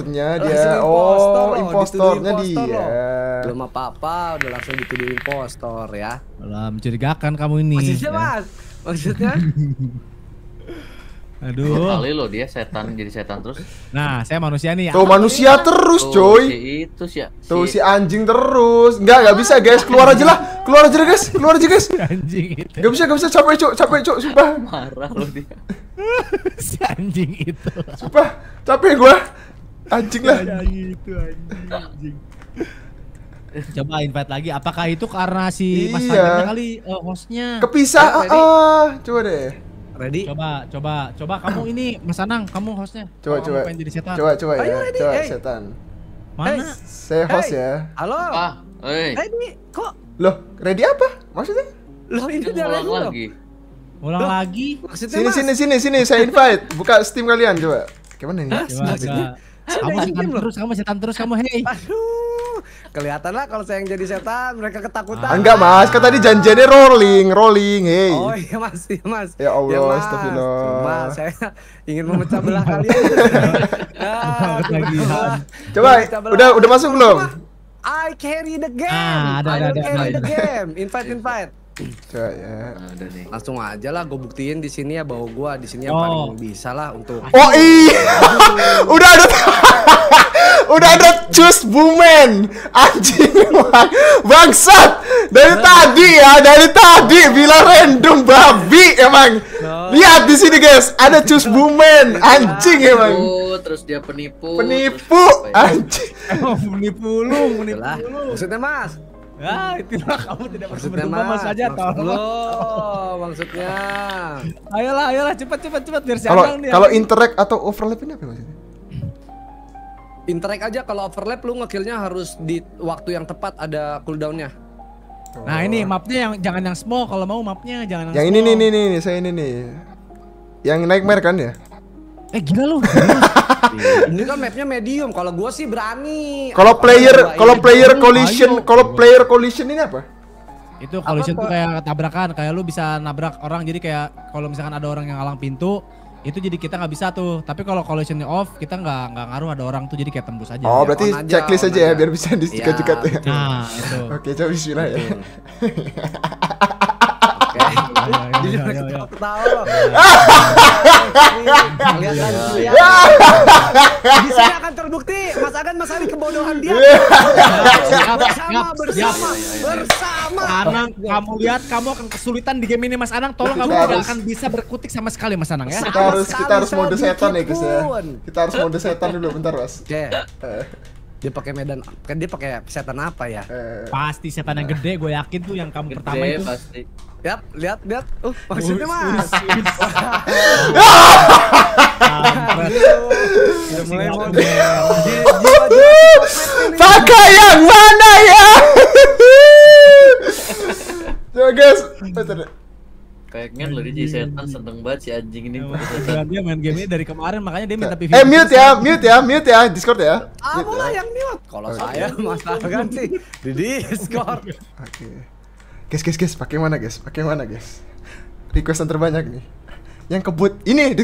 dia. oh, impostornya dia. Loh. Belum apa-apa, udah langsung dituduh impostor ya. Belum mencurigakan kamu ini. Maksudnya ya. Mas, maksudnya [laughs] Aduh. kali lo dia setan jadi setan terus. Nah, saya manusia nih. Tuh manusia ya. terus, Tuh, coy. Si itu sih. si Tuh si anjing terus. Enggak, enggak bisa, guys. Keluar aja lah. Keluar aja, guys. Keluar aja, guys. [laughs] anjing itu. Enggak bisa, enggak bisa. Capek, Cuk. Capek, Cuk. Sumpah. Marah loh dia. [laughs] si anjing itu. Sumpah, capek gua. Anjing lah. Anjing ya, ya, itu anjing. Coba invite lagi. Apakah itu karena si iya. Mas kali uh, hostnya? Kepisah. Ah, uh, coba deh. Ready? Coba, coba, coba kamu ini Mas Anang, kamu hostnya. Coba, oh, coba. Pengen jadi setan. Coba, coba ya. Ready? Coba hey. setan. Mana? Hey. Saya host hey. ya. Halo. Apa? hey. Ready? Kok? Loh, ready apa? Maksudnya? Loh, ini udah ready lagi. Ulang Loh. lagi? Maksudnya sini, mas? sini, sini, sini, saya invite. Buka Steam kalian coba. Gimana ini? Coba, coba. Kamu setan terus, kamu setan terus, kamu hey. Aduh. Kelihatan lah kalau saya yang jadi setan, mereka ketakutan. Ah, enggak, Mas. Kan tadi janjinya rolling, rolling. Hey. Oh iya, Mas. Iya, Mas. Ya Allah, ya, mas. astagfirullah. Mas, saya ingin memecah belah [laughs] kalian. Ya, coba, udah udah masuk belum? I carry the game. Ah, ada, I ada, ada, carry ada. the game. Invite, invite. Coba ya. Ada nih. Langsung aja lah gue buktiin di sini ya bahwa gue di sini yang oh. paling bisa lah untuk Oh iya. [laughs] Udah ada [laughs] udah ada cus bumen anjing bangsat dari tadi ya dari tadi bilang random babi emang oh. lihat di sini guys ada cus bumen iya. anjing emang terus dia penipu penipu ya? anjing emang penipu lu penipu lu maksudnya mas Ya, itulah kamu tidak maksudnya mas, mas aja tolong. lo, maksudnya. Ayolah, ayolah cepat cepat cepat biar siapa nih. Kalau interact atau overlap ini apa maksudnya? Interact aja kalau overlap lu ngekillnya harus di waktu yang tepat ada cooldownnya. Oh. Nah ini mapnya yang jangan yang small kalau mau mapnya jangan yang, yang small. ini nih nih saya ini nih. Yang nightmare kan ya? Eh gila lu. [laughs] ini kan mapnya medium. Kalau gua sih berani. Kalau player kalau player collision kalau player collision ini apa? Itu collision apa, tuh kayak tabrakan, kayak lu bisa nabrak orang jadi kayak kalau misalkan ada orang yang ngalang pintu, itu jadi kita nggak bisa tuh tapi kalau collisionnya off kita nggak nggak ngaruh ada orang tuh jadi kayak tembus aja oh berarti aja, iya, checklist aja ya biar bisa iya, disikat cek ya, ya. nah itu oke coba bismillah ya [laughs] Iya, iya, Jadi iya, ketawa di sini akan terbukti Mas Agan Mas Ali kebodohan dia bersama bersama bersama Anang kamu lihat kamu akan kesulitan di game ini Mas Anang tolong kamu tidak akan bisa berkutik sama sekali Mas Anang ya kita harus kita harus mode setan ya guys ya kita harus mode setan dulu bentar Mas dia pakai medan, kan dia pakai setan apa ya? Eh, pasti setan yang gede, gue yakin tuh yang kamu gede, pertama itu. pasti. lihat lihat, lihat. Uh, maksudnya mas. Pakai yang mana ya? [laughs] Ya guys, pengen loh dia jadi setan seneng banget si anjing ini dia main game ini dari kemarin makanya dia minta PvP eh mute ya mute ya mute ya discord ya aku lah yang mute kalau saya masalah ganti sih di discord [laughs] oke guys guys guys pakai mana guys pakai mana guys requestan terbanyak nih yang kebut ini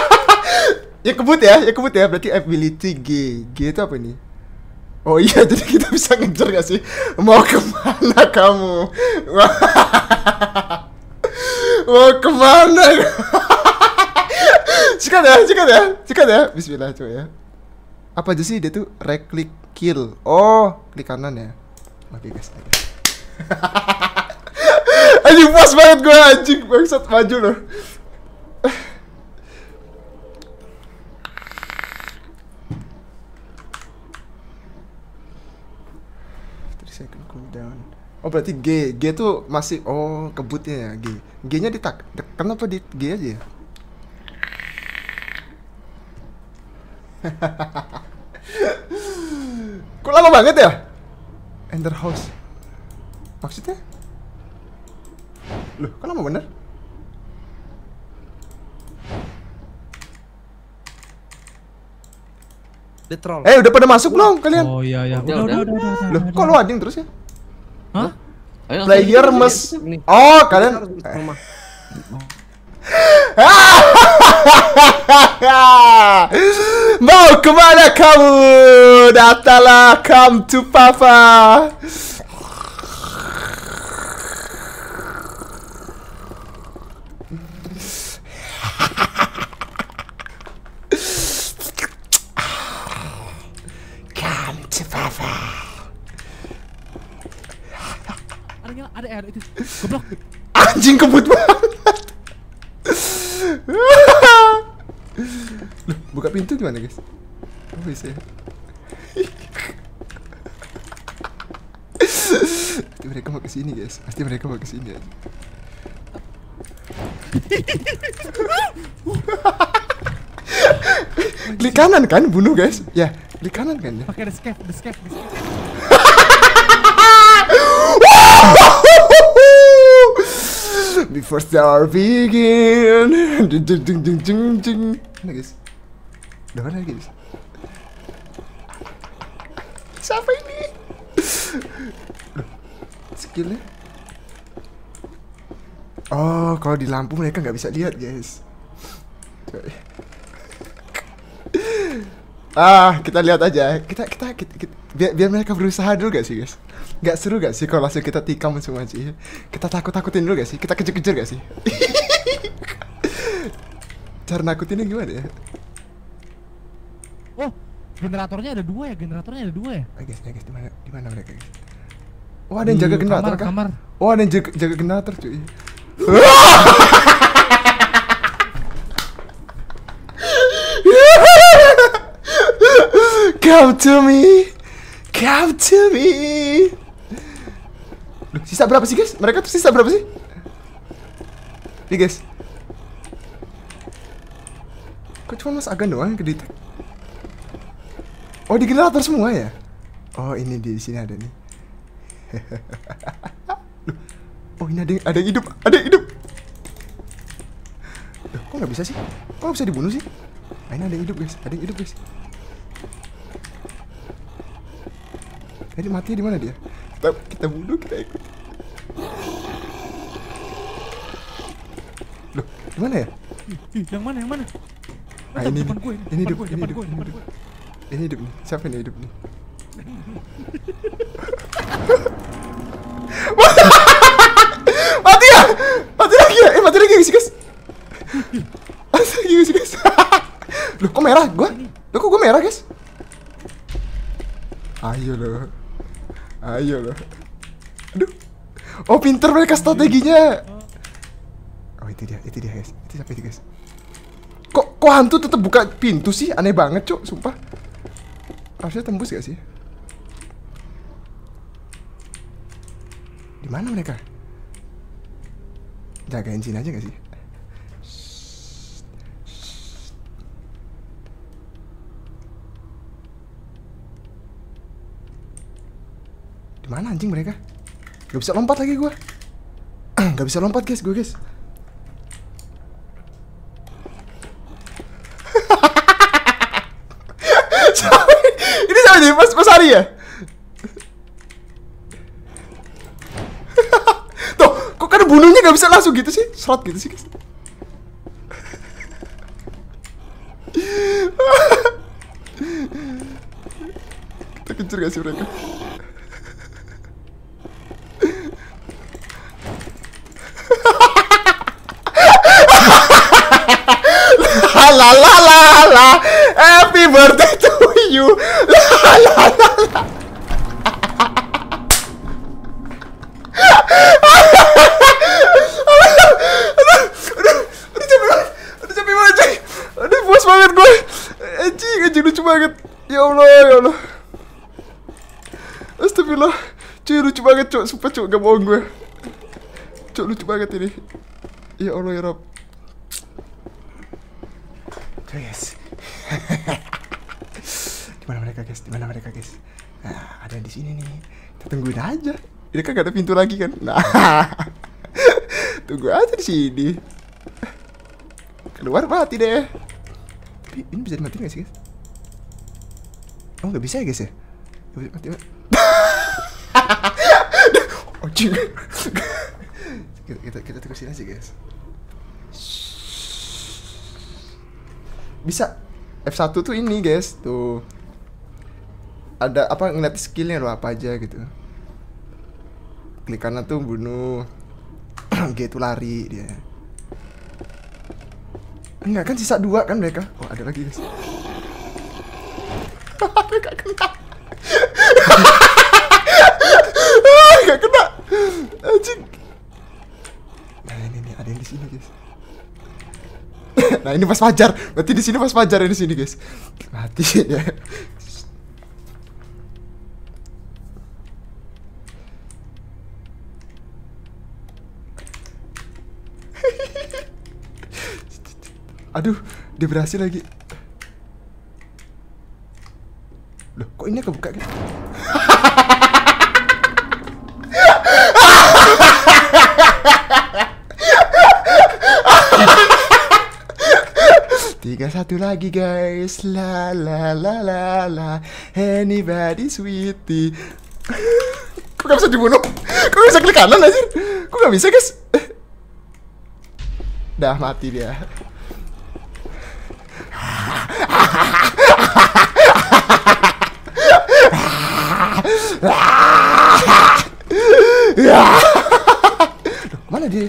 [laughs] yang kebut ya yang kebut ya berarti ability G G itu apa nih Oh iya, [laughs] jadi kita bisa ngejar gak sih? Mau kemana kamu? mau kemana? cekan [laughs] ya, cekan ya, cekan ya. Bismillah coba ya. Apa aja sih dia tuh right click kill? Oh, klik kanan ya. Oke guys, ada. [laughs] anjing puas banget gue anjing bangsat maju loh. Oh berarti G, G tuh masih oh kebutnya ya G. G-nya ditak. Kenapa di G aja? Ya? [laughs] Kok lama banget ya? Enter house. Maksudnya? Loh, kok lama bener? Eh, udah pada masuk belum kalian? Oh iya iya. Udah udah udah. udah, udah, udah Loh, kok lo ading terus ya? Hah? Player must Oh, kalian [laughs] Mau kemana kamu? Datanglah, come to papa. ada air itu goblok anjing kebut banget Loh, buka pintu gimana guys oh bisa ya pasti mereka mau kesini guys pasti mereka mau kesini aja klik kanan kan bunuh guys ya klik kanan kan ya pakai the scape the scape the scape [laughs] Before star begin. ding ding ding ding ding ding. Mana guys? Udah mana guys? Siapa ini? Skillnya? Oh, kalau di lampu mereka nggak bisa lihat guys. ah, kita lihat aja. Kita kita, kita, kita biar, biar mereka berusaha dulu gak sih guys? Gak seru gak sih kalau langsung kita tikam semua sih? Kita takut-takutin dulu gak sih? Kita kejar-kejar gak sih? [laughs] Cara nakutinnya gimana ya? Oh, generatornya ada dua ya? Generatornya ada dua ya? Ah, guys, guys, di mana di mana mereka guys? Oh, ada yang jaga generator kamar, kah? Kamar. Oh, ada yang jaga, jaga generator, cuy. [laughs] Come to me. Come to me. Loh, sisa berapa sih guys? Mereka tuh sisa berapa sih? Nih guys Kok cuma mas Agan doang yang kedetek? Oh di generator semua ya? Oh ini di sini ada nih [laughs] Oh ini ada yang, ada yang hidup Ada yang hidup Loh, kok gak bisa sih? Kok gak bisa dibunuh sih? Nah, ini ada yang hidup guys Ada yang hidup guys Jadi mati di mana dia? kita kita bunuh kita ikut loh gimana ya yang mana yang mana nah, ini depan gue ini, hidup ini hidup ini hidup ini hidup nih siapa ini hidup nih [laughs] mati ya mati lagi ya eh mati lagi ya, guys guys mati lagi guys guys loh kok merah gue loh kok gue merah guys ayo loh Ayo loh. Aduh. Oh, pinter mereka strateginya. Oh, itu dia, itu dia, guys. Itu siapa itu, guys? Kok kok hantu tetap buka pintu sih? Aneh banget, Cuk, sumpah. Harusnya tembus gak sih? Di mana mereka? Jagain sini aja gak sih? Di mana anjing mereka? Gak bisa lompat lagi gue. [clears throat] Gak bisa lompat guys, gue guys. [laughs] Ini sama jadi Mas Mas Ari ya? [laughs] Tuh, kok kan bunuhnya gak bisa langsung gitu sih? Serot gitu sih guys. [laughs] Kita kencur gak sih mereka? la la la la la happy birthday to you la la la la Aduh, gue lucu banget Ya Allah, ya Allah Astagfirullah Cuy, lucu banget, cuy Sumpah, cuy, gak bohong gue Cuy, lucu banget ini Ya Allah, ya rob guys [laughs] mana mereka guys mana mereka guys nah ada di sini nih kita tungguin aja ini kan gak ada pintu lagi kan nah [laughs] tunggu aja di sini keluar mati deh tapi ini bisa dimatiin gak sih guys oh nggak bisa ya guys ya bisa mati oh, oh, kita, kita kita sini aja guys bisa F1 tuh ini guys tuh ada apa ngeliat skillnya lo apa aja gitu klik kanan tuh bunuh [clears throat] gitu lari dia enggak kan sisa dua kan mereka oh ada lagi guys hahaha [laughs] kena [laughs] gak kena anjing nah ini nih ada yang di sini guys Nah, ini pas fajar. Berarti di sini pas fajar ini sini, guys. Mati ya. [laughs] Aduh, dia berhasil lagi. Loh, kok ini kebuka gitu? Tiga satu lagi guys La la la la la Anybody sweetie [laughs] Kok gak bisa dibunuh? Kok bisa klik kanan anjir? Kok gak bisa guys? [laughs] Dah mati dia [laughs] mana dia?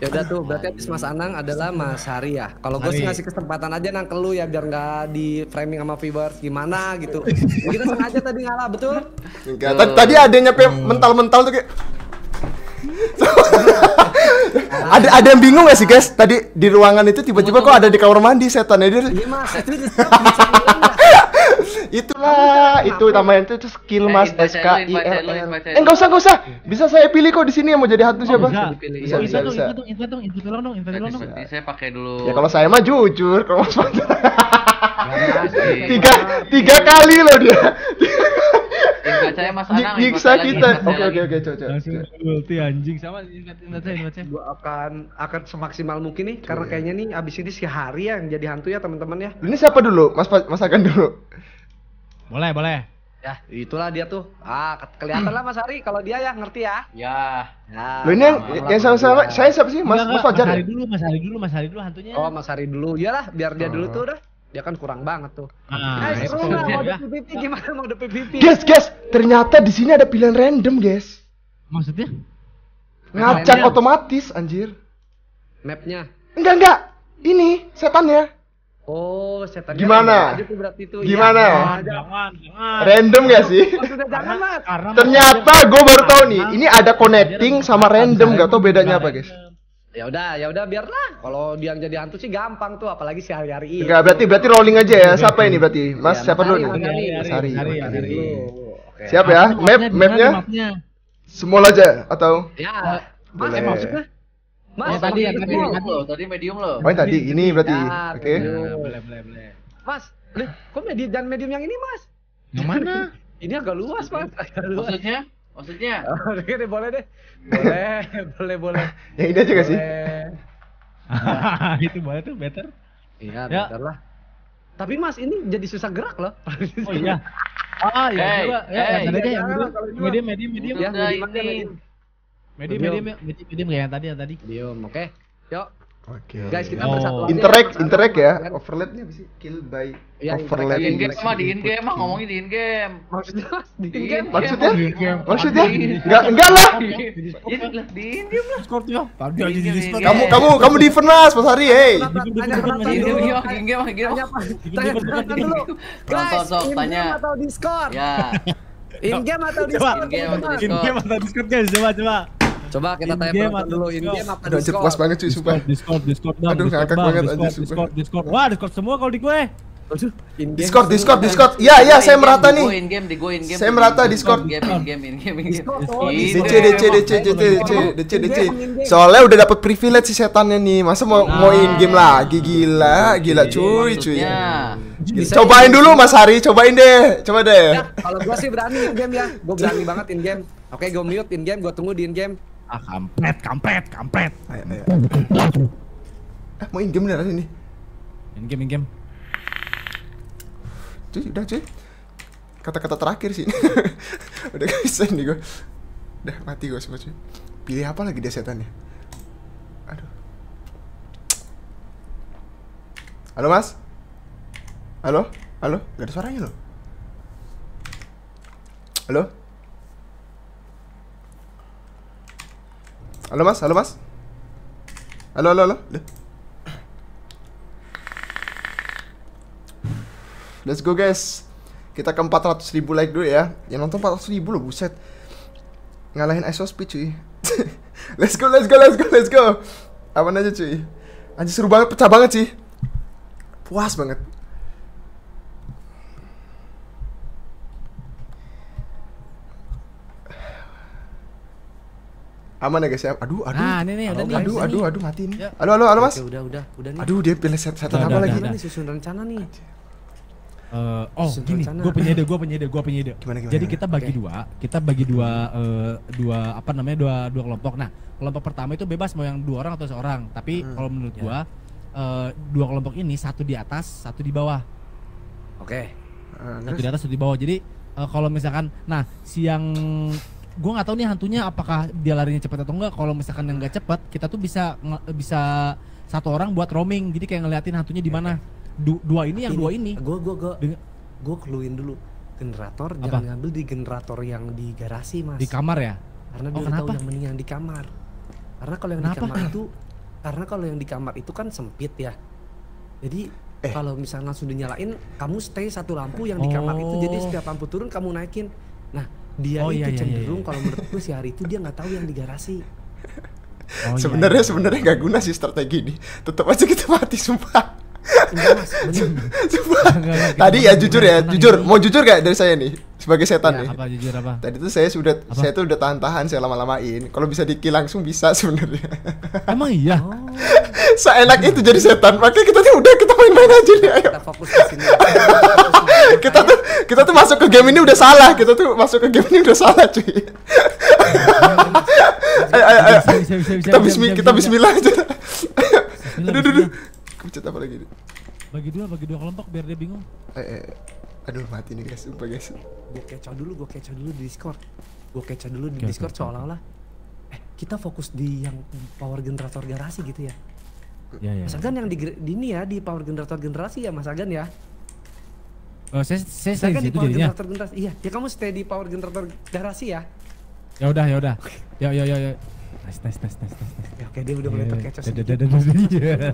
Ya udah tuh, berarti habis Mas Anang adalah Mas Hari ya. Kalau gue sih ngasih kesempatan aja nang ke lu ya biar nggak di framing sama viewers gimana gitu. Kita sengaja tadi ngalah, betul? Enggak, tadi ada nyampe hmm. mental-mental tuh kayak [laughs] ada ada yang bingung gak sih guys tadi di ruangan itu tiba-tiba kok ada di kamar mandi setan ya dia iya mas itu Itulah, itu namanya itu, itu skill eh, mas S K I L L. Eh enggak usah enggak usah. Bisa saya pilih kok di sini yang mau jadi hantu oh, siapa? Bisa, bisa, bisa. Bisa dong, bisa dong, invite bisa dong, invite bisa dong. Saya pakai dulu. Ya kalau saya mah jujur, kalau mas [laughs] Tiga tiga kali loh dia. bisa bisa Nyiksa kita. Oke oke oke coba. Multi anjing sama invite bisa saya bisa saya. Gua akan akan semaksimal mungkin nih karena iya. kayaknya nih abis ini si Hari yang jadi hantu ya teman-teman ya. Ini siapa dulu? Mas Mas akan dulu. Boleh, boleh. Ya, itulah dia tuh. Ah, kelihatan lah Mas Ari kalau dia ya ngerti ya. Ya. Nah, ya, Lo ini yang yang sama sama saya siapa sih? Mas Mas Fajar. Mas ya? Ari dulu, Mas Ari dulu, Mas Ari dulu hantunya. Oh, Mas Ari dulu. Iyalah, biar dia dulu oh. tuh udah. Dia kan kurang banget tuh. Ah, eh, iya, seru lah mode iya. PVP gimana mode PVP? Guys, guys, ternyata di sini ada pilihan random, guys. Maksudnya? Ngacak otomatis anjir. Mapnya? Enggak, enggak. Ini setannya. Oh, setan gimana? itu. Ya. Gimana? Ya, jangan, jangan, Random gak sih? Oh, Ternyata gue baru tahu nih, ini ada connecting sama random, gak tau bedanya apa, guys. Ya udah, ya udah biarlah. Kalau dia jadi hantu sih gampang tuh, apalagi si hari hari. ini. Enggak, berarti berarti rolling aja ya. Iya. Siapa ini berarti? Mas ya, siapa dulu nih? Mas Hari. Siap ya? Map mapnya? Semua aja atau? Ya, Mas maksudnya Mas, oh, tadi, yang tadi, loh, tadi medium loh. Oh, tadi ini berarti. Oke. Okay. Ya, boleh, boleh, boleh. Mas, li, kok medium dan medium yang ini, Mas? Yang mana? [laughs] ini agak luas, Mas. Agak Maksudnya? Maksudnya? [laughs] Oh, oke, deh, boleh deh. Boleh, [laughs] boleh, boleh. Yang ini aja boleh. sih. itu boleh tuh better. Iya, ya. better lah. Tapi Mas, ini jadi susah gerak loh. oh iya. Ah, iya, hey, coba. Ya, hey, ya, medium, ya, ya, Ya, medium, medium. Iya, medium medium medium medium kayak yang tadi yang tadi medium oke okay. yuk Oke. Okay. Guys, kita oh. bersatu. Interact, ya, interact ya. Overlapnya apa sih? Kill by ya, overlap. In game mah di in game mah ngomongin di in game. Maksudnya di in game. Maksudnya? Maksudnya? Enggak, enggak lah. Di in game lah. Discord ya. Tadi aja di Discord. Kamu kamu kamu di Fernas Mas Hari, hey. Di in game, di in game, di game. Tanya dulu. Guys, tanya. Atau Discord? Ya. In game atau Discord? In game atau Discord? guys, coba coba. Coba kita tanya dulu ini apa Aduh, Discord? Aduh, banget cuy, sumpah. Discord, Discord, Discord. Aduh, ngakak banget aja, sumpah Discord, Discord. Wah, Discord semua kalau di gue. Discord, Discord, Discord. Iya, iya, saya merata nih. game, di game. Saya merata Discord. game, game, game, game. DC, DC, DC, DC, DC, DC, DC. Soalnya udah dapet privilege si setannya nih. Masa mau nah. mau in game lagi gila, gila iya, cuy, cuy. Cobain dulu Mas Hari, cobain deh. Coba deh. Ya, kalau gua sih berani in game ya. gua berani banget in game. Oke, gue mute in game, gua tunggu di in game. Ah, kampret, kampret, kampret. Ayo, ah, iya, ayo. Iya. Eh, mau in game beneran ini? In game, in game. Cuy, udah cuy. Kata-kata terakhir sih. [laughs] udah gak bisa nih gue. Udah mati gue semua cuy. Pilih apa lagi dia setannya? Aduh. Halo, Mas? Halo? Halo? Gak ada suaranya loh. Halo? Halo mas, halo mas Halo, halo, halo Let's go guys Kita ke 400 ribu like dulu ya Yang nonton 400 ribu loh, buset Ngalahin ISO speed cuy [laughs] Let's go, let's go, let's go, let's go Aman aja cuy Anjir seru banget, pecah banget sih Puas banget aman ya guys ya aduh aduh nah, ini, nih, aduh, nih, aduh, aduh, aduh mati nih ya. aduh aduh aduh mas udah udah udah nih. aduh dia pilih set setan apa lagi udah. susun rencana nih Uh, oh Susun gini, gue punya ide, gue punya ide, gue punya ide. Gimana, gimana, Jadi kita bagi okay. dua, kita bagi dua, uh, dua apa namanya dua dua kelompok. Nah kelompok pertama itu bebas mau yang dua orang atau seorang. Tapi hmm, kalau menurut yeah. gue uh, dua kelompok ini satu di atas, satu di bawah. Oke. Okay. Uh, satu terus? di atas, satu di bawah. Jadi uh, kalau misalkan, nah siang gue nggak tahu nih hantunya apakah dia larinya cepat atau enggak kalau misalkan yang nggak cepat kita tuh bisa bisa satu orang buat roaming jadi kayak ngeliatin hantunya di mana du, dua ini yang ini, dua ini gue gue gue gue keluin dulu generator Apa? jangan ngambil di generator yang di garasi mas di kamar ya karena oh, dia kenapa? tahu yang yang di kamar karena kalau yang kenapa? di kamar itu karena kalau yang di kamar itu kan sempit ya jadi eh. kalau misalnya langsung dinyalain kamu stay satu lampu yang di kamar oh. itu jadi setiap lampu turun kamu naikin nah dia oh, itu iya, iya, iya, cenderung iya, kalau menurut gue si hari itu dia nggak tahu yang di garasi oh, iya, sebenarnya iya, sebenarnya nggak guna sih strategi ini tetap aja kita mati sumpah Coba. [laughs] Tadi ya jujur ya, jujur. Mau jujur gak dari saya nih? Sebagai setan iya, nih. Apa jujur apa? Tadi tuh saya sudah saya tuh udah tahan-tahan saya lama-lamain. Kalau bisa diki langsung bisa [laughs] sebenarnya. Emang iya. Oh. Seenak itu jadi setan. Makanya kita tuh udah kita main-main aja nih. Ayo. Kita fokus di sini kita tuh kita tuh masuk ke game ini udah salah kita tuh masuk ke game ini udah salah cuy ayo ayo ayo kita bismi kita bismillah aja aduh aduh apa lagi ini bagi dua bagi dua kelompok biar dia bingung eh, eh, eh. aduh mati nih guys sumpah guys gue kecoh dulu gue kecoh dulu di discord gue kecoh dulu di discord seolah-olah eh kita fokus di yang power generator garasi gitu ya Ya, ya. Mas iya. Agan yang di, di ini ya di power generator generasi ya Mas Agan ya. Oh, saya saya stay di situ jadinya. Generator, saya iya, ya kamu stay di power generator garasi ya. Ya udah, ya udah. Ya ya ya ya. Nice, nice, nice, nice, nice. Ya, oke, dia udah mulai ya, ya, ya. terkecoh saya saya saya saya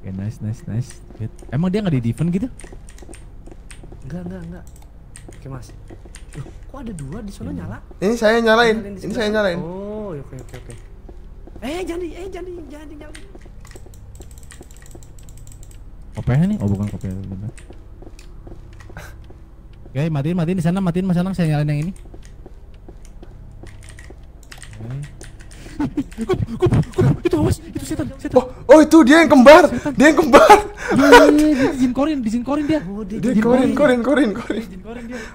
Oke, nice, nice, nice. Good. Emang dia nggak di defend gitu? Enggak, enggak, enggak. Oke, Mas. Loh, kok ada dua di sana nyala? Ini saya nyalain. saya ini saya nyalain. Oh, oke, oke, oke. Eh, jadi, eh, jadi, jadi, jadi. saya nih? Oh, bukan saya saya Oke, matiin matiin di sana, matiin Mas Anang, saya nyalain yang ini. Kup, kup, kup, itu awas, itu setan, setan. Oh, oh itu dia yang kembar, setan. dia yang kembar. Jin korin, di jin korin dia. Oh, dia, korin, korin, korin, korin.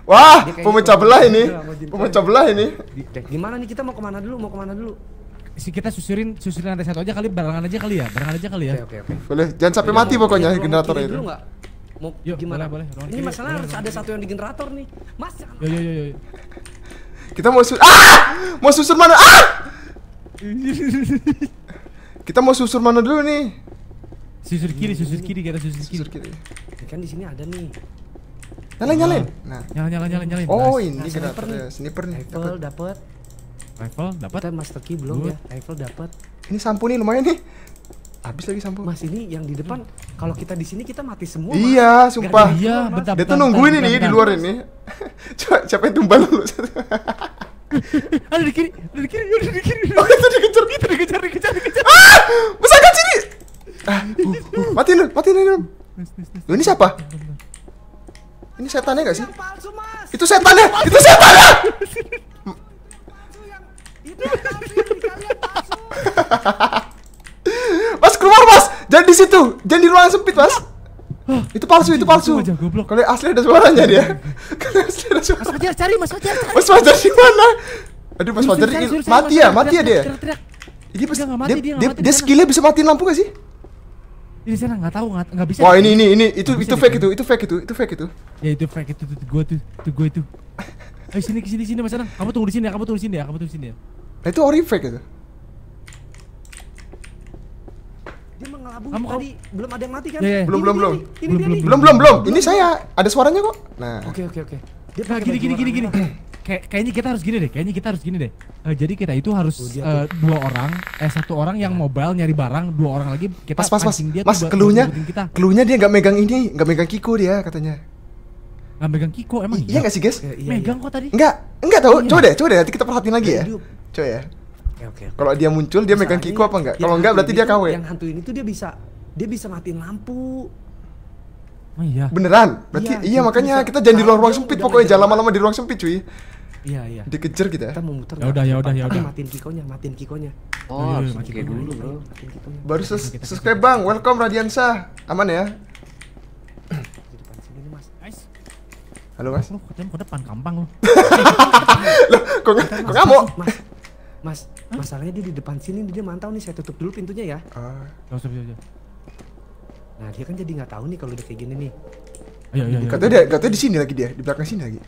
Wah, pemecah belah ini, pemecah belah ini. Gimana nih kita mau kemana dulu, mau kemana dulu? si kita susurin susurin lantai satu aja kali barengan aja kali ya barengan aja kali ya oke oke oke boleh jangan sampai mati pokoknya generator itu mau yo, gimana? Boleh, boleh. Ini masalah harus ada satu yang di generator nih. Mas. Yo yo yo yo. Kita mau susur ah! Mau susur mana? Ah! kita mau susur mana dulu nih? Susur kiri, susur kiri, kita susur kiri. Susur kiri. Ya kan di sini ada nih. Nyalain, nyalain. Nah. Nyalain, nyalain, nyalain, nyalain. Oh, ini nah, generator ya. Sniper nih. Rifle dapat. Rifle dapat. Kita Master Key belum Good. ya. Rifle dapat. Ini sampo nih lumayan nih habis lagi sampo. Mas ini yang di depan kalau kita di sini kita mati semua. Iya, iya mas. sumpah. Iya, bentar. Dia tuh nungguin ini di luar ini. [laughs] Coba siapa yang tumbal lu? [laughs] ada di kiri, ada di kiri, ada di kiri. Oh, tadi dikejar, itu dikejar, dikejar, dikejar. Ah! Besar kan sini. Ah, uh, uh. mati lu, mati lu. Lu ini siapa? Ini setannya gak sih? itu setannya, itu setannya. [laughs] itu setannya. Mas keluar mas, jangan di situ, jangan di ruangan sempit mas. itu palsu, itu palsu. Kalau asli ada suaranya dia. [laughs] Kalau asli ada suara. Mas Fajar cari, Mas Fajar cari. Mas Fajar di mana? Aduh Mas Fajar ini ya, mati ya, mati ya dia. Ini pas, dia, dia, dia, skillnya bisa matiin lampu gak sih? Ini sana nggak tahu nggak nggak bisa. Wah ini ini ini itu itu fake itu itu fake itu itu fake itu. Ya itu fake itu itu gue tuh itu gue itu. Ayo eh, sini sini sini Mas Anang, kamu tunggu di sini ya, kamu tunggu di sini ya, kamu tunggu di sini ya. Nah, itu ori fake itu. Dia mengelabui Kamu tadi. Belum ada yang mati kan? Yeah, yeah. Belum, belum, belum. belum, belum, belum, belum. Ini saya. Ada suaranya kok. Nah. Oke, oke, oke. nah, gini, gini, gini, gini. Kayak, kayaknya kita harus gini deh. Kayaknya kita harus gini deh. Uh, jadi kita itu harus uh, dua orang, eh satu orang yang iya. mobile nyari barang, dua orang lagi kita pas, pas, pas. dia Mas, keluhnya, keluhnya dia nggak megang ini, nggak megang Kiko dia katanya. Nggak megang Kiko emang? I iya, iya? nggak sih guys? Iya, megang kok tadi? Nggak, nggak tahu. Oh, coba deh, coba deh. Nanti kita perhatiin lagi ya. Coba ya okay, Kalau dia muncul dia megang Kiko apa enggak? Kalau enggak berarti dia KW. Yang hantu ini tuh dia bisa dia bisa matiin lampu. Oh iya. Beneran? Berarti iya, iya gitu, makanya bisa, kita jangan di ruang ruang sempit pokoknya jangan lama-lama di ruang sempit cuy. Iya iya. Dikejar kita. Ya. Kita memutar. Ya udah ya udah ya udah. Matiin kikonya, matiin kikonya. Oh, harus pakai dulu, Bro. Baru subscribe Bang. Welcome Radiansa. Aman ya? Halo mas? Lu ketemu ke depan, gampang lu [laughs] Loh, kok, kok ngamuk? Mas, mas, Masalahnya dia di depan sini, dia mantau nih. Saya tutup dulu pintunya ya. Ah. Uh. Nah dia kan jadi nggak tahu nih kalau udah kayak gini nih. Iya iya. Ya, Katanya, dia, katanya di sini lagi dia, di belakang sini lagi.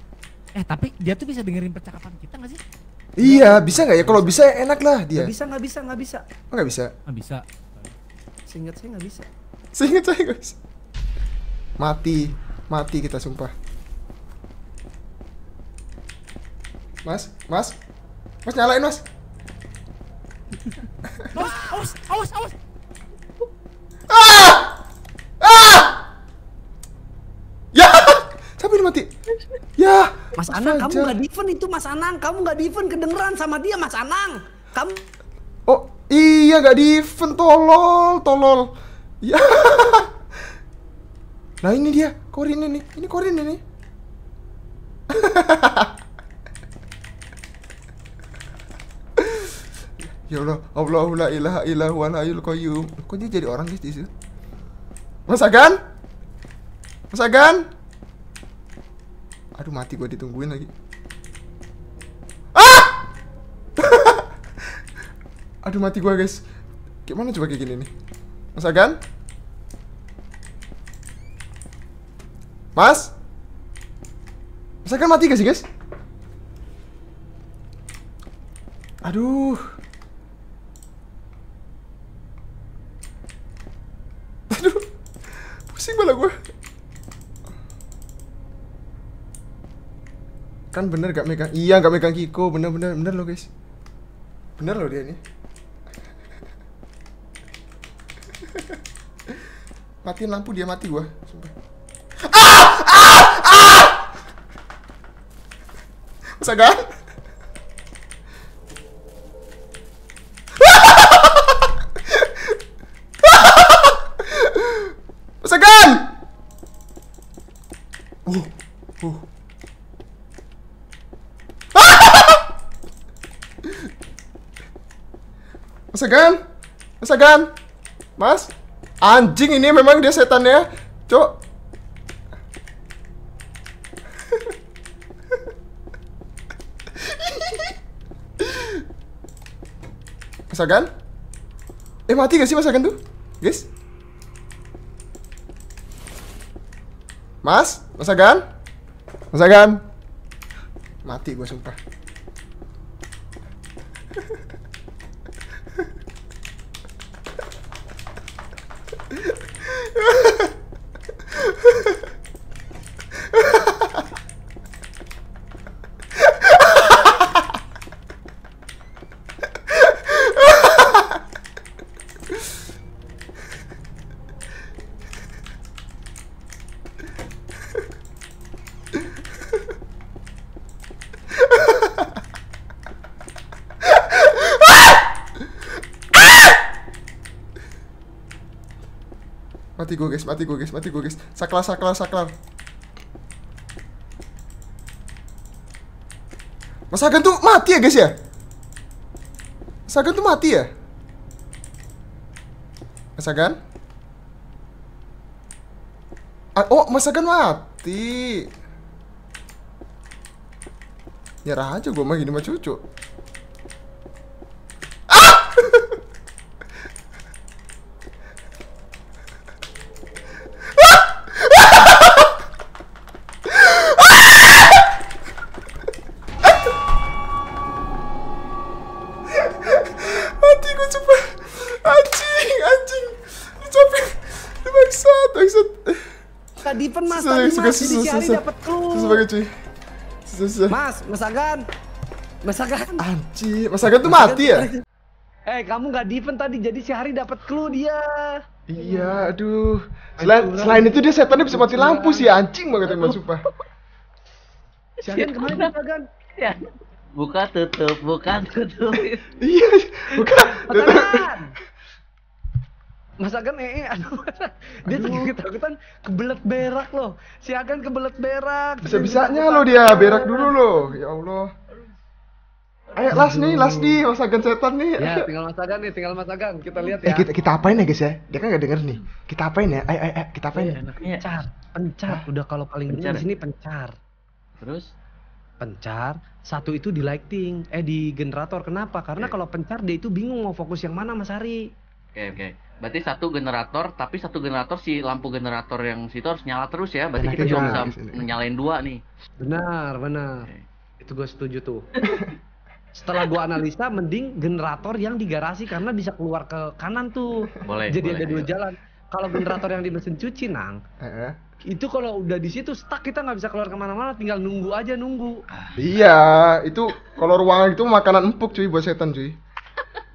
Eh tapi dia tuh bisa dengerin percakapan kita nggak sih? Iya, bisa nggak ya? Kalau bisa enak lah dia. Gak bisa, nggak bisa, nggak bisa. Oh, nggak bisa. Nggak bisa. Seingat saya nggak bisa. Seingat saya nggak bisa. Mati, mati kita sumpah. Mas, mas, mas nyalain mas. Awas, awas, awas, awas. Ah! Ah! Ya! Siapa ini mati? Ya! Mas Anang, kamu nggak diven itu Mas Anang. Kamu nggak diven kedengeran sama dia Mas Anang. Kamu Oh, iya nggak diven tolol, tolol. Ya. Nah ini dia, Korin ini. Ini Korin ini. [laughs] Ya Allah, Allahu la ilaha illahu huwal hayyul qayyum. Kok dia jadi orang guys di situ? Mas Agan? Mas Agan? Aduh mati gue ditungguin lagi. Ah! [laughs] Aduh mati gue guys. Gimana coba kayak gini nih? Mas Agan? Mas? Mas Agan mati gak sih guys? Aduh. Aduh. Pusing malah gue. Kan bener gak megang? Iya gak megang Kiko. Bener bener bener loh guys. Bener loh dia ini. [laughs] Matiin lampu dia mati gue. Sumpah. Ah! Ah! Ah! Masa gak? Mas Agan? Mas Mas? Anjing ini memang dia setannya Cok. [laughs] masakan Eh mati gak sih masakan tuh? Guys? Mas? masakan masakan Mati gue sumpah. mati gue guys, mati gue guys, mati gue guys. Saklar, saklar, saklar. Mas Agan tuh mati ya guys ya? Mas Agan tuh mati ya? Mas Agan? Ah, oh, Mas Agan mati. Nyerah aja gue mah gini mah cucu. guys, susah, susah. susah, Susah banget cuy. Susah, susah. Mas, masakan, masakan. Anci, masakan tuh mati ya? Eh, kamu nggak defend tadi, jadi si Hari dapat clue dia. Iya, aduh. Selain, selain itu dia setannya bisa mati lampu sih, anjing banget emang sumpah. Si Hari kemana Agan? Ya. Buka tutup, buka tutup. [laughs] iya, buka tutup. Mas Agan ee eh, eh, aduh. [laughs] dia aduh. ketakutan kebelet berak loh. Si Agan kebelet berak. Bisa-bisanya lo dia berak dulu lo. Ya Allah. Ayo last nih, last nih Mas Agan setan nih. Ya, tinggal Mas Agan nih, tinggal Mas Agan. Kita lihat eh, ya. Eh, kita, kita apain ya guys ya? Dia kan gak denger nih. Kita apain ya? Ayo, ayo, ayo kita apain? Ya, iya, pencar, pencar. Udah kalau paling pencar. di ya? sini pencar. Terus pencar, satu itu di lighting, eh di generator. Kenapa? Karena okay. kalau pencar dia itu bingung mau fokus yang mana Mas Ari. Oke, okay, oke. Okay. Berarti satu generator, tapi satu generator si lampu generator yang situ harus nyala terus ya. Berarti nah, kita cuma bisa nyalain dua nih. Benar, benar. Okay. Itu gue setuju tuh. [laughs] Setelah gua analisa, mending generator yang di garasi karena bisa keluar ke kanan tuh. Boleh. Jadi boleh, ada dua iya. jalan. Kalau generator yang di mesin cuci nang, itu kalau udah di situ stuck kita nggak bisa keluar kemana-mana, tinggal nunggu aja nunggu. Iya, itu kalau ruangan itu makanan empuk cuy buat setan cuy.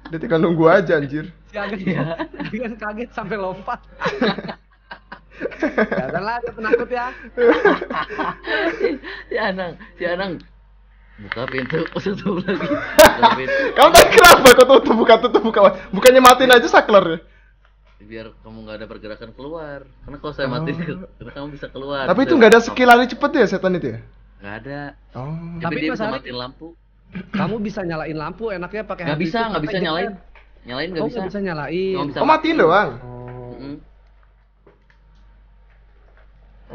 Dia tinggal nunggu aja anjir. [laughs] Si Agen ya. [laughs] Agen kaget sampai lompat. [laughs] Janganlah ada penakut ya. si Anang, si Anang buka pintu tutup lagi kamu tadi kenapa kau tutup buka tutup buka bukannya matiin aja saklar ya? biar kamu nggak ada pergerakan keluar karena kalau saya matiin oh. karena kamu bisa keluar tapi itu nggak ada skill lari cepet ya setan itu ya nggak ada oh. tapi, tapi dia bisa matiin lampu kamu bisa nyalain lampu enaknya pakai Gak oh, bisa, nggak bisa nyalain. Nyalain Gak bisa nyalain. Gak bisa oh, matiin doang.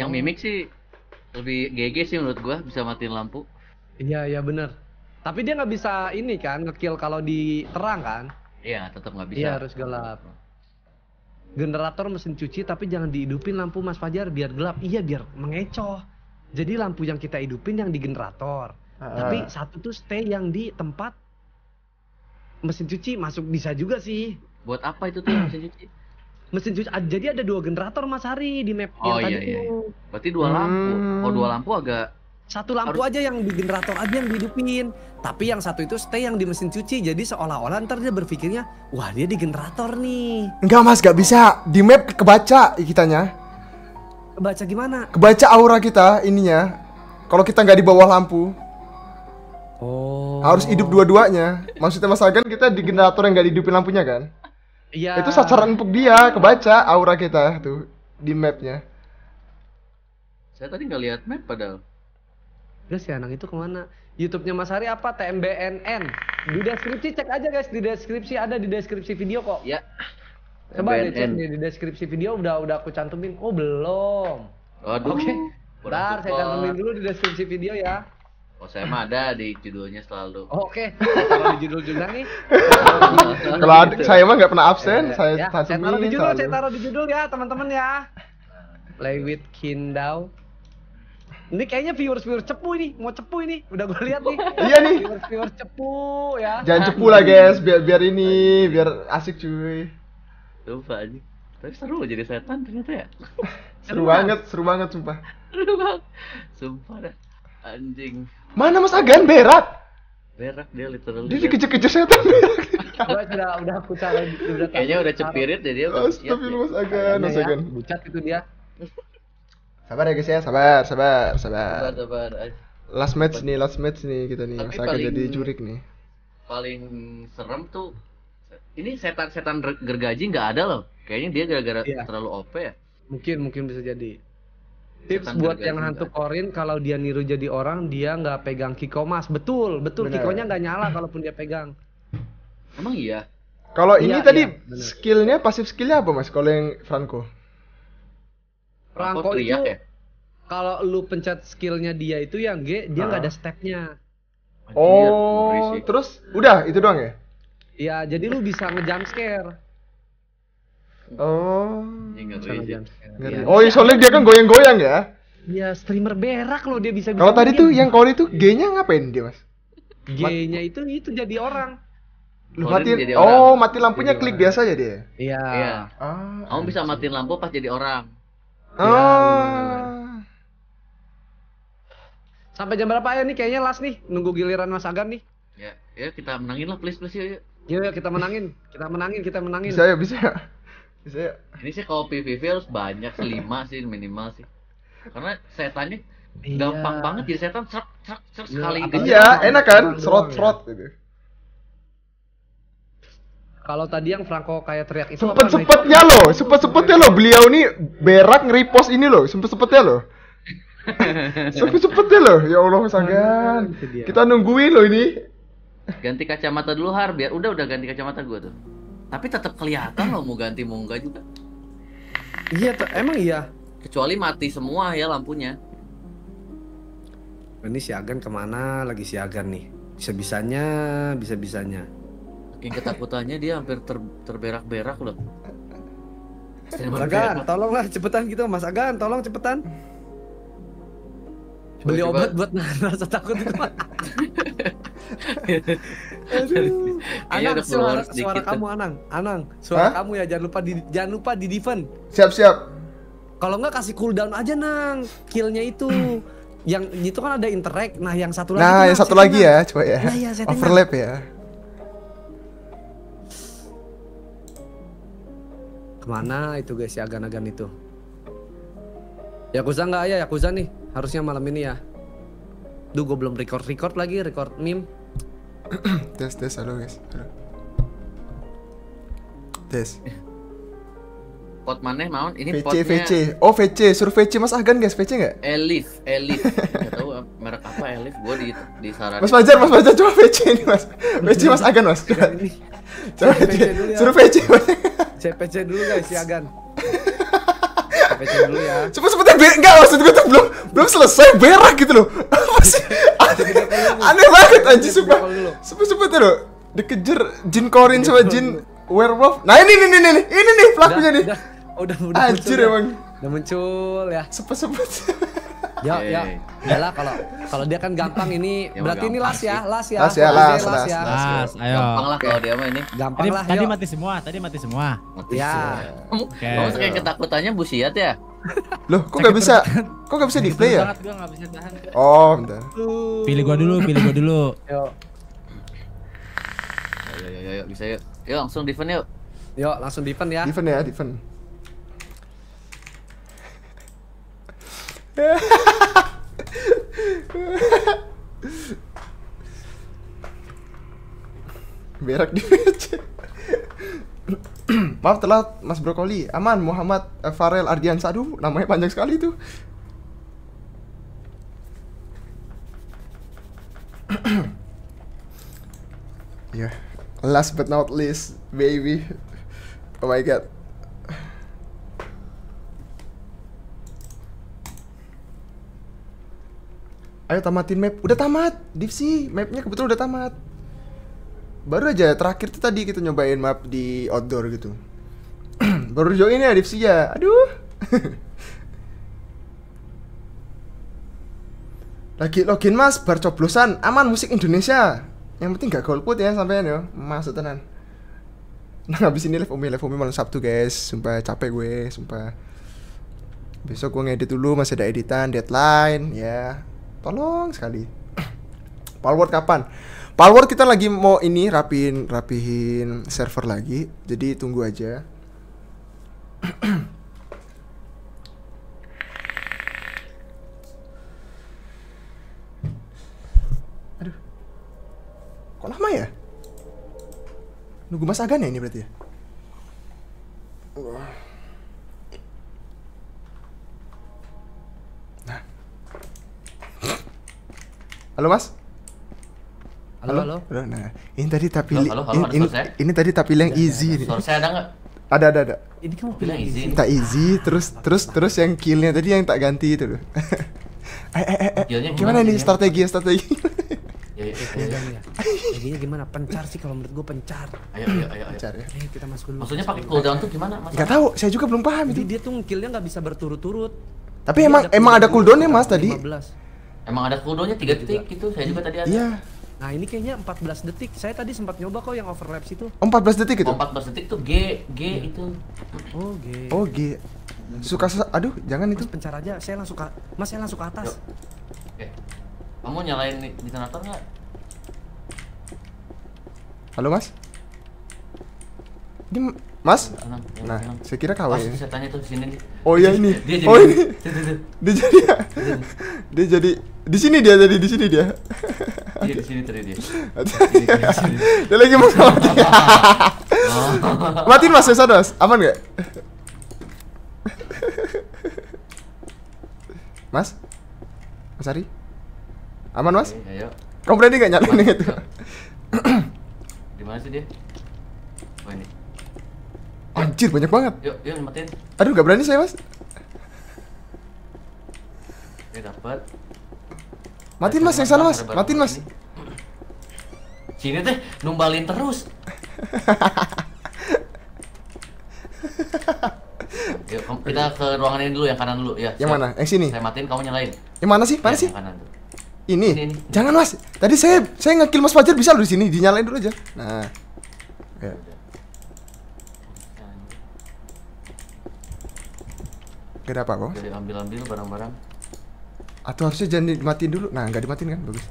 Yang mimik sih lebih GG sih menurut gua bisa matiin lampu. Iya, iya bener. Tapi dia nggak bisa ini kan ngekill kalau di terang kan? Iya, tetap nggak bisa. Iya, harus gelap. Generator mesin cuci tapi jangan dihidupin lampu Mas Fajar biar gelap. Iya, biar mengecoh. Jadi lampu yang kita hidupin yang di generator tapi satu tuh stay yang di tempat mesin cuci masuk bisa juga sih. Buat apa itu tuh mesin cuci? [clears throat] Mesin cuci ah, jadi ada dua generator Mas Hari di map oh, yang iya, tadi iya. tuh. Iya. Berarti dua hmm. lampu. Oh, dua lampu agak satu lampu harus... aja yang di generator aja yang dihidupin. Tapi yang satu itu stay yang di mesin cuci. Jadi seolah-olah ntar dia berpikirnya, wah dia di generator nih. Enggak mas, gak bisa. Di map kebaca kitanya. Kebaca gimana? Kebaca aura kita ininya. Kalau kita nggak di bawah lampu. Oh. Harus hidup dua-duanya. Maksudnya Mas Agan kita di generator yang gak dihidupin lampunya kan? Iya. Itu sasaran empuk dia, kebaca aura kita tuh di mapnya. Saya tadi nggak lihat map padahal. guys si anak itu kemana? YouTube-nya Mas Hari apa? TMBNN. Di deskripsi cek aja guys, di deskripsi ada di deskripsi video kok. Ya. Coba deh cek di deskripsi video udah udah aku cantumin. Oh belum. Aduh. Oke. Okay. Bentar, saya cantumin dulu di deskripsi video ya. Oh saya mah ada di judulnya selalu. Oh, Oke, okay. [laughs] kalau di judul juga nih. kalau adik saya mah nggak pernah absen, iya. saya, ya, saya taruh di judul, selalu. saya taruh di judul ya teman-teman ya. Play with Kindau. Ini kayaknya viewers viewers cepu ini, mau cepu ini, udah gue lihat nih. iya nih. Viewers viewers cepu ya. Jangan cepu lah guys, biar biar ini, biar asik cuy. Lupa aja. Tapi seru jadi setan ternyata ya. seru, seru banget, seru banget sumpah. Seru banget. Sumpah dah. Anjing. Mana Mas Agan berak? Berak dia literally. Dia dikejar-kejar setan berak. udah udah aku cara udah kayaknya udah cepirit jadi dia. Astagfirullah Mas Agan, Mas ya, Agan. Bucat itu dia. Sabar ya guys ya, sabar, sabar, sabar. Sabar, sabar. Last match nih, last match nih kita nih. Mas Agan jadi jurik nih. Paling serem tuh ini setan-setan gergaji nggak ada loh. Kayaknya dia gara-gara iya. terlalu OP ya. Mungkin mungkin bisa jadi tips buat yang hantu korin kalau dia niru jadi orang dia nggak pegang Kiko mas betul betul bener. kikonya nggak nyala kalaupun dia pegang emang iya kalau ini iya, tadi iya, skillnya pasif skillnya apa mas kalau yang Franco Franco itu ya? kalau lu pencet skillnya dia itu yang G dia nggak ada stepnya oh Anjir, terus udah itu doang ya Iya, jadi lu bisa ngejump scare. Oh. Ini iya, Ngeri. Iya. Oh, iya, soalnya dia kan goyang-goyang ya. Iya, streamer berak loh dia bisa. Kalau tadi tuh yang kau itu G-nya ngapain dia, Mas? G-nya itu itu jadi orang. Lu mati, oh mati lampunya jadi klik orang. biasa aja dia. Iya. Iya. Ah, Kamu bisa matiin lampu pas jadi orang. Ah. Ya. Sampai jam berapa ya nih? Kayaknya last nih, nunggu giliran Mas Agan nih. Ya, ya kita menangin lah please please ya. Yuk, yuk kita menangin, kita menangin, kita menangin. Bisa ya, bisa. Ya. Saya... Ini sih kalau PVV harus banyak lima sih minimal sih. Karena setannya iya. gampang banget jadi setan serak serak iya, sekali gitu sekali. Iya, enak kan? Serot ya. serot ya. gitu. Kalau tadi yang Franco kayak teriak itu sempet sempetnya lo sempet sempetnya lo beliau ini berak ngeripos ini lo sempet sempetnya lo [laughs] sempet sempetnya lo ya Allah sangat. Kita nungguin lo ini. Ganti kacamata dulu Har, biar udah udah ganti kacamata gua tuh. Tapi tetap kelihatan loh mau ganti mau enggak juga. Iya, emang iya. Kecuali mati semua ya lampunya. Ini si Agan kemana lagi si Agan nih? Bisa-bisanya, bisa-bisanya. Saking ketakutannya dia hampir ter terberak-berak loh. Mas Agan, tolonglah cepetan gitu Mas Agan, tolong cepetan beli coba. obat buat nahan rasa takut itu [laughs] Aduh. Iya, Anang, suara, suara kamu Anang, Anang, suara Hah? kamu ya jangan lupa di jangan lupa di defend. Siap siap. Kalau nggak kasih cooldown aja Nang, killnya itu. [clears throat] yang itu kan ada interact, nah yang satu lagi. Nah, yang satu lagi ya, coba ya. Nah, ya Overlap ya. Kemana itu guys si agan-agan itu? Yakuza nggak ya Yakuza nih? harusnya malam ini ya duh gue belum record record lagi record meme tes [clears throat] tes halo guys halo tes Pot mana mau ini VC, potnya VC. Oh VC, suruh VC Mas Agan guys, VC nggak? Elif, Elif. [laughs] Gak tahu eh, merek apa Elif, gue di di saran. Mas Fajar, Mas Fajar coba VC ini Mas. VC Mas Agan Mas. Coba, coba VC. Ya. Suruh VC CPC dulu guys, si Agan. Coba dulu ya. Cuma enggak maksud gue tuh belum belum selesai berak gitu loh. Apa sih? Aneh, aneh banget anjir suka. Sumpah sebentar loh. Dikejar jin korin sama jin werewolf. Nah ini nih nih nih ini nih pelakunya nih. Udah udah Anjir emang. Udah muncul ya. Sepet-sepet. Ya, ya. Yalah kalau kalau dia kan gampang ini [laughs] ya, berarti gampang ini las ya, las ya. Las ya, las, las, ya. Las, ayo. Gampang lah kalau dia mah ini. Gampang tadi, lah. Tadi yuk. mati semua, tadi mati semua. Mati ya. Kamu okay. kamu kayak ketakutannya Bu Siat ya? Loh, kok gak bisa? Kok gak bisa di-play ya? gua bisa tahan. Oh, bentar. Pilih gua dulu, pilih gua dulu. Yuk, Ayo, ayo, ayo, bisa yuk. Yuk langsung defend yuk. Yuk, langsung defend ya. Defend ya, defend. [laughs] Berak di PC. [clears throat] Maaf telat, Mas Brokoli. Aman, Muhammad eh, Farel Ardian Sadu namanya panjang sekali tuh. ya, [clears throat] yeah. last but not least, baby. Oh my god. ayo tamatin map udah tamat divsi mapnya kebetulan udah tamat baru aja terakhir tuh tadi kita nyobain map di outdoor gitu [clears throat] baru join ya divsi ya aduh [laughs] lagi login mas bar aman musik Indonesia yang penting gak golput ya sampean ya masuk tenan nah habis ini live umi live umi malam Sabtu guys sumpah capek gue sumpah besok gue ngedit dulu masih ada editan deadline ya Tolong sekali. Palworld kapan? Palworld kita lagi mau ini rapihin rapihin server lagi. Jadi tunggu aja. Aduh. Kok lama ya? Nunggu Mas Agan ya ini berarti ya? Uh. Halo Mas? Halo, halo. halo. Nah, ini tadi tapi Halo, halo, halo, ini, ini, ini tadi tapi yang ada, easy ada, ada. Source ada nggak? Ada, ada, ada. Ini kamu pilih yang easy. Tak easy, terus ah, terus terus yang killnya tadi yang tak ganti itu loh. [laughs] eh, eh, eh, eh. Gimana, gimana nih strategi strategi? ya, ya, ya, ya, ya. gimana? Pencar sih kalau menurut gue pencar. Ayo, ayo, ayo. Pencar ya. Ayo kita masuk dulu. Maksudnya pakai cooldown tuh gimana? Mas? Gak tau, saya juga belum paham Jadi itu. Dia tuh killnya nggak bisa berturut-turut. Tapi emang emang ada cooldownnya mas tadi. 15 Emang ada cooldownnya tiga iya detik gitu, saya juga tadi ada. Iya. Nah ini kayaknya 14 detik, saya tadi sempat nyoba kok yang overlap oh, itu. Oh, empat 14 detik gitu. Empat 14 detik tuh G, G iya. itu. Oh G. Oh G. Suka, aduh jangan mas, itu. pencar aja, saya langsung ke, mas saya langsung ke atas. Oke. Kamu nyalain tengah nggak? Halo mas? Ini Mas? nah, saya kira KW. Mas, Oh iya ini. Dia oh ini. dia jadi. dia jadi di sini dia jadi di sini dia. Dia di sini tadi dia. Dia lagi mau mati. Oh. Matiin Mas, saya Mas. Aman gak? Mas? Mas Ari? Aman, Mas? Ayo. Iya, iya. Kamu berani gak nyalain itu? Di mana sih dia? Anjir banyak banget. Yuk, yuk nyematin. Aduh gak berani saya mas. Ya dapat. Matiin mas yang sana mas, matiin mas. Sini teh numbalin terus. [laughs] yuk, kita ke ruangan ini dulu yang kanan dulu ya. Yang mana? Yang sini. Saya matiin kamu nyalain. Yang mana sih? Mana ya, sih? Yang kanan tuh. Ini. Ini, ini. Jangan mas. Tadi saya saya ngekill Mas Fajar bisa lu di sini dinyalain dulu aja. Nah. Ya. Oke, ada apa kok? Jadi ambil-ambil barang-barang. Atau harusnya jangan dimatiin dulu. Nah, nggak dimatiin kan? Bagus.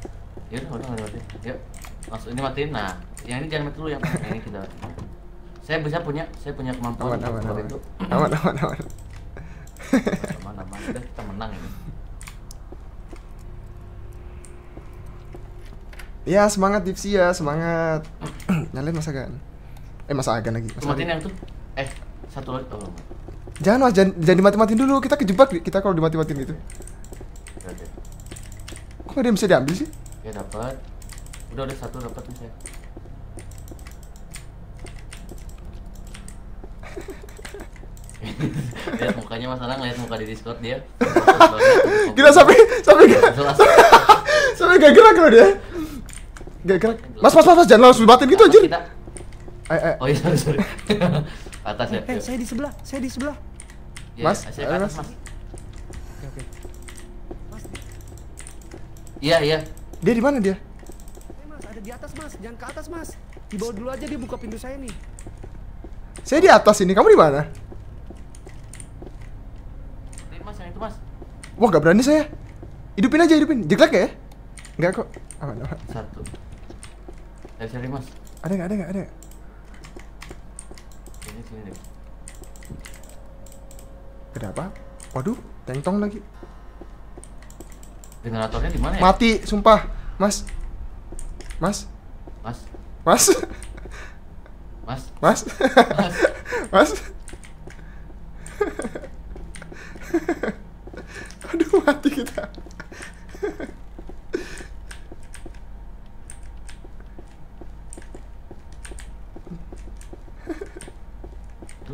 Ya udah, udah, udah, udah. Yuk. Ya, ini matiin. Nah, yang ini jangan mati dulu ya, yang ini kita. Saya bisa punya, saya punya kemampuan aman, aman, aman. itu. [clears throat] Aman, aman, aman. aman, aman. Udah, kita menang ini. Ya semangat Dipsi ya semangat. [clears throat] Nyalain Mas Agan. Eh Mas Agan lagi. Mas yang tuh. Eh satu lagi. Oh, Jangan mas, jangan, jangan dimati-matiin dulu. Kita kejebak kita kalau dimati-matiin gitu. Oke. Kok ada yang bisa diambil sih? Ya dapat. Udah ada satu dapat saya. [laughs] lihat mukanya mas Anang, lihat muka di Discord dia. Gila sampai sampai gak [laughs] sampai gak gerak loh dia. Gak gerak. Mas mas mas, mas jangan langsung batin gitu anjir. Ay, ay. Eh, eh. Oh iya sorry sorry. [laughs] Atas ya. Eh, saya di sebelah, saya di sebelah. Ya, mas, ya, mas. mas. Oke, oke. Iya, iya. Dia di mana dia? Hey, eh, mas, ada di atas, Mas. Jangan ke atas, Mas. Di bawah dulu aja dia buka pintu saya nih. Saya di atas ini. Kamu di mana? Mas, yang itu, Mas. Wah, gak berani saya. Hidupin aja, hidupin. Jelek ya? Enggak kok. Aman, aman. Satu. Saya cari, Mas. Ada enggak? Ada enggak? Ada Ini sini deh. Ada apa? Waduh, tengtong lagi. Generatornya di mana ya? Mati, sumpah. Mas. Mas. Mas. Mas. Mas. Mas. Mas. Mas. Aduh, mati kita.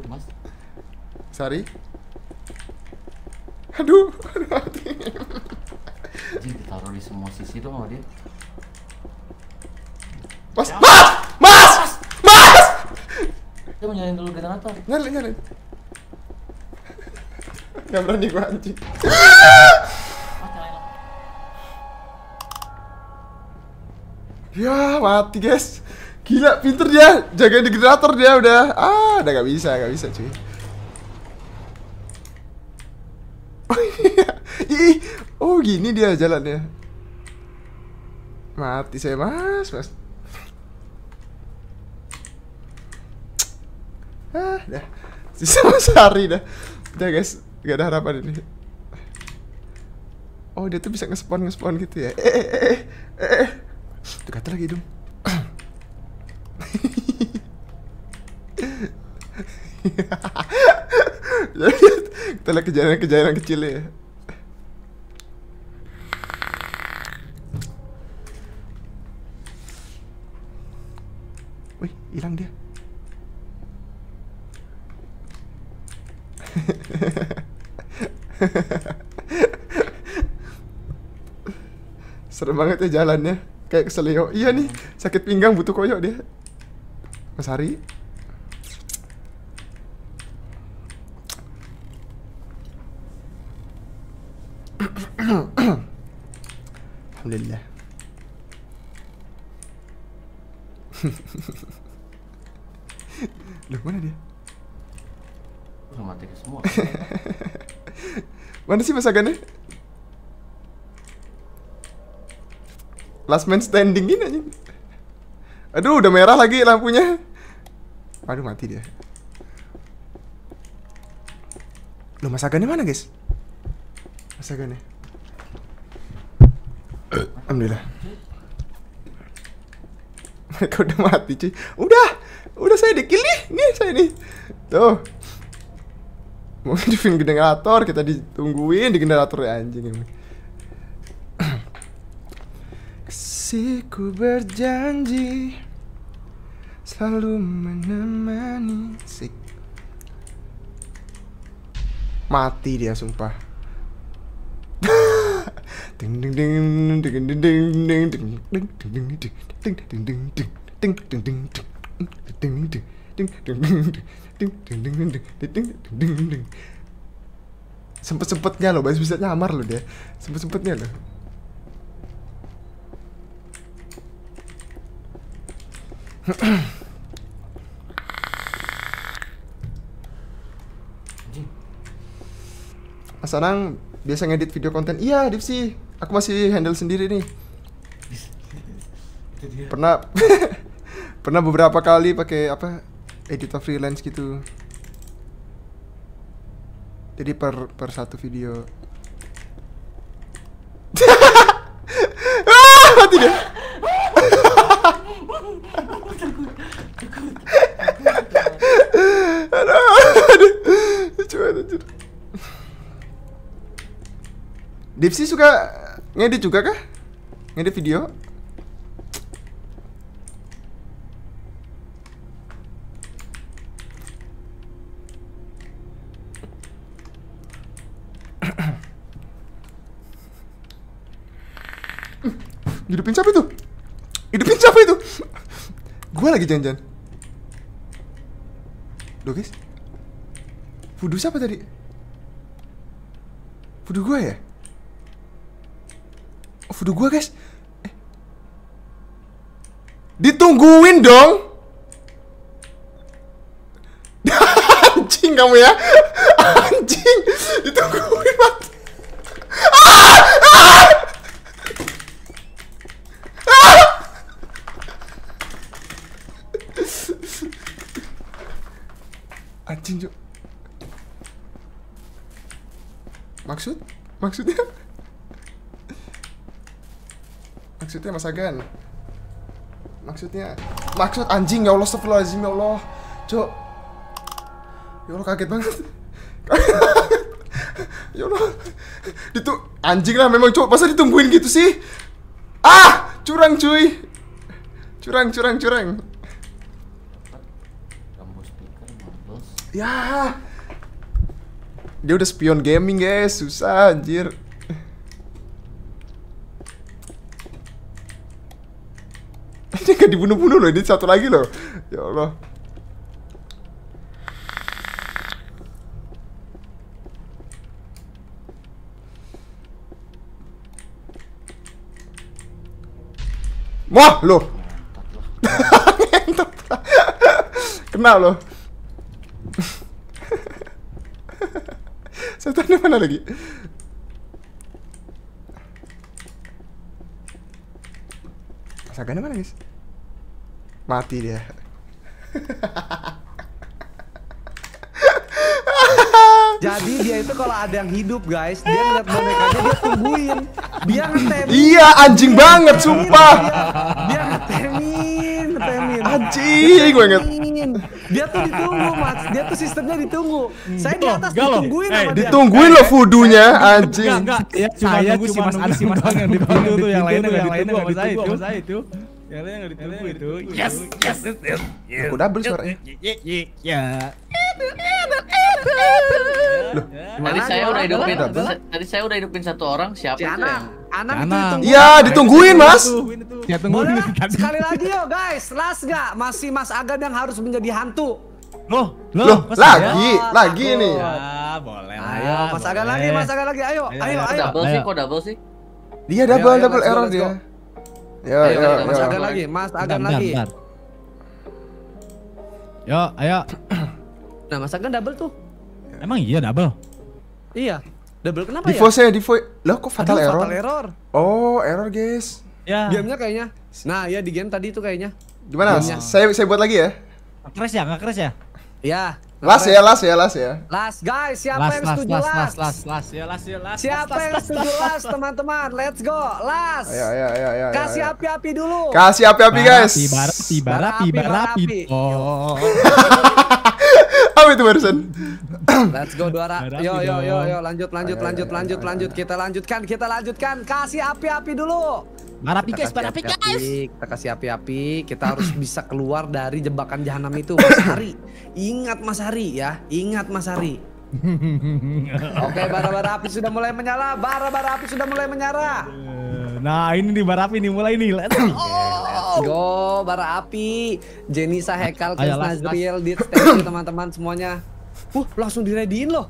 Mas. Sorry aduh aduh hati jadi ditaruh di semua sisi dong sama dia mas ya. mas mas mas dia mau nyalain dulu generator nyalain nyalain Gak berani gue anjing Ya mati guys Gila pinter dia Jagain generator dia udah Ah udah gak bisa gak bisa cuy Oh iya. oh gini dia jalannya. Mati saya, Mas, Mas. Ah, dah. Sisa Mas Hari dah. Udah, guys. Gak ada harapan ini. Oh, dia tuh bisa nge-spawn nge gitu ya. Eh, eh, eh, eh. eh. Tuh kata lagi dong. Jadi [laughs] ya, kita lihat kejadian-kejadian kecil ya. Wih, hilang dia. [laughs] Serem banget ya jalannya Kayak keselio Iya nih, sakit pinggang butuh koyok dia Mas Hari Alhamdulillah. لله Loh mana dia? Udah mati semua Mana sih masakannya? Last man standing gini aja Aduh udah merah lagi lampunya Aduh mati dia Loh masakannya mana guys? Asalkan ya. Eh. Alhamdulillah. Mereka [laughs] udah mati cuy. Udah, udah saya dikill nih, nih saya nih. Tuh. Mau hidupin generator, kita ditungguin di generator ya anjing ini. Si ku berjanji selalu menemani si Mati dia sumpah. Sempet-sempetnya loh, bahas bisa nyamar loh dia Sempet-sempetnya loh Sekarang biasa ngedit video konten iya Dip sih aku masih handle sendiri nih pernah [laughs] pernah beberapa kali pakai apa editor freelance gitu jadi per per satu video [laughs] ah, mati Dipsi suka ngedit juga kah? Ngedit video? [coughs] Hidupin siapa itu? Hidupin siapa itu? [coughs] Gue lagi janjian. Loh guys Fudu siapa tadi? Fudu gue ya? udah gue guys eh. Ditungguin dong [laughs] Anjing kamu ya Anjing Ditungguin banget Anjing Maksud? Maksudnya? Maksudnya Mas Agan. Maksudnya maksud anjing ya Allah astagfirullahalazim ya Allah. Cok. Ya Allah kaget banget. [laughs] ya Allah. Itu anjing lah memang cok, masa ditungguin gitu sih? Ah, curang cuy. Curang curang curang. Ya. Dia udah spion gaming guys, susah anjir. tiga dibunuh-bunuh loh. Ini satu lagi loh. Ya Allah. Wah, loh. [laughs] Kena loh. di [laughs] mana lagi? Sagana mana guys? mati dia Jadi dia itu kalau ada yang hidup guys, dia ngeliat bonekanya dia tungguin. Dia ngetemin Iya, anjing dia banget sumpah. Dia, dia ngetemin, ngetemin. Anjing gue inget Dia tuh ditunggu, Mas. Dia tuh sistemnya ditunggu. Saya di atas Gak ditungguin eh, sama dia. Ditungguin loh fudunya, anjing. Enggak, enggak. Ya, cuma saya nunggu si Mas Adam doang yang di pintu tuh, yang lainnya enggak ditunggu sama saya itu. Ya lo yang gak ditunggu itu. Yes, yes, yes, yes. yes. Aku double suaranya. Ya. Loh, ya. tadi saya udah hidupin, tadi saya udah hidupin satu orang siapa si ya, itu Anang. Anang, Anang. Iya, ditungguin mas. Ya tungguin. Sekali lagi yo guys, last gak? Masih Mas Agan yang harus menjadi hantu. Loh, loh, loh lagi, ya. lagi nih. Ya, boleh lah. Ayo, Mas Agan lagi, Mas Agan lagi. Ayo, ayo, ayo. Double sih, kok double sih? Dia double, double error dia. Yo, ayo, yo, Mas yo, Agan lagi, Mas Agan bentar, lagi. Bentar. Yo, ayo. [clears throat] Nah, Mas Agan double tuh. Emang iya double? Iya. Double kenapa divorce ya? Divorce ya, divorce. Loh kok fatal Aduh, error? fatal error. Oh, error guys. Ya. Game-nya kayaknya. Nah, ya di game tadi itu kayaknya. Gimana? Saya saya buat lagi ya. Crash ya? Enggak crash ya? Ya. Las ya, ya, las ya, las ya. Las guys, siapa last, yang setuju las? Las, las, las, ya, las, ya, las. Siapa yang setuju las, teman-teman? Let's go, las. Ayo, ayo, ayo, ayo. Kasih api-api dulu. Kasih api-api guys. Barapi, api, barapi, api. Oh. [laughs] Apa itu barusan? Let's go Duara. Yo yo yo yo lanjut lanjut lanjut lanjut lanjut kita lanjutkan kita lanjutkan kasih api-api dulu. Marapi guys, marapi guys. Kita kasih api-api, kita harus bisa keluar dari jebakan jahanam itu Mas Hari. Ingat Mas Hari ya, ingat Mas Hari. [laughs] Oke, bara-bara api sudah mulai menyala. Bara-bara api sudah mulai menyala. Nah, ini nih bara api nih mulai nih. Let's go. Let's go bara api. Jenny Sahekal ke Nazril di teman-teman semuanya. Uh, langsung diredin loh.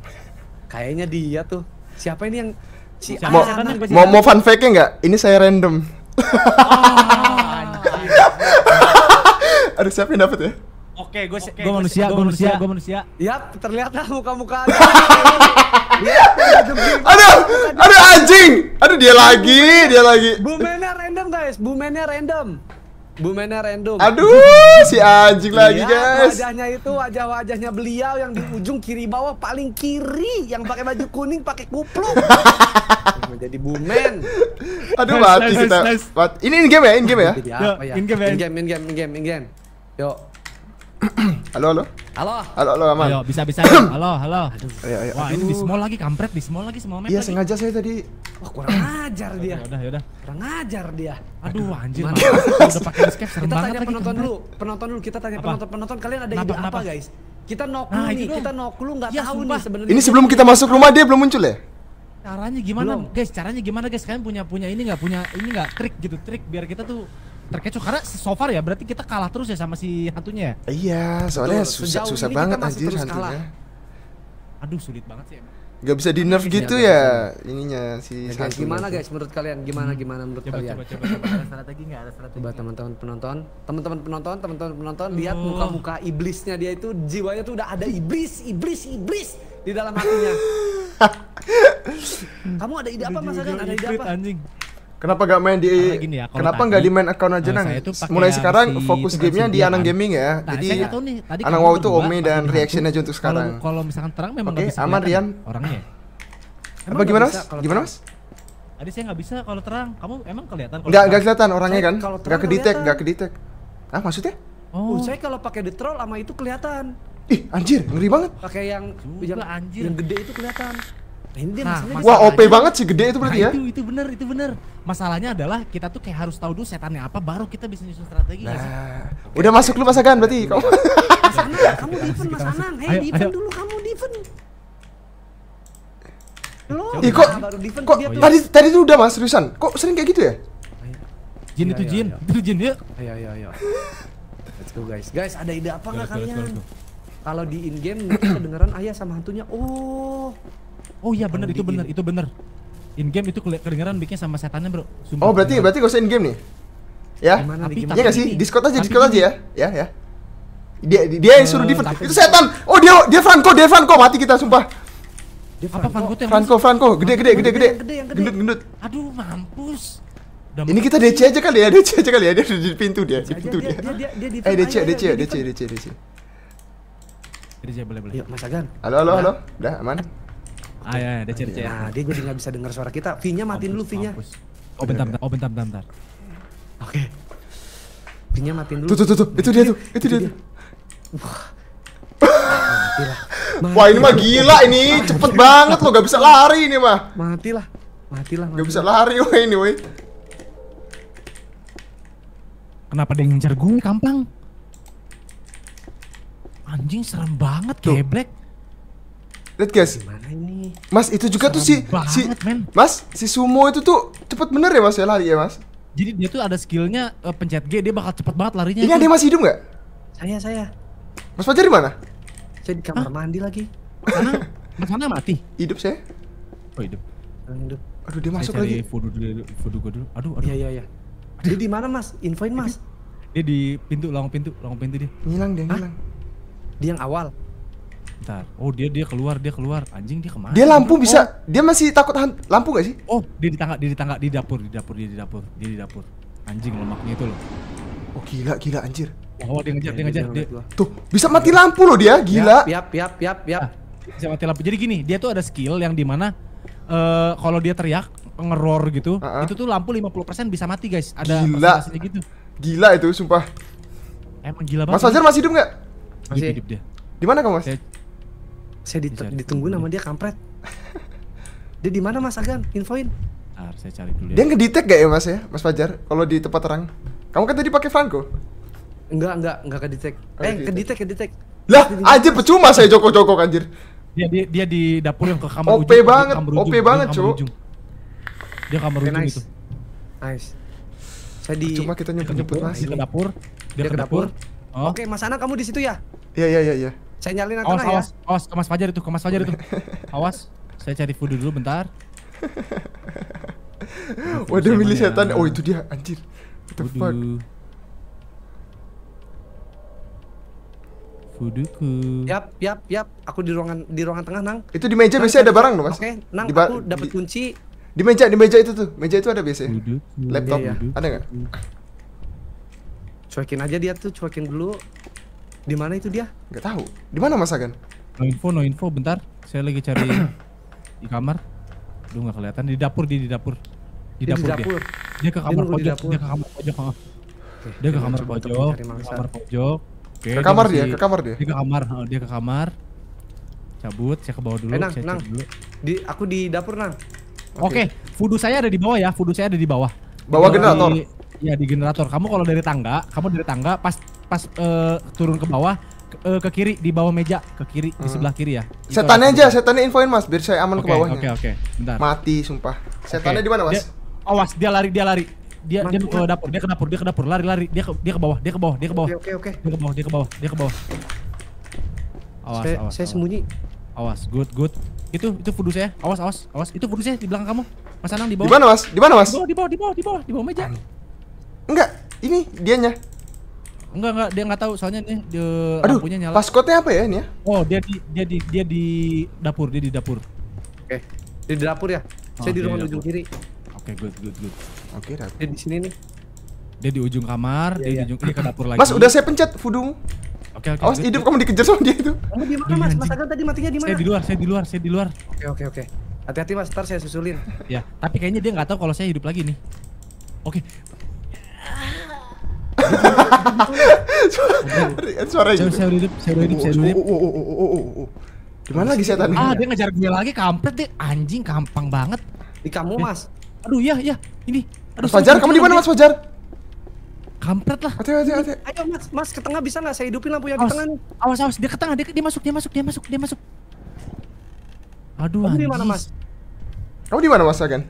Kayaknya dia tuh. Siapa ini yang si Siapa mau, yang mau, mau fun fake nggak? Ini saya random. Oh, [laughs] Aduh, siapa yang dapat ya? Oke, gue okay, gue manusia, gue manusia, gue manusia. Yap, terlihat lah muka-muka. [laughs] Aduh, aduh anjing. Aduh dia lagi, dia lagi. Bumennya random guys, bumennya random. Bumennya random. Aduh, si anjing iya, lagi, guys. Wajahnya itu wajah-wajahnya beliau yang di ujung kiri bawah paling kiri yang pakai baju kuning, pakai kupluk. [laughs] Menjadi bumen. Aduh, mati nice, kita. Ini in game ya, in game ya? Iya, ya? In ya, game, in game, in game, in game. Yo, halo, halo. Halo. Halo, halo, aman. Ayo, bisa bisa. [clears throat] halo, halo. Aduh. Ayo, ayo. Wah, halo, ini di small lagi kampret, di small lagi small halo, Iya, halo, sengaja saya tadi. Wah, kurang [clears throat] ajar dia. Ya udah, ya udah. Kurang ajar dia. Aduh, anjir. udah pakai [laughs] escape serem kita banget tanya halo, penonton kampret. dulu. Penonton dulu, kita tanya halo, penonton penonton kalian ada halo, ide halo, apa, guys? Kita halo, nah, halo, nih, kita halo, halo, enggak halo, iya, tahu halo, nih sebenarnya. Ini sebelum kita masuk rumah dia belum muncul ya? Caranya gimana, belum. guys? Caranya gimana, guys? Kalian punya punya ini nggak punya ini nggak trik gitu, trik biar kita tuh terkecoh karena so far ya berarti kita kalah terus ya sama si hantunya ya? iya soalnya Betul. susah susah banget anjir hantunya kalah. aduh sulit banget sih emang nggak bisa di nerf gitu ya ininya si ya, guys, gimana guys menurut kalian gimana hmm. gimana menurut coba, kalian coba, coba, coba. ada strategi nggak ada strategi coba teman-teman penonton teman-teman penonton teman-teman penonton oh. lihat muka-muka iblisnya dia itu jiwanya tuh udah ada iblis iblis iblis di dalam hatinya [laughs] kamu ada ide apa masakan ada ide apa anjing Kenapa gak main di gini ya, Kenapa nggak di main account aja nang? Mulai sekarang si fokus gamenya di Anang Gaming ya. Nah, Jadi saya nih, Anang Wow itu Omi dan reaction aja untuk sekarang. Kalau misalkan terang memang Oke, bisa aman Rian. Orangnya. Ya. Apa gimana Mas? Gimana Mas? Tadi saya nggak bisa kalau terang. Kamu emang kelihatan kalau Nggak, nggak kelihatan orangnya kan? Nggak kedetek, nggak kedetek. Ah, maksudnya? Oh, uh, saya kalau pakai the troll sama itu kelihatan. Ih, anjir, ngeri banget. Pakai yang yang, anjir. yang gede itu kelihatan. Nah, ini dia nah, Wah, OP banget sih gede itu berarti ya. nah, ya. Itu itu benar, itu benar. Masalahnya adalah kita tuh kayak harus tahu dulu setannya apa baru kita bisa nyusun strategi nah, sih? Okay. Udah masuk lu masakan berarti. Kamu Mas Anang, kamu di Mas Anang. Hei, dulu kamu di Loh, kok, baru kok dia tadi tadi tuh udah Mas Rusan. Kok sering kayak gitu ya? Jin itu jin, itu jin ya. Ayo ayo ayo. Let's go guys. Guys, ada ide apa nggak kalian? Kalau di in game kita kedengeran ayah sama hantunya. Oh, Oh iya benar itu benar itu benar. In game itu kedengeran bikin sama setannya, Bro. Sumpah oh, berarti bener. berarti gak usah in game nih. Ya. Iya gak sih? Discord aja, Discord aja ya. Ya, ya. Dia dia yang suruh eh, defend. Itu setan. Oh, dia dia Franco, dia Franco mati kita sumpah. Dia Franco. Apa Franco tuh yang Franco, Franco, gede gede gede gede. Gendut gendut. Aduh, mampus. ini kita DC aja kali ya, [laughs] DC aja kali ya. Dia di pintu dia, di pintu dia. Eh, DC, DC, DC, DC, DC. DC boleh boleh. Yuk, Mas Agan. Halo, halo, halo. Udah aman? Ah ya, ya ada ciri Nah, dia jadi nggak bisa dengar suara kita. V-nya matiin dulu V-nya. Oh bentar, bentar, oh bentar, bentar, bentar. Oke. Okay. v matiin dulu. Tuh, tuh, tuh, itu dia tuh, itu, dia. Tuh. Wah. [laughs] Matilah. Mati Wah ini mah gila ini, cepet banget loh, gak bisa lari ini mah. Matilah, matilah. Mati gak bisa lari wah ini wah. Kenapa dia ngejar gue kampang? Anjing serem banget, geblek. Lihat guys. Gimana ini? Mas itu juga Serem tuh si banget, si man. Mas, si Sumo itu tuh cepet bener ya Mas ya lari ya Mas? Jadi dia tuh ada skillnya uh, pencet G dia bakal cepet banget larinya. Ini ada masih hidup nggak? Saya saya. Mas Fajar di mana? Saya di kamar Hah? mandi lagi. Karena Mas mana mati. Hidup saya. Oh hidup. hidup. Aduh dia saya masuk lagi. Foto dulu, foto gue dulu. Aduh, aduh. Iya iya iya. Dia di mana Mas? Infoin Mas. Dia di pintu, lawang pintu, lawang pintu dia. Ngilang dia, ngilang. Dia yang awal. Bentar. Oh dia dia keluar dia keluar anjing dia kemana? Dia lampu oh. bisa dia masih takut lampu gak sih? Oh dia di tangga dia di tangga di dapur di dapur dia di dapur dia di dapur anjing lemaknya itu loh. Oh gila gila anjir. Oh, oh dia ngejar dia ngejar dia. Tuh bisa mati lampu loh dia gila. piap piap piap piap Nah, bisa mati lampu. Jadi gini dia tuh ada skill yang dimana uh, kalau dia teriak ngeror gitu uh -huh. itu tuh lampu 50% bisa mati guys. Ada gila. gitu. Gila itu sumpah. Emang gila banget. Mas Fajar masih hidup nggak? Masih hidup dia. Di mana kamu mas? Dia, saya dit ditunggu nama dia kampret. dia di mana Mas Agan? Infoin. Ar, saya cari dulu. Ya. Dia gak ya Mas ya, Mas Fajar? Kalau di tempat terang. Kamu kan tadi pakai Franco. Enggak, enggak, enggak detect Oh, iya, eh, ke iya, detect iya. Lah, aja percuma saya joko joko anjir. Dia, dia dia di dapur yang ke kamar OP ujung. banget, kamar ujung. banget, Cuk. Dia kamar okay, ujung nice. itu. Nice. Saya di Cuma kita nyebut-nyebut Mas. Dia ke dapur. Dia, ke dapur. dapur. Oh. Oke, Mas Ana kamu di situ ya? Iya, iya, iya, iya. Saya nyalin antena awas, ya. Awas, awas, ke Mas Fajar itu, ke Mas Fajar itu. [laughs] awas, saya cari food dulu bentar. [laughs] Waduh, milih ya? setan. Oh, itu dia, anjir. What the Fudu. fuck? Fuduku. Yap, yap, yap. Aku di ruangan di ruangan tengah, Nang. Itu di meja biasanya ada barang loh, Mas. Oke, okay, Nang, di aku dapat kunci. Di meja, di meja itu tuh. Meja itu ada biasanya. Fuduku. Laptop. Iya, iya. Ada nggak? Cuekin aja dia tuh, cuekin dulu. Di mana itu dia? Gak tahu. Di mana Mas Agan? No info, no info. Bentar, saya lagi cari [clears throat] di kamar. Duh nggak kelihatan. Di dapur dia, di dapur. Di dapur, di dapur. Dia. dia ke kamar dia pojok. dia ke kamar pojok. dia ke kamar pojok. Ke kamar pojok. ke kamar dia, ke kamar dia. Dia ke kamar, oh, dia ke kamar. Cabut, saya ke bawah dulu. Eh, nang, nang. Di, aku di dapur nang. Oke, okay. fudu saya ada di bawah ya. Fudu saya ada di bawah. bawah generator. Iya di generator. Kamu kalau dari tangga, kamu dari tangga pas pas uh, turun ke bawah ke, uh, ke kiri di bawah meja ke kiri hmm. di sebelah kiri ya. Setan aja, setannya infoin Mas biar saya aman okay, ke bawahnya. Oke okay, oke, okay. bentar. Mati sumpah. Setannya okay. di mana Mas? Dia, awas dia lari dia lari. Dia Mati, dia ke dapur, dia ke dapur, dia ke dapur, lari lari, dia ke dia ke bawah, dia ke bawah, dia ke bawah. Oke okay, oke okay, oke. Okay. Dia ke bawah, dia ke bawah, dia ke bawah. Awas, saya, awas, saya sembunyi. Awas, good good. Itu itu fudu saya. Awas awas awas. Itu fudu saya di belakang kamu. Mas Anang di bawah. Di mana Mas? Di mana Mas? Di bawah di bawah di bawah di bawah, di bawah meja. Enggak, ini dianya. Enggak enggak dia nggak tahu soalnya nih dia Aduh, lampunya nyala. Paskotnya apa ya ini ya? Oh, dia di dia di dia di dapur, dia di dapur. Oke. Okay. Dia di dapur ya. Oh, Saya di oh, rumah di ujung kiri. Oke, okay, good good good. Oke, okay, dapur. Dia di sini nih. Dia di ujung kamar, yeah, dia yeah. di iya. ujung dia ke dapur lagi. Mas, udah saya pencet Fudung. Oke, oke. Oh hidup kamu dikejar sama dia itu. Kamu di mana, Mas? Iya, Mas Agan tadi matinya di mana? Saya di luar, saya di luar, saya di luar. Oke, oke, oke. Hati-hati Mas, ntar saya susulin. ya, tapi kayaknya dia nggak tahu kalau saya hidup lagi nih. Oke suara itu. Saya hidup, saya hidup, saya hidup. Oh, oh, oh, oh, oh. Gimana lagi setan Ah, dia ngejar gue lagi kampret deh. Anjing gampang banget. Di kamu, Mas. Aduh, iya, iya. Ini. Aduh, Fajar, kamu di mana, Mas Fajar? kampret lah. Ayo, ayo, ayo. Ayo, Mas, Mas ke tengah bisa nggak? Saya hidupin lampu yang awas, di tengah nih. Awas, awas, dia ke tengah, dia, dia masuk, dia masuk, dia masuk, dia masuk. Aduh, Kamu di mana, Mas? Kamu di mana, Mas Agen?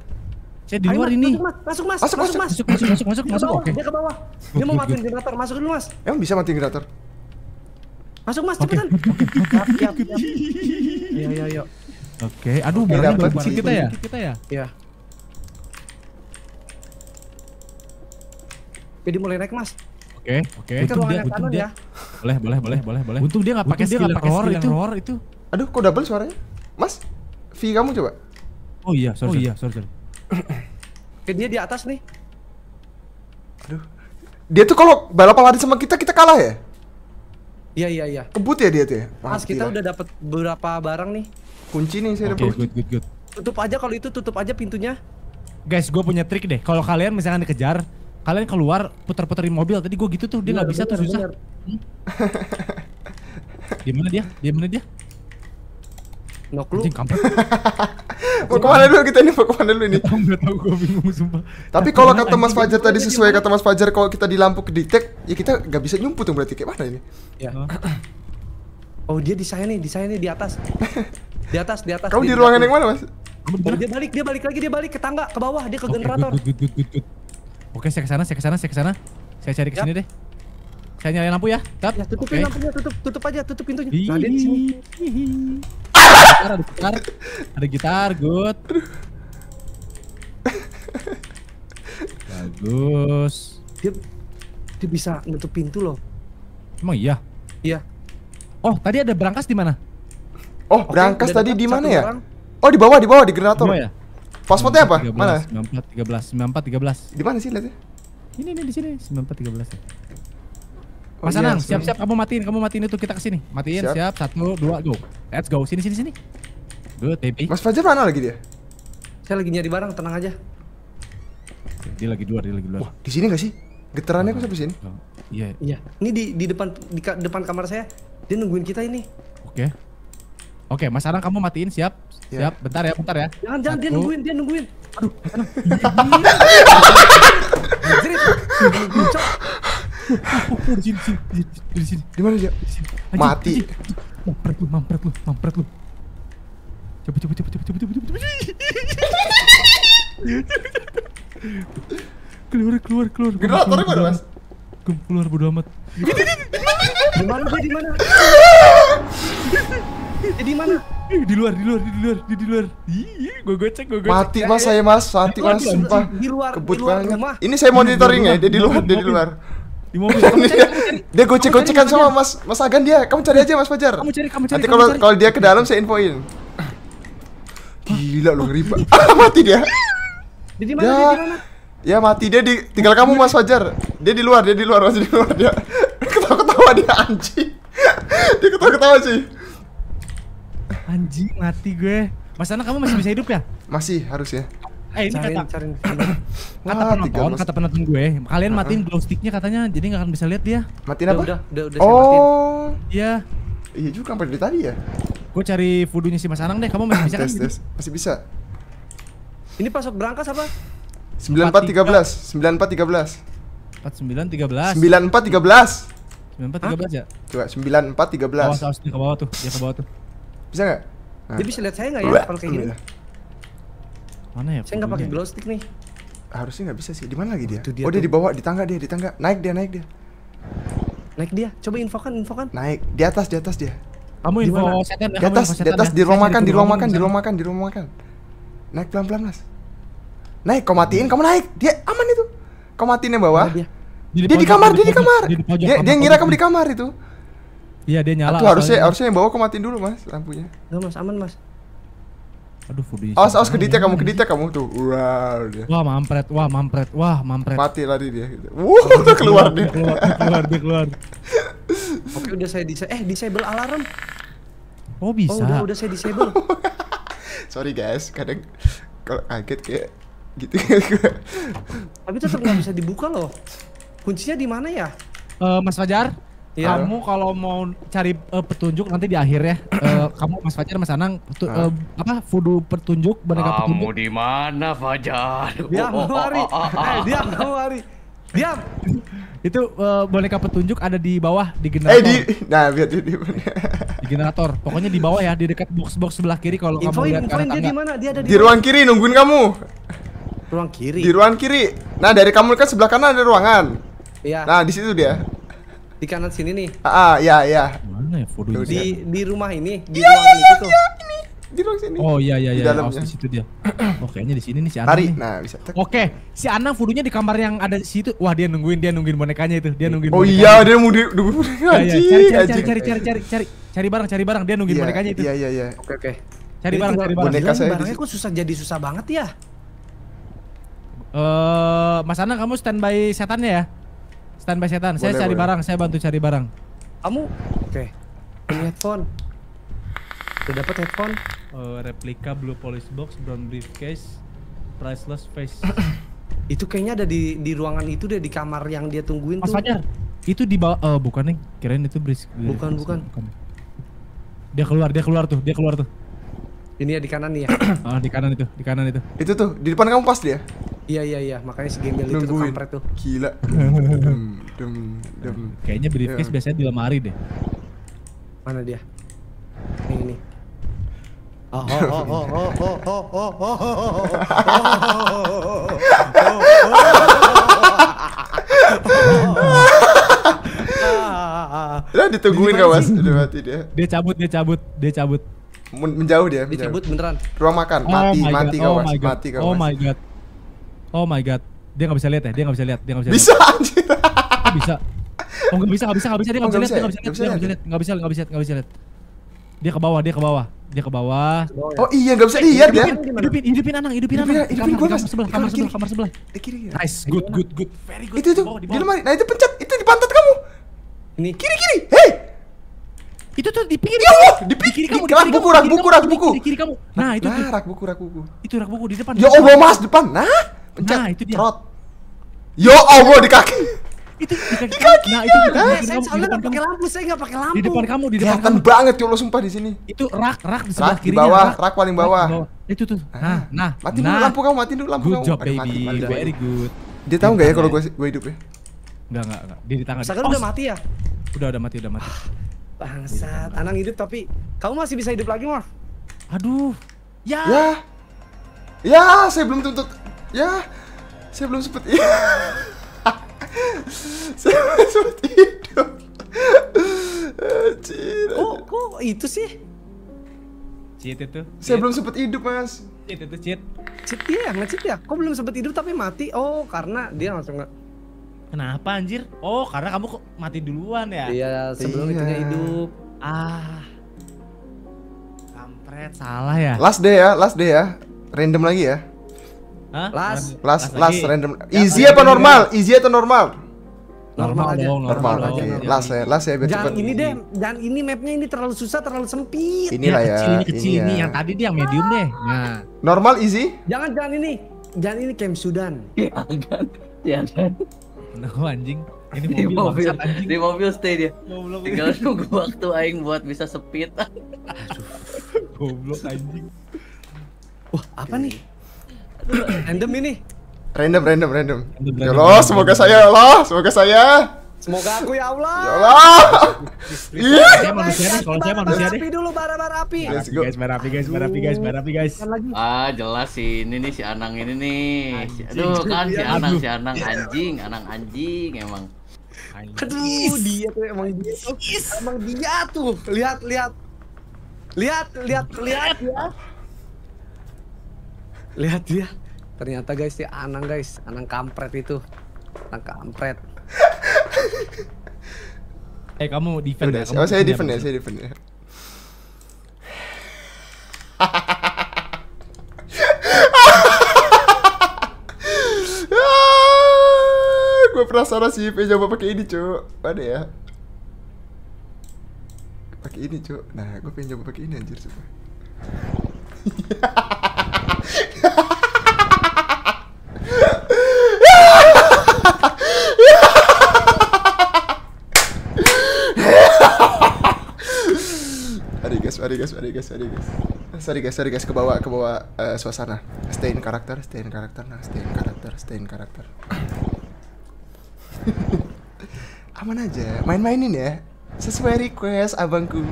Saya di luar Ayo, ini. Mas, masuk mas, masuk masuk mas. Masuk masuk masuk masuk masuk. masuk Dia masuk bawah. masuk mau masuk generator. Masuk masuk mas. Emang bisa matiin generator? Masuk mas, cepetan. masuk Iya iya iya. Oke, aduh okay, masuk sih kita ya? Kita ya? Iya. Jadi mulai naik mas. Oke, oke. Kita ruangan yang kanan ya. Boleh, boleh, boleh, boleh, boleh. Untung dia nggak pakai skill horror itu. Horror itu. Aduh, kok double suaranya? Mas, V kamu coba. Oh iya, sorry, oh, iya, sorry, sorry kayaknya di atas nih. Aduh. Dia tuh kalau balapan lari sama kita, kita kalah ya? Iya, iya, iya. Kebut ya dia tuh ya? Mas, kita udah dapat berapa barang nih? Kunci nih, saya okay, dapat. good, good, good. Tutup aja kalau itu, tutup aja pintunya. Guys, gue punya trik deh. Kalau kalian misalnya dikejar, kalian keluar putar-puterin mobil. Tadi gue gitu tuh, dia iya, nggak bisa bener, tuh susah. Hmm? [laughs] Gimana dia? Gimana dia? No clue. mau kemana dulu kita ini? Mau kemana dulu ini? Enggak [laughs] tahu gue bingung sumpah. Tapi kalau kata Mas Fajar tadi sesuai kata Mas Fajar kalau kita di lampu kedetek, ya kita nggak bisa nyumput dong berarti kayak mana ini? Ya. [clears throat] Oh dia di saya nih, di saya nih di atas. [laughs] Di atas, di atas. Kamu di, di ruangan yang mana, Mas? Dia balik, dia balik lagi, dia balik ke tangga, ke bawah, dia ke okay, generator. Good, good, good, good, good. Oke, saya ke sana, saya ke sana, saya ke sana. Saya cari ke ya. sini deh. Saya nyalain lampu ya. Tap. Ya, tutupin okay. lampunya, tutup, tutup aja, tutup pintunya. Nah, di sini. ada gitar, ada gitar, good. Bagus. Dia dia bisa nutup pintu loh. Emang iya? Iya. Oh, tadi ada berangkas di mana? Oh, brankas berangkas tadi di mana ya? Orang. Oh, di bawah, di bawah di generator. ya? Passwordnya apa? 13, mana? 94 13, 94 13. Di mana sih lihatnya? Ini ini di sini 94 13. Mas oh, iya, siap-siap siap, kamu matiin, kamu matiin itu kita kesini. Matiin, siap. siap. Satu, dua, go. Let's go. Sini, sini, sini. Good, baby. Mas Fajar mana lagi dia? Saya lagi nyari barang, tenang aja. Dia lagi dua, dia lagi dua. Wah, di sini gak sih? Getarannya kok sampai sini? iya. Iya. Ini di di depan di ka, depan kamar saya. Dia nungguin kita ini. Oke. Okay. Oke, okay, Mas Arang kamu matiin, siap. Yeah. Siap, bentar ya, bentar ya. Jangan, jangan, dia nungguin, dia nungguin. Aduh, [laughs] sini, sini, di mana dia? Mati. Mampret lu, mampret lu, mampret lu. cepet cepet cepet cepet cepet cepet cepet, keluar, keluar, keluar. keluar keluar Mas? Keluar bodo amat. Di mana dia? Di mana? Eh, di mana? di luar di luar di luar di, di luar iya gue gocek gue gocek mati mas saya mas mati mas sumpah di luar kebut banget ini saya monitoring ya dia di luar dia di luar di mobil. [laughs] dia, dia gocek-gocekan sama Mas Mas Agan dia. Kamu cari aja Mas Fajar. Kamu cari, kamu cari. Nanti kalau kalau dia ke dalam saya infoin. Gila lu ngeri [laughs] Mati dia. Di mana? Ya. Di mana? Ya mati dia di tinggal kamu Mas Fajar. Dia di luar, dia di luar, masih di luar dia. [laughs] Ketawa-ketawa dia anjing. dia ketawa-ketawa sih. Anjing mati gue. Mas Ana kamu masih bisa hidup ya? Masih harus ya. Eh ini carin, kata carin. [clears throat] kata Wah, penonton, kata penonton gue. Kalian uh -huh. matiin glow sticknya katanya, jadi nggak akan bisa lihat dia. Matiin apa? Udah, udah, udah, oh. saya Iya. Iya juga sampai dari tadi ya. Gue cari voodoo si Mas Anang deh, kamu masih bisa [laughs] kan? Tes, Masih bisa. Ini pas berangkas apa? 9413 9413 4913 9413 9413 ya? Coba 9413 Ke bawah, ke bawah tuh, dia ke bawah tuh Bisa nggak? Nah. Dia bisa lihat saya nggak ya kalau kayak gini? Gitu? Ya. Mana ya? Saya nggak pakai glow stick nih. Harusnya nggak bisa sih. Di mana lagi dia? Oh, dia, oh, dia di bawah, di tangga dia, di tangga. Naik dia, naik dia. Naik dia. Coba infokan, infokan. Naik di atas, di atas dia. Kamu info setan. Di atas, ya? di atas di ruang makan, di ruang makan, di ruang makan, di ruang makan. Naik pelan-pelan, Mas. Naik, kau matiin, kamu naik. Dia aman itu. Kau matiin yang bawah. Dia, dia di kamar, dia di kamar. Dia dia ngira kamu di kamar itu. Iya, dia nyala. Aku harusnya harusnya yang bawa kau matiin dulu, Mas, lampunya. Enggak, Mas, aman, Mas. Aduh, Fudu. Awas, awas ke dite kamu, ke dite kamu tuh. Wah, dia. Wah, mampret, wah, mampret, wah, mampret. Mati lari dia gitu. Wuh, tuh keluar dia. Keluar, keluar, dia keluar. [laughs] Oke, udah saya disable. Eh, disable alarm. Oh, bisa. Oh, udah, udah saya disable. [laughs] Sorry guys, kadang kalau kaget kayak gitu [laughs] Tapi tetap nggak bisa dibuka loh. Kuncinya di mana ya? Eh, Mas Fajar, Iya. Kamu kalau mau cari uh, petunjuk nanti di akhir ya. uh, [clears throat] kamu Mas Fajar Mas Anang uh, eh, apa fudu petunjuk boneka petunjuk. Kamu di mana Fajar? Diam oh, kamu hari. Oh, oh, eh diam lari. hari. Diam. [laughs] Itu uh, boneka petunjuk ada di bawah di generator. Eh di nah biar di mana? [laughs] di generator. Pokoknya di bawah ya di dekat box-box sebelah kiri kalau kamu lihat kan. di mana? Dia ada di, di ruang kiri nungguin kamu. Ruang kiri. Di ruang kiri. Nah, dari kamu kan sebelah kanan ada ruangan. Iya. Nah, di situ dia di kanan sini nih. Ah, ya ya. Mana ya foto Di di rumah ini, di ya, ruang ya, itu. Ya, ya, ini. Di ruang sini. Oh iya iya iya, dalamnya di situ dia. [clears throat] Oh, kayaknya di sini nih si Anang. Tarik. Nah, bisa. Oke, okay. si Anang fotonya di kamar yang ada di situ. Wah, dia nungguin, dia nungguin bonekanya itu. Dia nungguin Oh bonekanya. iya, dia mau di nungguin bonekanya. Ya, ya. Cari cari cari cari cari cari cari cari barang, cari barang. Dia nungguin ya, bonekanya itu. Iya iya iya. Oke oke. Cari barang, cari barang. Boneka saya. Barangnya kok susah jadi susah banget ya? Eh, uh, Mas Anang kamu standby setannya ya? Standby setan. Boleh, saya cari boleh. barang, saya bantu cari barang. Kamu? Oke. Okay. Ini headphone. Udah dapat headphone? Uh, replika blue police box, brown briefcase, priceless face. [clears throat] itu kayaknya ada di di ruangan itu deh di kamar yang dia tungguin Mas tuh. Fajar. Itu di bawah uh, bukan nih, kirain itu bris. Eh, bukan, bukan. bukan. Dia keluar, dia keluar tuh, dia keluar tuh. Ini ya di kanan nih ya. [clears throat] ah, di kanan itu, di kanan itu. Itu tuh, di depan kamu pas dia. Iya iya iya, makanya si gembel itu tuh kampret tuh. Gila. Kayaknya briefcase biasanya di lemari deh. Mana dia? Ini ini. Oh oh oh oh oh oh oh oh oh oh ditungguin oh mas, udah mati dia. Dia cabut, dia cabut, dia cabut. oh menjauh dia. Dia cabut beneran. Ruang makan, mati, mati oh oh mati oh oh Oh my god. Oh my god. Dia nggak bisa lihat ya, dia nggak bisa lihat, dia nggak bisa. Bisa anjir. Oh, bisa. Oh nggak bisa, nggak bisa, nggak bisa, dia nggak oh, ya? bisa lihat, nggak bisa lihat, nggak bisa lihat, nggak bisa nggak bisa nggak bisa lihat. Dia ke bawah, dia ke bawah, dia ke bawah. Oh iya nggak bisa eh, lihat ya. Hidupin, hidupin anang, hidupin anang. Hidupin gue kamar sebelah, kamar sebelah, kamar sebelah. Di kiri Nice, good, good, good, very good. Itu itu, di lemari. Nah itu pencet, itu di pantat kamu. Ini kiri kiri, hei. Itu tuh di pinggir. Ya, di pinggir kamu. Rak buku, rak buku, rak buku. Di kiri kamu. Nah, itu Rak buku, rak buku. Itu rak buku di depan. Ya Allah, Mas, depan. Nah. Nah, Pencet. Nah, itu dia. Trot. Yo ya Allah di kaki. Itu di kaki. Di kaki nah, itu di ya. depan, nah, saya soalnya pakai lampu, saya enggak pakai lampu. Di depan kamu, di depan kamu. banget ya Allah sumpah di sini. Itu rak, rak di sebelah kiri. Di bawah, rak, rak paling bawah. bawah. Nah, itu tuh. Ah. Nah, nah. Mati nah. dulu lampu kamu, mati dulu lampu good kamu. job baby, mati, mati, very good. Dia tahu enggak ya kalau gue gue hidup ya? Enggak, enggak, enggak. Dia di tangan. Sekarang udah mati ya? Udah, udah mati, udah mati. Ah, bangsat, Anang hidup tapi kamu masih bisa hidup lagi, Mor. Aduh. Ya. Ya. Ya, saya belum tuntut Ya, saya belum sempat [laughs] saya sempat hidup. oh, kok itu sih? Cheat itu. Saya cheat. belum sempat hidup, Mas. Cheat itu cheat. Cheat ya, nggak cheat ya. Kok belum sempat hidup tapi mati? Oh, karena dia langsung nggak Kenapa anjir? Oh, karena kamu kok mati duluan ya? Iya, sebelum iya. itunya hidup. Ah. Kampret, salah ya. Last day ya, last day ya. Random lagi ya. Hah? Las. Las, las, random. Easy apa normal? Easy atau normal? Normal, normal aja. Dong, normal. normal. Oke, okay. las ya, las ya biar jangan ini deh, jangan ini mapnya ini terlalu susah, terlalu sempit. Ini lah ya. Kecil, ini kecil, ini, ini ya. yang tadi dia yang medium deh. Nah. Normal easy? Jangan jangan ini. Jangan ini camp Sudan. Jangan. Jangan. No anjing. Ini mobil, di mobil, anjing. di mobil stay dia. Goblok. Tinggal nunggu waktu aing buat bisa sempit. Aduh. Goblok anjing. Wah, apa okay. nih? random ini. Random, random, random. random ya Allah, semoga saya, ya Allah, semoga saya. Semoga aku ya Allah. Ya Allah. Iya. iya. Saya manusia deh, kalau saya manusia deh. Api dulu bara-bara api. Guys, bara api guys, bara api guys, bara api guys. Ah, jelas sih ini nih si Anang ini nih. Aduh, kan si Anang, si Anang anjing, Anang anjing emang. Aduh, dia tuh emang dia tuh. Emang dia tuh. Lihat, lihat. Lihat, lihat, lihat, lihat. Ya lihat dia ternyata guys dia anang guys anang kampret itu anang kampret [laughs] eh kamu defend Udah, ya? Oh, saya defend ya saya ya? defend ya [laughs] gue penasaran sih pengen coba pakai ini cu ada ya pakai ini cu nah gue pengen coba pakai ini anjir coba [laughs] Sorry guys, sorry guys, sorry guys, sorry guys. Sorry guys, sorry guys, kebawa kebawa uh, suasana. Stay in karakter, stay in karakter, nah, stay in karakter, stay in karakter. [laughs] Aman aja, main-mainin ya. Sesuai request abangku.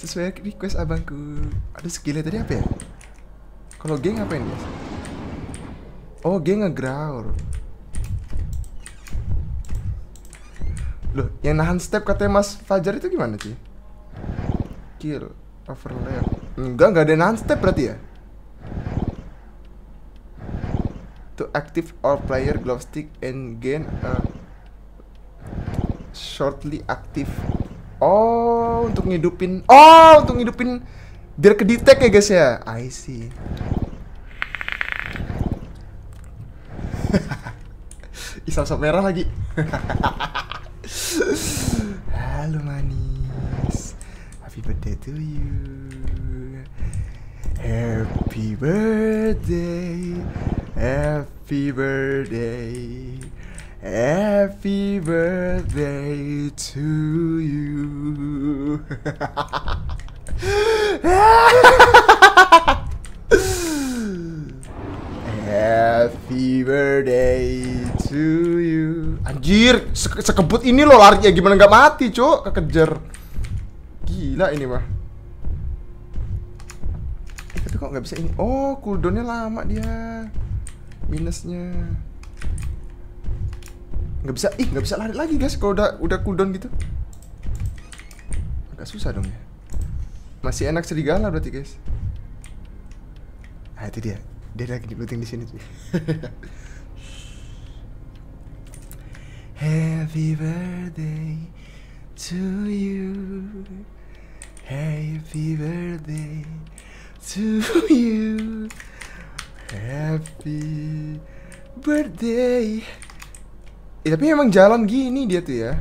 Sesuai request abangku. Ada skillnya tadi apa ya? Kalau geng ngapain guys? Oh, geng ngegraur. Loh, yang nahan step katanya Mas Fajar itu gimana sih? Kill overlap. Enggak, enggak ada nahan step berarti ya? To active all player glove stick and gain a shortly active. Oh, untuk ngidupin. Oh, untuk ngidupin biar ke detect ya guys ya. I see. isap [laughs] Isap merah lagi. [laughs] Hello, manis. Happy birthday to you. Happy birthday. Happy birthday. Happy birthday to you. [laughs] Happy birthday to you. Anjir, se sekebut ini loh ya gimana nggak mati, Cuk? Kekejar. Gila ini mah. Tapi kok nggak bisa ini? Oh, cooldownnya lama dia. Minusnya. Nggak bisa, ih nggak bisa lari lagi guys kalau udah udah cooldown gitu. Agak susah dong ya. Masih enak serigala berarti guys. Nah itu dia dia lagi di di sini sih Happy birthday to you Happy birthday to you Happy birthday eh, Tapi emang jalan gini dia tuh ya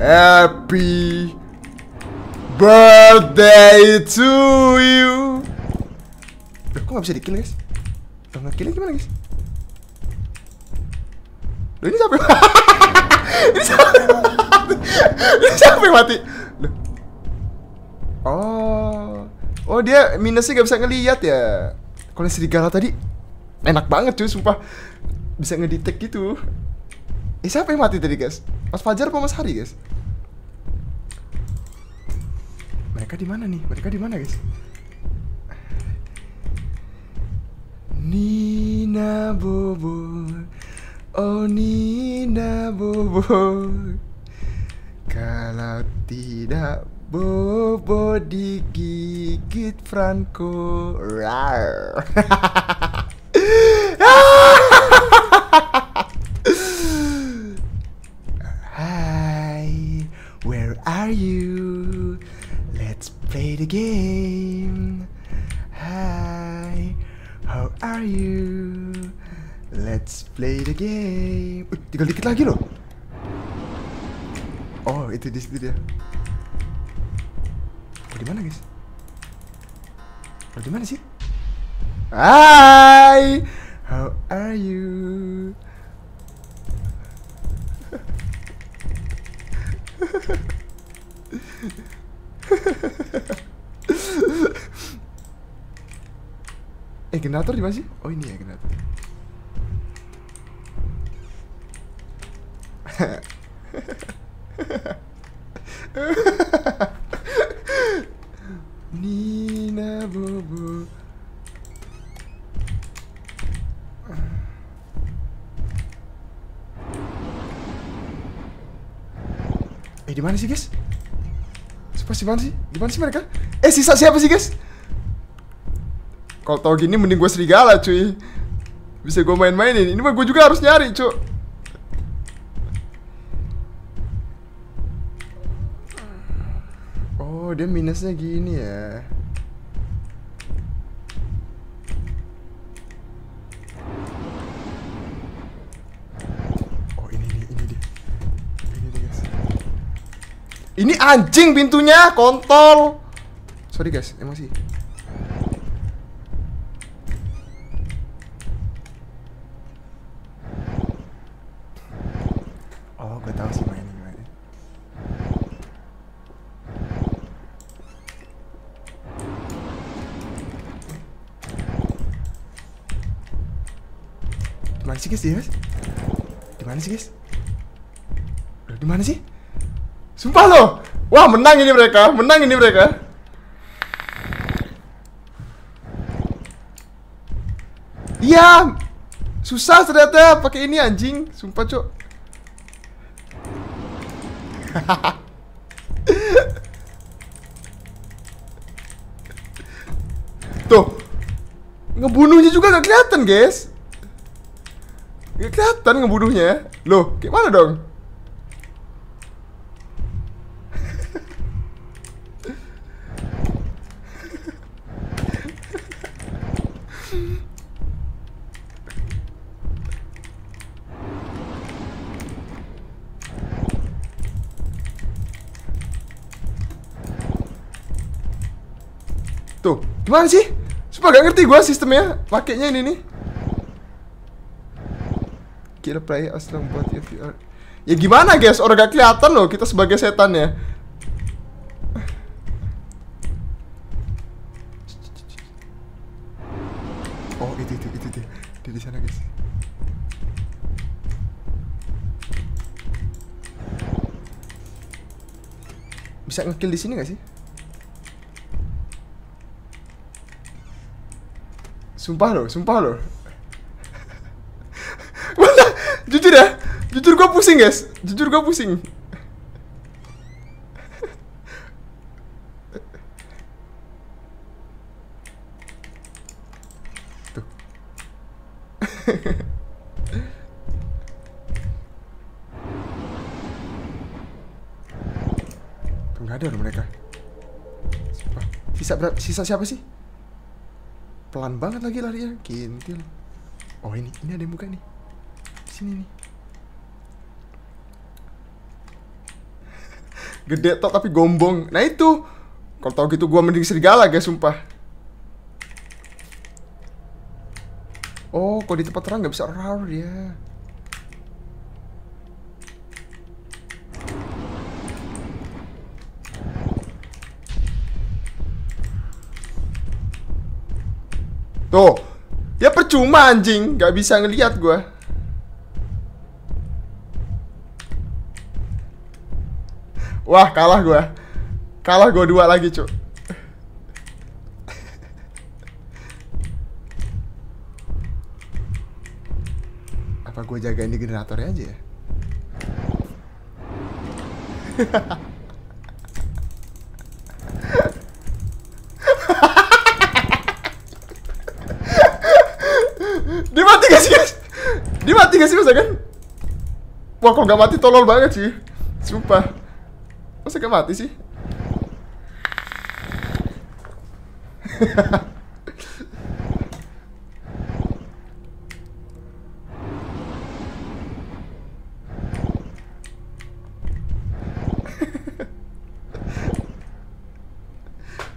Happy birthday to you Loh, kok gak bisa dikill guys? Loh, gak killnya gimana guys? Loh, ini siapa? [laughs] ini siapa? [laughs] ini siapa yang mati? Loh. Oh. Oh, dia minusnya gak bisa ngeliat ya. Kalau serigala tadi enak banget cuy, sumpah. Bisa ngedetect gitu. Eh, siapa yang mati tadi, guys? Mas Fajar apa Mas Hari, guys? Mereka di mana nih? Mereka di mana, guys? Nina bobo, oh Nina bobo, Kalau tidak Bobo digigit Franco Rar. Hi, where are you? Let's play the game Hi How are you? Let's play the game. Uh, tinggal dikit lagi loh. Oh, itu di situ dia. Oh, di mana, guys? Oh, di mana sih? Hi, How are you? [laughs] Eh generator di mana sih? Oh ini ya generator. [laughs] Nina Bobo. Eh di mana sih guys? Siapa sih mana sih? Di mana sih mereka? Eh sisa siapa sih guys? Kalau tau gini mending gue serigala cuy Bisa gue main-mainin Ini mah gue juga harus nyari cuy Oh dia minusnya gini ya oh, Ini anjing pintunya, kontol. Sorry guys, emosi. sih. gak tau sih mainnya gimana Gimana sih guys, iya, guys? Gimana sih guys? Gimana sih? Sumpah loh! Wah menang ini mereka, menang ini mereka Iya, susah ternyata pakai ini anjing, sumpah cok. [laughs] Tuh. Ngebunuhnya juga gak kelihatan, guys. Gak kelihatan ngebunuhnya. Loh, gimana dong? Tuh, gimana sih? Sumpah gak ngerti gue sistemnya Pakainya ini nih Kira play as long buat if you are Ya gimana guys, orang gak kelihatan loh kita sebagai setan ya Oh itu itu itu dia Dia di sana guys Bisa ngekill di sini gak sih? Sumpah loh, sumpah loh. [laughs] Mana? jujur ya, jujur gue pusing guys, jujur gue pusing. Tuh. [laughs] Tuh ada loh mereka. Sisa berapa? Sisa siapa sih? pelan banget lagi larinya kintil oh ini ini ada yang buka nih sini nih [laughs] gede toh tapi gombong nah itu kalau tau gitu gua mending serigala guys sumpah oh kok di tempat terang nggak bisa roar dia ya. Tuh. Ya percuma anjing, Gak bisa ngeliat gue Wah, kalah gue Kalah gue dua lagi, cu Apa gue jagain di generatornya aja ya? [laughs] gak sih guys? Dia mati gak sih masa ya kan? Wah kalau gak mati tolol banget sih Sumpah Masa gak mati sih? [laughs]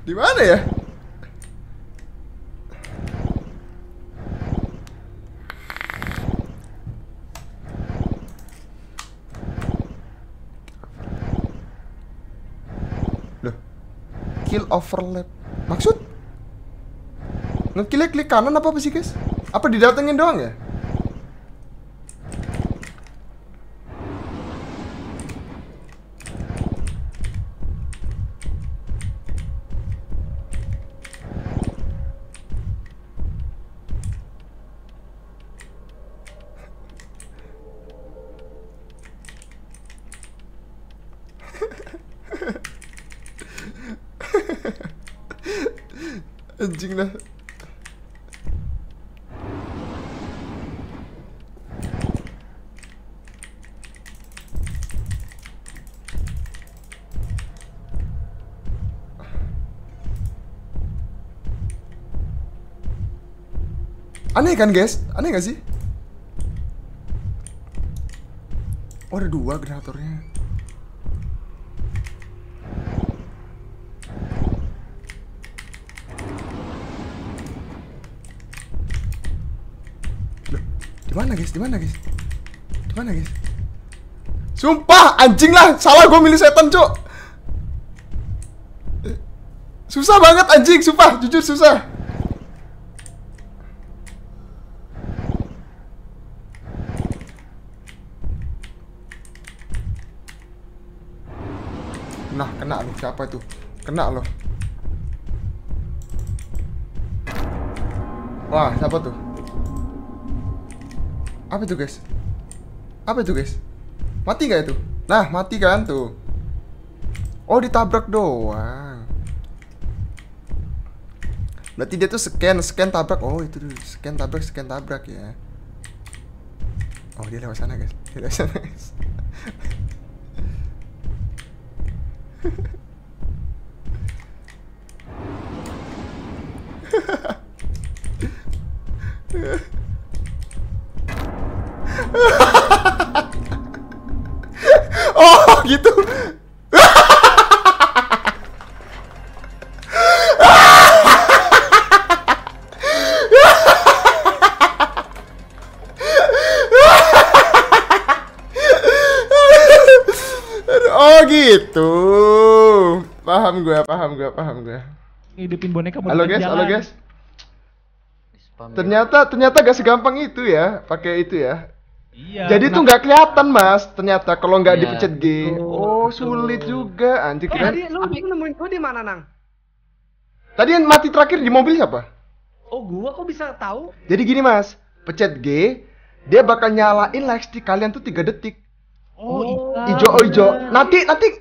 Di mana ya? overlap. Maksud? Ngeklik klik kanan apa apa sih, guys? Apa didatengin doang ya? anjing lah Aneh kan guys? Aneh gak sih? Oh ada dua generatornya mana guys? Di mana guys? Di mana guys? Sumpah, anjing lah. Salah gue milih setan, Cok. Susah banget anjing, sumpah, jujur susah. Nah, kena loh siapa itu? Kena loh. Wah, siapa tuh? Apa itu guys? Apa itu guys? Mati nggak itu? Nah mati kan tuh Oh ditabrak doang Berarti dia tuh scan, scan tabrak Oh itu tuh, scan tabrak, scan tabrak ya Oh dia lewat sana guys Dia lewat sana halo guys jalan. halo guys ternyata ternyata gak segampang itu ya pakai itu ya Iya, Jadi tuh nggak kelihatan mas, ternyata kalau nggak iya, dipencet G. Betul, oh betul. sulit juga, anjir oh, eh, Tadi lu, lu nemuin gua di mana nang? Tadi yang mati terakhir di mobil siapa? Oh gua kok bisa tahu? Jadi gini mas, pencet G, dia bakal nyalain lightstick kalian tuh tiga detik. Oh, oh iya. ijo oh ijo. Iya. Nanti nanti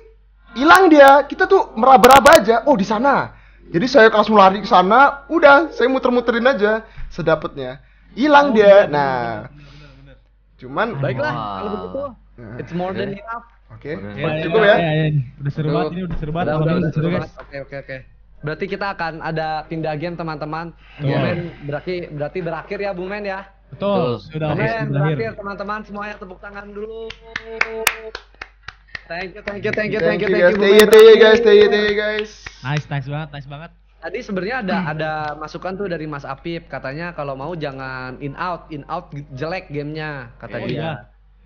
hilang dia, kita tuh meraba-raba aja. Oh di sana, jadi saya langsung lari ke sana, udah saya muter-muterin aja sedapatnya. Hilang oh, dia. Bener, iya, iya, nah. Bener, bener, bener. Cuman baiklah wow. kalau begitu. Nah. It's more than enough. Oke. Okay. Okay. Cukup iya, ya. ya, ya. Udah seru banget ini udah seru banget. Udah, udah, udah Oke oke oke. Berarti kita akan ada tindakan teman-teman. Bumen berarti berarti berakhir ya Bu Men ya. Betul. Sudah berakhir teman-teman semuanya tepuk tangan dulu. Thank you, thank you, thank you, thank you, thank you. Thank you, thank you guys, thank you, thank you guys. Nice, nice banget, nice banget. Tadi sebenarnya ada ada masukan tuh dari Mas Apip katanya kalau mau jangan in out, in out jelek gamenya kata oh, dia. Iya.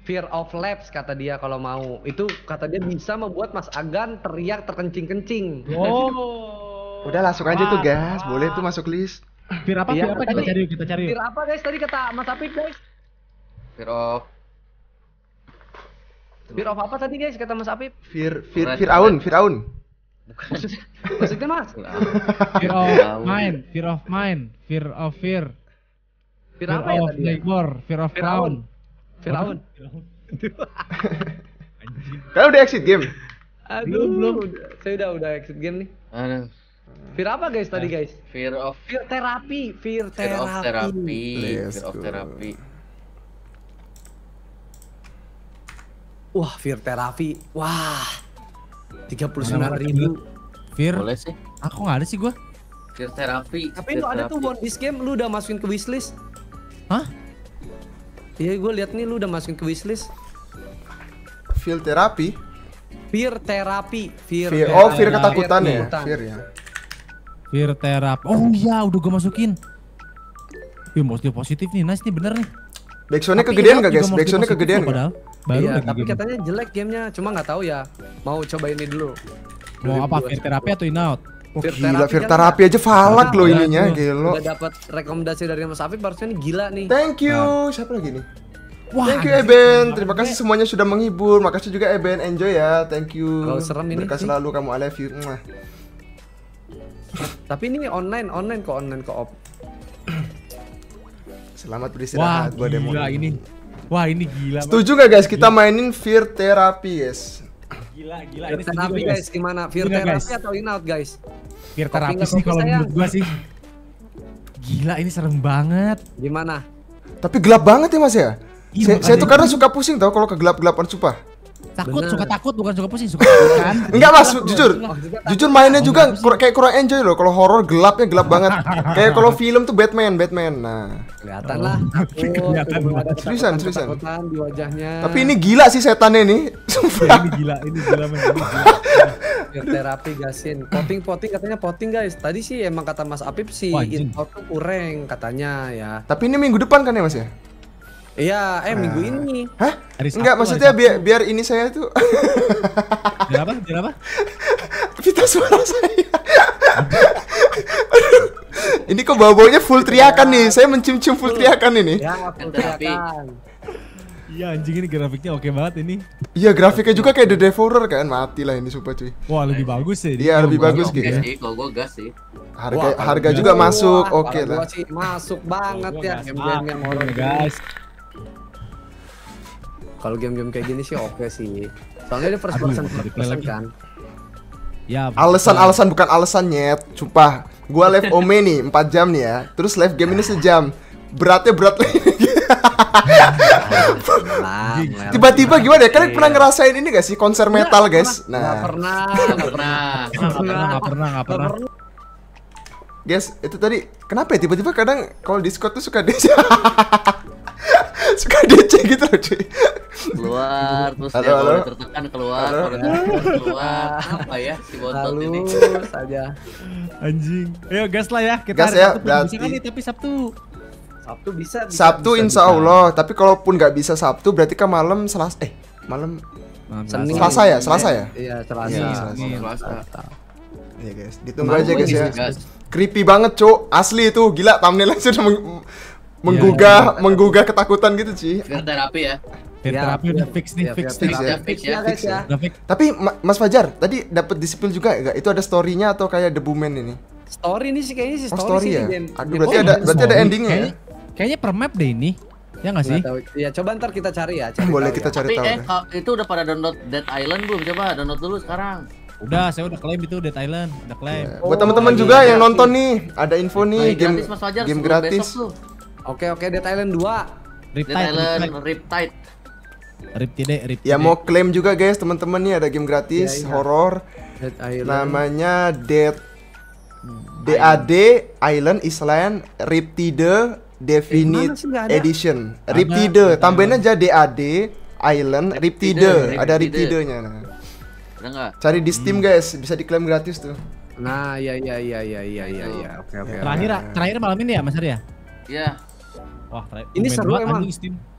Fear of laps kata dia kalau mau itu kata dia bisa membuat Mas Agan teriak terkencing-kencing. Oh. Udah langsung aja tuh guys, boleh tuh masuk list. Fear apa? Iya, fear apa kita cari? Kita cari. Fear apa guys? Tadi kata Mas Apip guys. Fear of Fear of apa tadi guys kata Mas Apip? Fear Fear Firaun, Firaun. Bukan. [laughs] Maksudnya Mas. fear of mind, fear of mind, fear of fear. Fear, fear apa ya tadi? Neighbor, fear of Firaun. Firaun. Kalau udah exit game? Aduh, belum. Saya udah udah exit game nih. Aduh. Fear apa guys tadi guys? Fear of fear terapi, fear terapi. Fear of terapi, fear of terapi. Wah, Fir Terapi. Wah. 39 ribu. Fir. Boleh sih. Aku ah, nggak ada sih gua. Fir Terapi. Tapi itu lu ada tuh buat this game, lu udah masukin ke wishlist. Hah? Iya, gue lihat nih lu udah masukin ke wishlist. Fir Terapi? Fir Terapi. Fir. Fear. Oh, Fir ketakutan ya. Fir ya. Fir Terapi. Oh iya, udah gue masukin. Wih, mostly positif nih. Nice nih, bener nih. Backsoundnya kegedean gak guys? Backsoundnya kegedean gak? baru iya, lagi tapi game. katanya jelek gamenya cuma nggak tahu ya mau coba ini dulu mau apa Fear terapi atau Inout Oh, gila, Fear kan aja falak loh ya, ininya, gila Udah dapat rekomendasi dari Mas Afif, barusan ini gila nih. Thank you. Nah. Siapa lagi nih? Wah, Thank you Eben, terima kasih semuanya sudah menghibur. Makasih juga Eben, enjoy ya. Thank you. Kalau serem ini. Berkah selalu kamu I love you. Mwah. Tapi ini online, online kok online kok Selamat beristirahat, buat demo. Wah, ini. Wah ini gila. Setuju gak guys? Kita mainin Fear Therapy guys. Gila, gila. Fear ini Therapy guys. gimana? Fear gila, Therapy guys. atau out guys? Fear Therapy sih kalau menurut gua sih. Gila ini serem banget. Gimana? Tapi gelap banget ya mas ya? Iya, saya, tuh kadang suka pusing tau kalau kegelap-gelapan supah. Takut, Bener. suka takut, bukan suka pusing, suka kan? [laughs] Enggak mas, jujur, oh, jujur mainnya juga kur kayak kurang enjoy loh. Kalau horor gelapnya gelap banget. [laughs] kayak kalau film tuh Batman, Batman. Nah, kelihatan lah. Kelihatan. Seriusan, seriusan. di wajahnya. Tapi ini gila sih setannya ini ya, ini gila, ini gila Biar terapi gasin. Poting, poting katanya poting guys. Tadi sih emang kata Mas Apip sih impor tuh katanya ya. Tapi ini minggu depan kan ya mas ya? Iya, eh nah. minggu eh. ini. Hah? Hari Sabtu, Enggak, maksudnya hari biar biar ini saya tuh. biar apa? Biar apa? [laughs] Pita suara saya. ini kok bau-baunya full teriakan nih. Saya mencium-cium full teriakan ini. Ya, full teriakan. Iya anjing ini grafiknya oke banget ini. Iya grafiknya juga kayak The Devourer kan mati lah ini super cuy. Wah lebih bagus sih. Iya lebih bagus gitu. gas sih. Harga harga juga masuk oke lah. masuk banget ya game-game yang horor ah, guys. Kalau game-game kayak gini sih oke sih. Soalnya dia first person first person kan. Ya, alasan-alasan bukan alasannya, nyet, cuma Gua live Ome nih empat jam nih ya. Terus live game ini sejam. Beratnya berat Tiba-tiba gimana ya? Kalian pernah ngerasain ini gak sih konser metal, guys? Nah, pernah, gak pernah, gak pernah, gak pernah, gak pernah. Guys, itu tadi kenapa ya tiba-tiba kadang kalau Discord tuh suka dia [laughs] [laughs] suka DC gitu loh cuy keluar terus halo, dia halo. tertekan keluar halo. keluar apa ya si botol ini saja anjing ayo gas lah ya kita gas ya berarti bisa kan tapi Sabtu Sabtu bisa, bisa Sabtu bisa, insya Allah tapi kalaupun nggak bisa Sabtu berarti kan malam Selasa eh malam Senin. Selasa ya Selasa ya iya Selasa Iya, Selasa, Selasa. Iya guys, ditunggu aja guys ya. Creepy banget, Cuk. Asli itu, gila thumbnail sudah menggugah ya, menggugah ketakutan gitu sih terapi ya terapi ya, udah fix nih ya, fix, fix, ya. Tapi Mas Fajar tadi dapat disiplin juga enggak? Itu ada storynya atau kayak The Boomen ini? Story ini sih kayaknya sih oh, story, oh, story sih ya? Game, Aduh ya, berarti oh, ada berarti ada endingnya ya? kayaknya, ya? Kayaknya per map deh ini. Ya nggak sih? Ya coba ntar kita cari ya. Cari Boleh kita ya. cari Tapi, tahu. Eh, itu udah pada download Dead Island belum? Coba download dulu sekarang. Udah, saya udah klaim itu Dead Island, udah klaim. Iya. Buat teman-teman oh, juga iya, yang nonton nih, ada info nih game gratis, game gratis. Oke oke Dead Island 2. Rip Dead Island Riptide. Riptide, Riptide. Ya mau klaim juga guys teman-teman nih ada game gratis ya, ya. horor. Namanya Dead DAD Island Island Riptide Definite eh, Edition. Riptide tambahin aja DAD Island Riptide. Ada Riptide-nya. Nah. enggak? Cari di Steam hmm. guys, bisa diklaim gratis tuh. Nah, iya iya iya iya iya iya, iya. Oke oke. Terakhir terakhir malam ini ya Mas Arya? Iya. Wah, ini seru emang.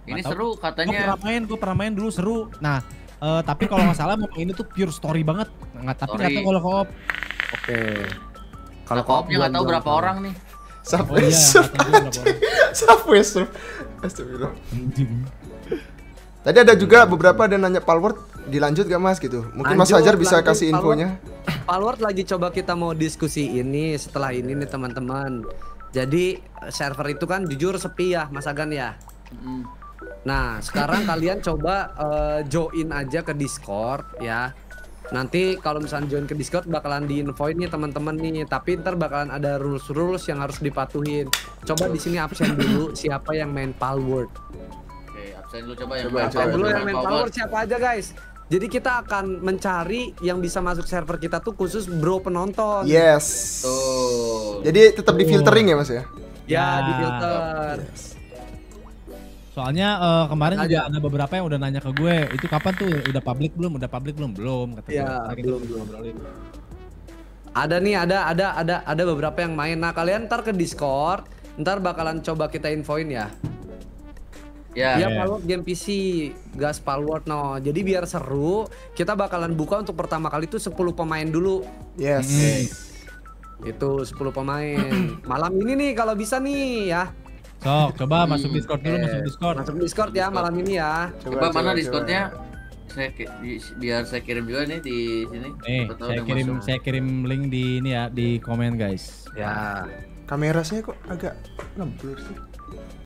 ini seru katanya. Gue pernah main, gue pernah main dulu seru. Nah, uh, tapi kalau nggak salah ini tuh pure story banget. Nggak tapi nah, nggak tahu kalau koop. Oke. Okay. Kalau koopnya nggak tahu berapa orang nih. Subway oh, Surf. Subway Surf. Astagfirullah. Tadi ada juga beberapa ada nanya password. dilanjut gak mas gitu. Mungkin Lanjut, Mas Hajar bisa lanjut, kasih infonya. Palward lagi coba kita mau diskusi ini setelah ini nih teman-teman. Jadi server itu kan jujur sepi ya Mas Agan ya. Mm. Nah sekarang kalian coba uh, join aja ke Discord ya. Nanti kalau misalnya join ke Discord bakalan diinfoin nih teman-teman nih, tapi ntar bakalan ada rules rules yang harus dipatuhin. Coba di sini absen dulu siapa yang main password. Oke, absen dulu coba yang coba, main password yang main siapa aja guys. Jadi kita akan mencari yang bisa masuk server kita tuh khusus bro penonton. Yes. Tuh. Jadi tetap di filtering ya Mas ya? Ya, ya. di filter. Yes. Soalnya uh, kemarin Aja. juga ada beberapa yang udah nanya ke gue, itu kapan tuh udah public belum? Udah public belum? Belum kata ya, gue. belum belum. Ada nih, ada ada ada ada beberapa yang main. Nah, kalian ntar ke Discord, ntar bakalan coba kita infoin ya. Ya. Yeah. Iya. Palworld game PC, gas Palworld no. Jadi biar seru, kita bakalan buka untuk pertama kali itu 10 pemain dulu. Yes. Mm. Itu 10 pemain. malam ini nih kalau bisa nih ya. Sok, coba hmm. masuk Discord dulu, masuk Discord. Masuk Discord ya malam ini ya. Coba, coba, mana Discordnya? Saya biar saya kirim juga nih di sini. Nih, saya kirim masuk. saya kirim link di ini ya di komen guys. Ya. Kamera saya kok agak lembut sih.